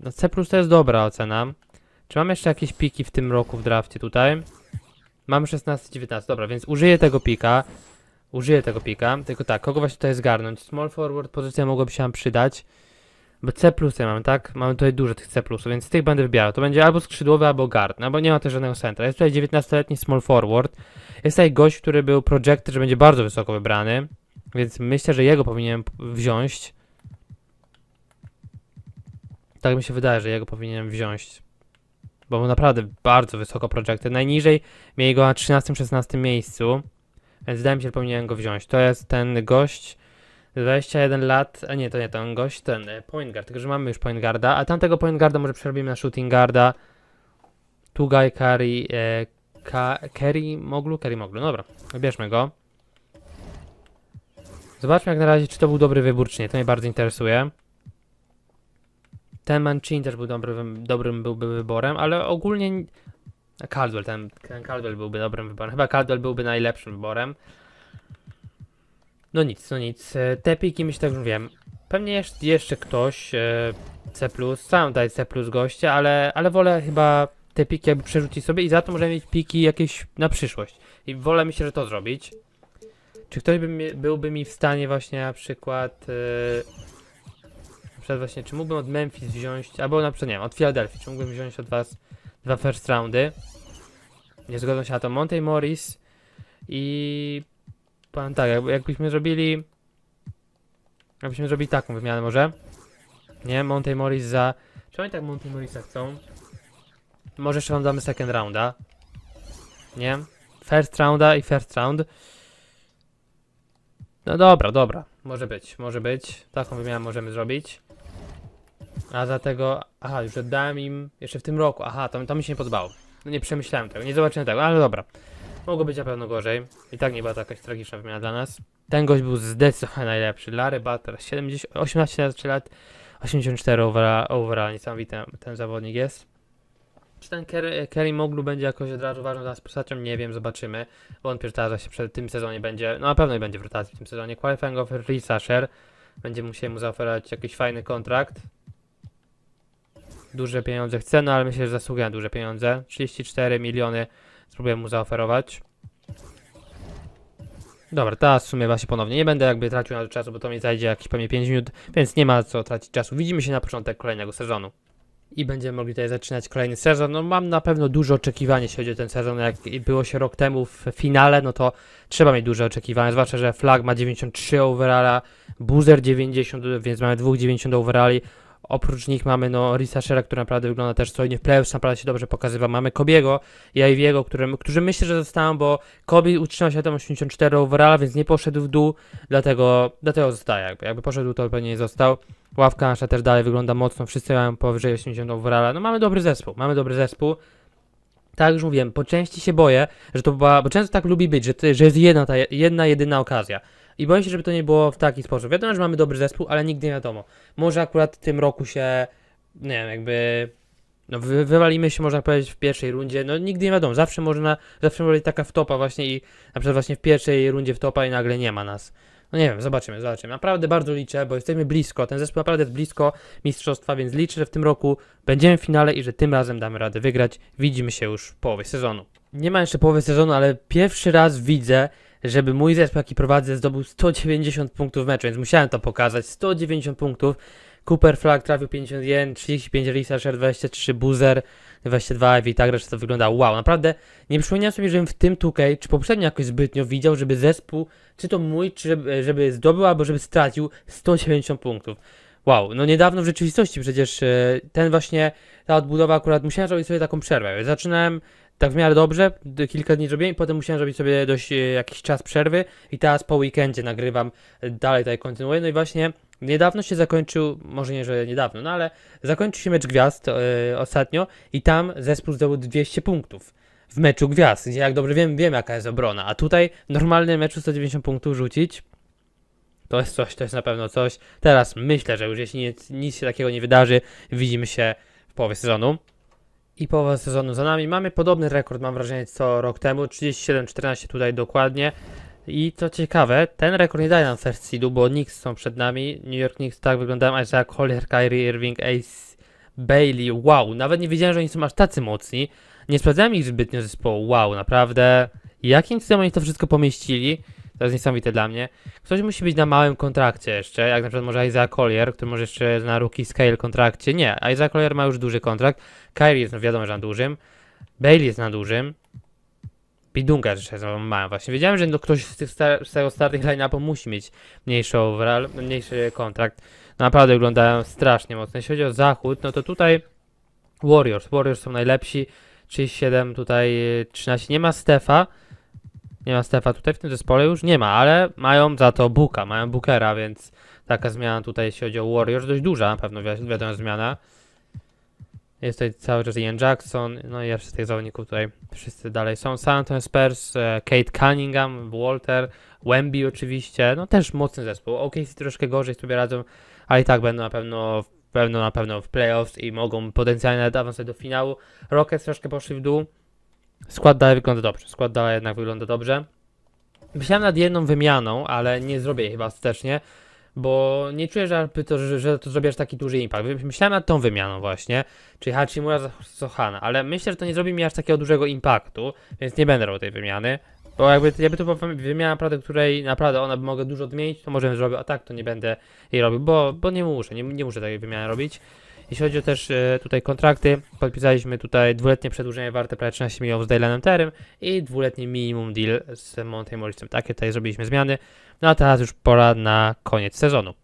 Speaker 1: No C plus to jest dobra ocena. Czy mam jeszcze jakieś piki w tym roku w drafcie tutaj? Mam 16-19, dobra, więc użyję tego pika. Użyję tego pika, tylko tak, kogo właśnie tutaj zgarnąć? Small forward pozycja mogłaby się nam przydać. Bo C plusy mamy, tak? Mamy tutaj dużo tych C plusów, więc tych będę wybierał. To będzie albo skrzydłowy, albo guard, no bo nie ma też żadnego centra. Jest tutaj 19-letni small forward. Jest tutaj gość, który był projected, że będzie bardzo wysoko wybrany. Więc myślę, że jego powinienem wziąć. Tak mi się wydaje, że jego powinienem wziąć. Bo był naprawdę bardzo wysoko projected. Najniżej mieli go na 13-16 miejscu. Więc wydaje mi się, że powinienem go wziąć. To jest ten gość 21 lat, a nie, to nie ten gość, ten e, point guard, tylko że mamy już point guarda, a tamtego point guarda może przerobimy na shooting guarda. Tugaj, Kari, e, Ka Kerry Moglu, Kerry Moglu, dobra, wybierzmy go. Zobaczmy jak na razie, czy to był dobry wybór, czy nie, to mnie bardzo interesuje. Ten Mancini też był dobrym, dobrym byłby wyborem, ale ogólnie... Caldwell, ten, ten Caldwell byłby dobrym wyborem, chyba Caldwell byłby najlepszym wyborem. No nic, no nic. E, te piki myślę, że tak wiem. Pewnie jeszcze ktoś e, C+, sam daj C+, goście ale, ale wolę chyba te piki jakby przerzucić sobie i za to możemy mieć piki jakieś na przyszłość. I wolę myślę, że to zrobić. Czy ktoś by, byłby mi w stanie właśnie na przykład... E, na przykład właśnie, czy mógłbym od Memphis wziąć, albo na przykład, nie wiem, od Philadelphia, czy mógłbym wziąć od was dwa first roundy? Nie zgodzą się na to Monte Morris i powiem tak, jak, jakbyśmy zrobili... Jakbyśmy zrobili taką wymianę może. Nie, Monte Morris za... Czy oni tak Monte Morrisa chcą? Może jeszcze wam damy second rounda. Nie? First rounda i first round. No dobra, dobra. Może być, może być. Taką wymianę możemy zrobić. A dlatego... Aha, już oddałem im jeszcze w tym roku. Aha, to, to mi się nie podobało. No nie przemyślałem tego, nie zobaczyłem tego, ale dobra. Mogło być na pewno gorzej. I tak nie była to jakaś tragiczna wymiana dla nas. Ten gość był zdecydowanie najlepszy. Larry Butler, 70, 18 lat, 84 overall, overall. niesamowity ten zawodnik jest. Czy ten Kerry Moglu będzie jakoś od razu ważnym dla nas postacią? Nie wiem, zobaczymy. Wątpię, że ta, teraz się przed tym sezonie będzie, no na pewno będzie w rotacji w tym sezonie. Qualifying of Researcher. Będzie musieli mu zaoferować jakiś fajny kontrakt. Duże pieniądze chce, no ale myślę, że zasługuje na duże pieniądze. 34 miliony Spróbuję mu zaoferować. Dobra, teraz w sumie właśnie ponownie nie będę jakby tracił na to czasu, bo to mi zajdzie jakieś pewnie 5 minut, więc nie ma co tracić czasu. Widzimy się na początek kolejnego sezonu. I będziemy mogli tutaj zaczynać kolejny sezon. No mam na pewno dużo oczekiwań, jeśli chodzi o ten sezon. Jak było się rok temu w finale, no to trzeba mieć duże oczekiwania, zwłaszcza, że Flag ma 93 overalla, Boozer 90, więc mamy dwóch 90 overalli. Oprócz nich mamy no, Risa Shera, który naprawdę wygląda też solidnie w playoffs, naprawdę się dobrze pokazywa. Mamy Kobiego i Iviego, którzy myślę, że zostają, bo Kobi utrzymał się tam 84 overalla, więc nie poszedł w dół, dlatego, dlatego zostaje. Jakby, jakby poszedł, to pewnie nie został. Ławka nasza też dalej wygląda mocno, wszyscy mają powyżej 80 overalla. No mamy dobry zespół, mamy dobry zespół tak już mówiłem, po części się boję, że to była, bo często tak lubi być, że, ty, że jest jedna, ta, jedna jedyna okazja. I boję się, żeby to nie było w taki sposób. Wiadomo, że mamy dobry zespół, ale nigdy nie wiadomo. Może akurat w tym roku się, nie wiem, jakby no wy, wywalimy się, można powiedzieć, w pierwszej rundzie. No nigdy nie wiadomo, zawsze można, zawsze może być taka wtopa właśnie i na przykład właśnie w pierwszej rundzie wtopa i nagle nie ma nas. No nie wiem, zobaczymy, zobaczymy. Naprawdę bardzo liczę, bo jesteśmy blisko, ten zespół naprawdę jest blisko mistrzostwa, więc liczę, że w tym roku będziemy w finale i że tym razem damy radę wygrać. Widzimy się już w połowie sezonu. Nie ma jeszcze połowy sezonu, ale pierwszy raz widzę, żeby mój zespół, jaki prowadzę, zdobył 190 punktów w meczu, więc musiałem to pokazać. 190 punktów. Cooper Flag trafił 51, 35 Sher 23 Boozer, 22 i tak reszta to wygląda wow, naprawdę nie przypomniałem sobie, żebym w tym 2 czy poprzednio jakoś zbytnio widział, żeby zespół, czy to mój, czy żeby, żeby zdobył, albo żeby stracił 190 punktów. Wow, no niedawno w rzeczywistości przecież e, ten właśnie, ta odbudowa akurat, musiałem zrobić sobie taką przerwę. Zaczynałem tak w miarę dobrze, kilka dni zrobiłem i potem musiałem zrobić sobie dość e, jakiś czas przerwy i teraz po weekendzie nagrywam e, dalej, tutaj kontynuuję, no i właśnie niedawno się zakończył, może nie, że niedawno, no ale zakończył się mecz gwiazd yy, ostatnio i tam zespół zdobył 200 punktów w meczu gwiazd, gdzie jak dobrze wiem, wiem jaka jest obrona, a tutaj normalny meczu 190 punktów rzucić, to jest coś, to jest na pewno coś. Teraz myślę, że już jeśli nic, nic się takiego nie wydarzy, widzimy się w połowie sezonu i połowa sezonu za nami. Mamy podobny rekord, mam wrażenie, co rok temu, 37-14 tutaj dokładnie. I co ciekawe, ten rekord nie daje nam first seedu, bo Knicks są przed nami. New York Knicks, tak wyglądają, jak Collier, Kyrie Irving, Ace Bailey, wow, nawet nie wiedziałem, że oni są aż tacy mocni. Nie sprawdzałem ich zbytnio zespołu, wow, naprawdę. Jakim cudem oni to wszystko pomieścili? To jest niesamowite dla mnie. Ktoś musi być na małym kontrakcie jeszcze, jak na przykład może Isaiah Collier, który może jeszcze jest na rookie scale kontrakcie. Nie, Isaiah Collier ma już duży kontrakt. Kyrie jest, no wiadomo, że na dużym. Bailey jest na dużym. Bidunga też jest no, małym właśnie. Wiedziałem, że no ktoś z, tych star z tego startnych line-upu musi mieć mniejszy overall, mniejszy kontrakt. naprawdę wyglądają strasznie mocno. Jeśli chodzi o zachód, no to tutaj Warriors. Warriors są najlepsi. 37 tutaj, 13. Nie ma Stefa nie ma Stefa tutaj w tym zespole już nie ma, ale mają za to Buka, mają Bookera, więc taka zmiana tutaj, jeśli chodzi o Warriors, dość duża na pewno, wi wiadomo zmiana. Jest tutaj cały czas Ian Jackson, no i jeszcze tych zawodników tutaj wszyscy dalej są. San Antonio Spurs, Kate Cunningham, Walter, Wemby oczywiście, no też mocny zespół. OKC troszkę gorzej sobie radzą, ale i tak będą na pewno pewno na pewno w playoffs i mogą potencjalnie nawet awansować do finału. Rockets troszkę poszli w dół, Skład dalej wygląda dobrze. Skład dalej jednak wygląda dobrze. Myślałem nad jedną wymianą, ale nie zrobię jej chyba ostatecznie, bo nie czuję, że to, że, to zrobisz taki duży impact. Myślałem nad tą wymianą właśnie, czyli Hachimura za Sohana, ale myślę, że to nie zrobi mi aż takiego dużego impaktu, więc nie będę robił tej wymiany. Bo jakby, jakby to była wymiana naprawdę, której naprawdę ona by mogła dużo odmienić, to może zrobił, a tak to nie będę jej robił, bo, bo nie muszę, nie, nie muszę takiej wymiany robić. Jeśli chodzi o też e, tutaj kontrakty, podpisaliśmy tutaj dwuletnie przedłużenie warte prawie 13 milionów z Dylanem Terem i dwuletni minimum deal z Monte Morrisem. Takie tutaj zrobiliśmy zmiany. No a teraz już pora na koniec sezonu.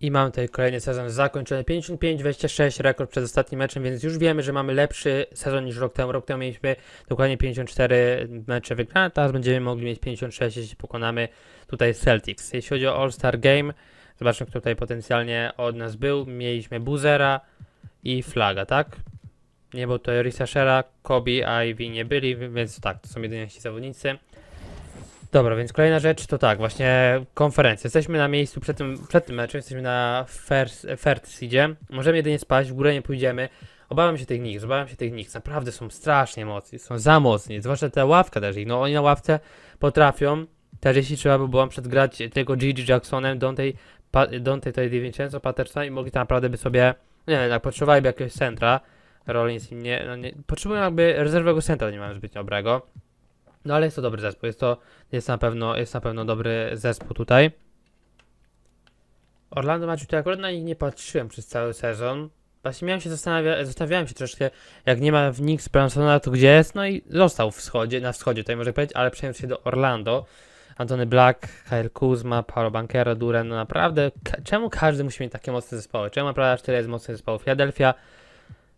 Speaker 1: I mamy tutaj kolejny sezon zakończony 55-26, rekord przed ostatnim meczem, więc już wiemy, że mamy lepszy sezon niż rok temu. Rok temu mieliśmy dokładnie 54 mecze wygrane, teraz będziemy mogli mieć 56, jeśli pokonamy tutaj Celtics. Jeśli chodzi o All-Star Game, Zobaczmy, kto tutaj potencjalnie od nas był. Mieliśmy Buzera i Flaga, tak? Nie, bo to Shera, Kobe, Ivy nie byli, więc tak, to są jedynie ci zawodnicy. Dobra, więc kolejna rzecz to tak, właśnie konferencja. Jesteśmy na miejscu przed tym, przed tym meczem, jesteśmy na first, first seedzie. Możemy jedynie spać, w górę nie pójdziemy. Obawiam się tych Knicks, obawiam się tych Knicks. Naprawdę są strasznie mocni, są za mocni. Zwłaszcza ta ławka też ich. No oni na ławce potrafią, też jeśli trzeba by było przed tylko Gigi Jacksonem, Dante Dante to Di Patterson i mogli tam naprawdę by sobie, nie wiem, jak potrzebowaliby jakiegoś centra, Rollins im nie, no nie potrzebują jakby rezerwowego centra, nie już zbyt dobrego. No ale jest to dobry zespół, jest to, jest na pewno, jest na pewno dobry zespół tutaj. Orlando Magic tutaj akurat na nich nie patrzyłem przez cały sezon. Właśnie miałem się zastanawiać, zastanawiałem się troszkę, jak nie ma w nich Bransona, to gdzie jest, no i został w wschodzie, na wschodzie tutaj może powiedzieć, ale przeniósł się do Orlando. Antony Black, Kyle Kuzma, Paolo Banquero, Duren, no naprawdę, czemu każdy musi mieć takie mocne zespoły? Czemu naprawdę aż tyle jest mocnych zespołów? Philadelphia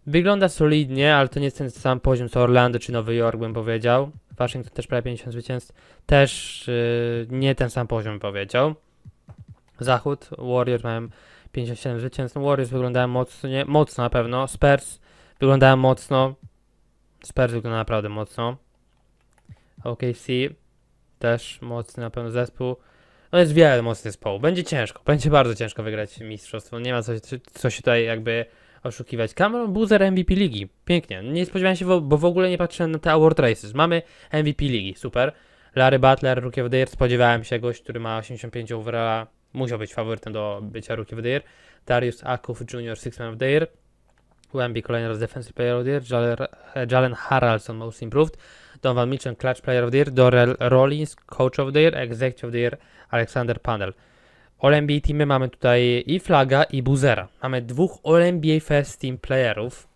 Speaker 1: wygląda solidnie, ale to nie jest ten sam poziom co Orlando czy Nowy Jork, bym powiedział. Waszyngton też prawie 50 zwycięstw, też yy, nie ten sam poziom, bym powiedział. Zachód, Warriors mają 57 zwycięstw, no, Warriors wyglądają mocno, nie, mocno na pewno, Spurs wyglądają mocno, Spurs wygląda naprawdę mocno. OKC też mocny na pewno zespół. No jest wiele mocnych zespołów. Będzie ciężko, będzie bardzo ciężko wygrać mistrzostwo. Nie ma co, co się tutaj jakby oszukiwać. Cameron Boozer MVP ligi. Pięknie. Nie spodziewałem się, bo w ogóle nie patrzyłem na te award races. Mamy MVP ligi, super. Larry Butler, Rookie of the Year. Spodziewałem się goś, który ma 85 overalla. Musiał być faworytem do bycia Rookie of the Year. Darius Akuf Jr. Six Man of the Year. Wemby kolejny raz Defensive Player of the Year, Jalen e, Harrelson Most Improved, Donovan Mitchell Clutch Player of the Year, Dorel Rollins Coach of the Year, Executive of the Year, Alexander Panel. All-NBA teamy mamy tutaj i Flaga i Buzera. Mamy dwóch All-NBA First Team playerów.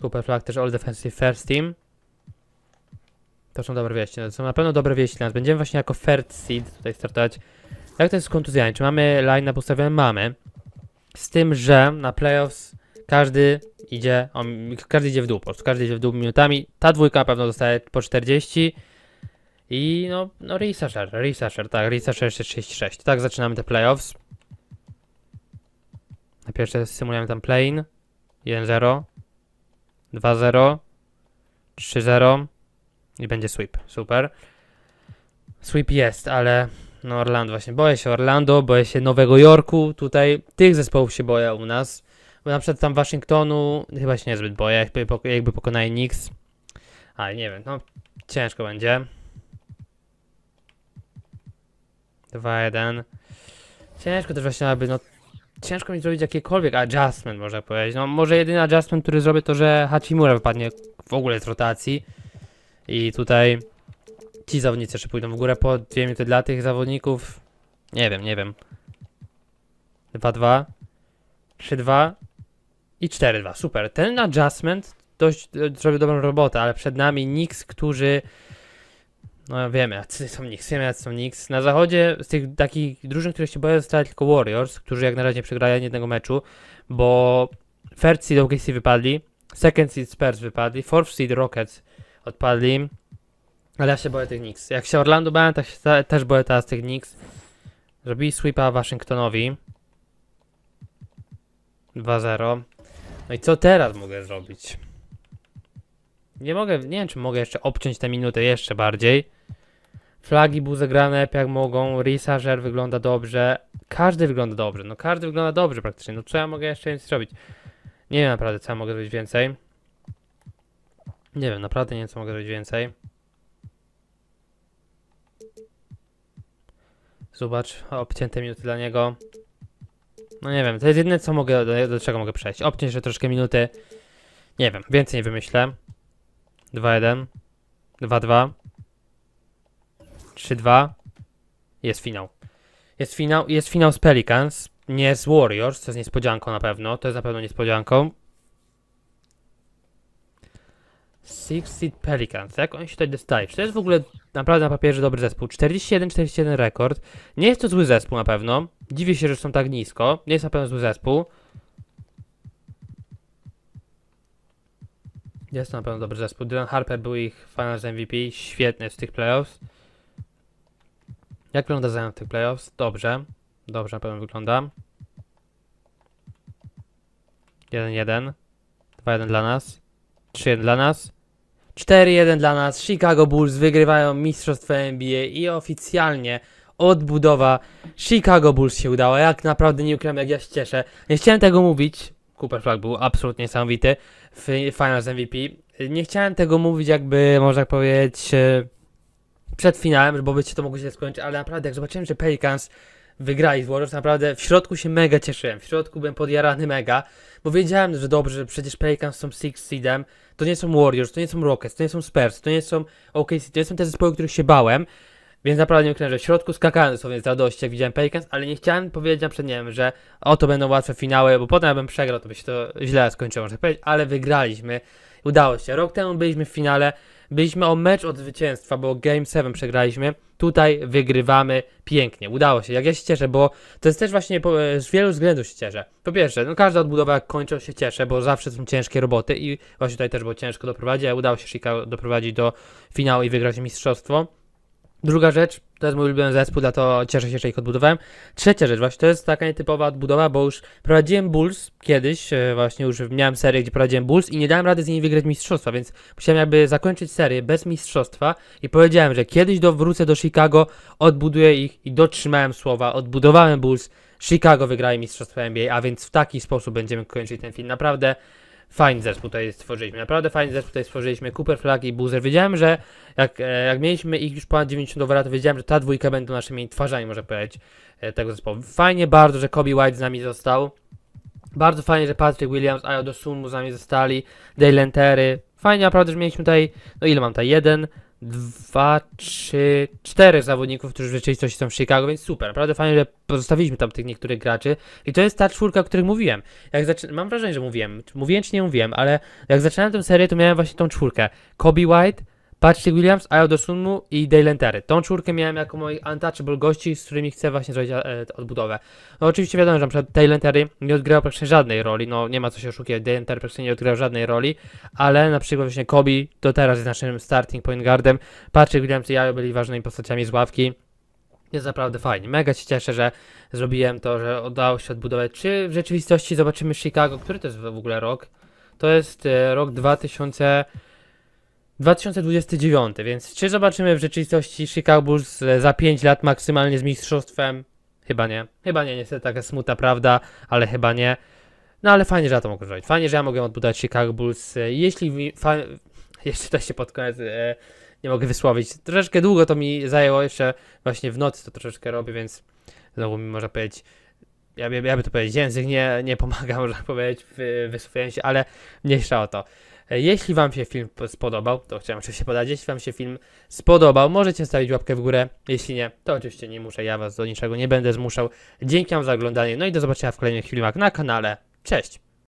Speaker 1: Cooper Flag też All Defensive First Team. To są dobre wieści. To są na pewno dobre wieści dla nas. Będziemy właśnie jako First Seed tutaj startować. Jak to jest z kontuzjami? Czy mamy line na ustawione? Mamy. Z tym, że na playoffs każdy idzie, on, każdy idzie w dół, po prostu każdy idzie w dół minutami. Ta dwójka na pewno zostaje po 40. I no, no Reisasher, Reisasher, tak, jeszcze 36. Tak zaczynamy te playoffs. Najpierw symulujemy tam plane. 1-0, 2-0, 3-0 i będzie sweep. Super. Sweep jest, ale no Orlando właśnie. Boję się Orlando, boję się Nowego Jorku. Tutaj tych zespołów się boję u nas. Bo na przykład tam Waszyngtonu chyba się niezbyt boję, jakby, jakby pokonali Knicks. Ale nie wiem, no ciężko będzie. 2-1. Ciężko też właśnie, aby no ciężko mi zrobić jakiekolwiek adjustment, można powiedzieć. No może jedyny adjustment, który zrobię to, że Hachimura wypadnie w ogóle z rotacji. I tutaj ci zawodnicy jeszcze pójdą w górę po dwie minuty dla tych zawodników. Nie wiem, nie wiem. 2-2, 3-2 i 4-2. Super. Ten adjustment dość e, zrobił dobrą robotę, ale przed nami Nix, którzy no wiemy, jacy są Knicks, wiemy jacy są Knicks. Na zachodzie z tych takich drużyn, które się boją, zostały tylko Warriors, którzy jak na razie przegrają jednego meczu, bo first seed OKC wypadli, second seed Spurs wypadli, fourth seed Rockets odpadli, ale ja się boję tych Knicks. Jak się Orlando bałem, tak się te, też boję teraz tych Knicks. Zrobili sweepa Waszyngtonowi. 2-0. No i co teraz mogę zrobić? Nie mogę, nie wiem czy mogę jeszcze obciąć tę minutę jeszcze bardziej. Flagi były zagrane jak mogą, Risager wygląda dobrze. Każdy wygląda dobrze, no każdy wygląda dobrze praktycznie. No co ja mogę jeszcze więcej zrobić? Nie wiem naprawdę co ja mogę zrobić więcej. Nie wiem, naprawdę nie wiem co mogę zrobić więcej. Zobacz, obcięte minuty dla niego. No nie wiem, to jest jedyne co mogę, do, do czego mogę przejść. Obciąć jeszcze troszkę minuty. Nie wiem, więcej nie wymyślę. 2-1. 2-2. 3-2. Jest finał. Jest finał, jest finał z Pelicans. Nie z Warriors, co jest niespodzianką na pewno. To jest na pewno niespodzianką. Six Seed Pelicans. Jak oni się tutaj dostali? Czy to jest w ogóle naprawdę na papierze dobry zespół? 41-41 rekord. Nie jest to zły zespół na pewno. Dziwię się, że są tak nisko. Nie jest na pewno zły zespół. Jest to na pewno dobry zespół. Dylan Harper był ich finals MVP. Świetny z tych playoffs. Jak wygląda zająć w tych playoffs? Dobrze. Dobrze na pewno wygląda. 1-1. 2-1 dla nas. 3-1 dla nas. 4-1 dla nas. Chicago Bulls wygrywają mistrzostwo NBA i oficjalnie odbudowa Chicago Bulls się udała. Jak naprawdę nie ukrywam, jak ja się cieszę. Nie chciałem tego mówić. Cooper Flag był absolutnie niesamowity w Finals MVP. Nie chciałem tego mówić jakby, można powiedzieć, e, przed finałem, bo to mogło się skończyć, ale naprawdę jak zobaczyłem, że Pelicans wygrali z Warriors, naprawdę w środku się mega cieszyłem, w środku byłem podjarany mega, bo wiedziałem, że dobrze, że przecież Pelicans są Six Seedem, to nie są Warriors, to nie są Rockets, to nie są Spurs, to nie są OKC, to nie są te zespoły, których się bałem, więc naprawdę nie że W środku skakałem sobie z radości, jak widziałem Pelicans, ale nie chciałem powiedzieć na przed, nie wiem, że oto będą łatwe finały, bo potem jakbym przegrał, to by się to źle skończyło, można tak powiedzieć, ale wygraliśmy. Udało się. Rok temu byliśmy w finale, byliśmy o mecz od zwycięstwa, bo Game 7 przegraliśmy. Tutaj wygrywamy pięknie. Udało się. Jak ja się cieszę, bo to jest też właśnie e, z wielu względów się cieszę. Po pierwsze, no każda odbudowa jak kończy się cieszę, bo zawsze są ciężkie roboty i właśnie tutaj też było ciężko doprowadzić, ale udało się Chicago doprowadzić do finału i wygrać mistrzostwo. Druga rzecz, to jest mój ulubiony zespół, dlatego cieszę się, że ich odbudowałem. Trzecia rzecz, właśnie to jest taka nietypowa odbudowa, bo już prowadziłem Bulls kiedyś, e, właśnie już miałem serię, gdzie prowadziłem Bulls i nie dałem rady z niej wygrać mistrzostwa, więc musiałem jakby zakończyć serię bez mistrzostwa i powiedziałem, że kiedyś do, wrócę do Chicago, odbuduję ich i dotrzymałem słowa, odbudowałem Bulls, Chicago wygraje mistrzostwo NBA, a więc w taki sposób będziemy kończyć ten film. Naprawdę fajny zespół tutaj stworzyliśmy. Naprawdę fajny zespół tutaj stworzyliśmy. Cooper Flag i Boozer. Wiedziałem, że jak, e, jak mieliśmy ich już ponad 90 dolara, to wiedziałem, że ta dwójka będą naszymi twarzami, może powiedzieć, e, tego zespołu. Fajnie bardzo, że Kobe White z nami został. Bardzo fajnie, że Patrick Williams, Ayo Dosumu z nami zostali. Dale Entery. Fajnie naprawdę, że mieliśmy tutaj, no ile mam tutaj, jeden, dwa, trzy, czterech zawodników, którzy w rzeczywistości są w Chicago, więc super. Naprawdę fajnie, że pozostawiliśmy tam tych niektórych graczy. I to jest ta czwórka, o której mówiłem. Jak zaczy... Mam wrażenie, że mówiłem. Mówiłem czy nie mówiłem, ale jak zaczynałem tę serię, to miałem właśnie tą czwórkę. Kobe White, Patrick Williams, Ayo Dosunmu i Terry. Tą czwórkę miałem jako moich untouchable gości, z którymi chcę właśnie zrobić e, e, odbudowę. No oczywiście wiadomo, że np. Daylen Terry nie odgrał praktycznie żadnej roli, no nie ma co się oszukiwać, Daylen Terry praktycznie nie odgrał żadnej roli, ale na przykład właśnie Kobe do teraz jest naszym starting point guardem, Patrick Williams i Ayo byli ważnymi postaciami z ławki. Jest naprawdę fajnie. Mega się cieszę, że zrobiłem to, że udało się odbudować. Czy w rzeczywistości zobaczymy Chicago, który to jest w ogóle rok? To jest e, rok 2000 2029, więc czy zobaczymy w rzeczywistości Chicago Bulls e, za 5 lat maksymalnie z mistrzostwem? Chyba nie. Chyba nie, niestety taka smutna prawda, ale chyba nie. No ale fajnie, że ja to mogę zrobić. Fajnie, że ja mogę odbudować Chicago Bulls. E, jeśli... fa... Jeszcze też się pod koniec e, nie mogę wysłowić. Troszeczkę długo to mi zajęło, jeszcze właśnie w nocy to troszeczkę robię, więc znowu mi można powiedzieć... Ja, ja, ja by to powiedzieć, język nie, nie pomaga, można tak powiedzieć, w się, ale mniejsza o to. E, jeśli Wam się film spodobał, to chciałem oczywiście podać, jeśli Wam się film spodobał, możecie stawić łapkę w górę. Jeśli nie, to oczywiście nie muszę, ja Was do niczego nie będę zmuszał. Dzięki Wam za oglądanie, no i do zobaczenia w kolejnych filmach na kanale. Cześć!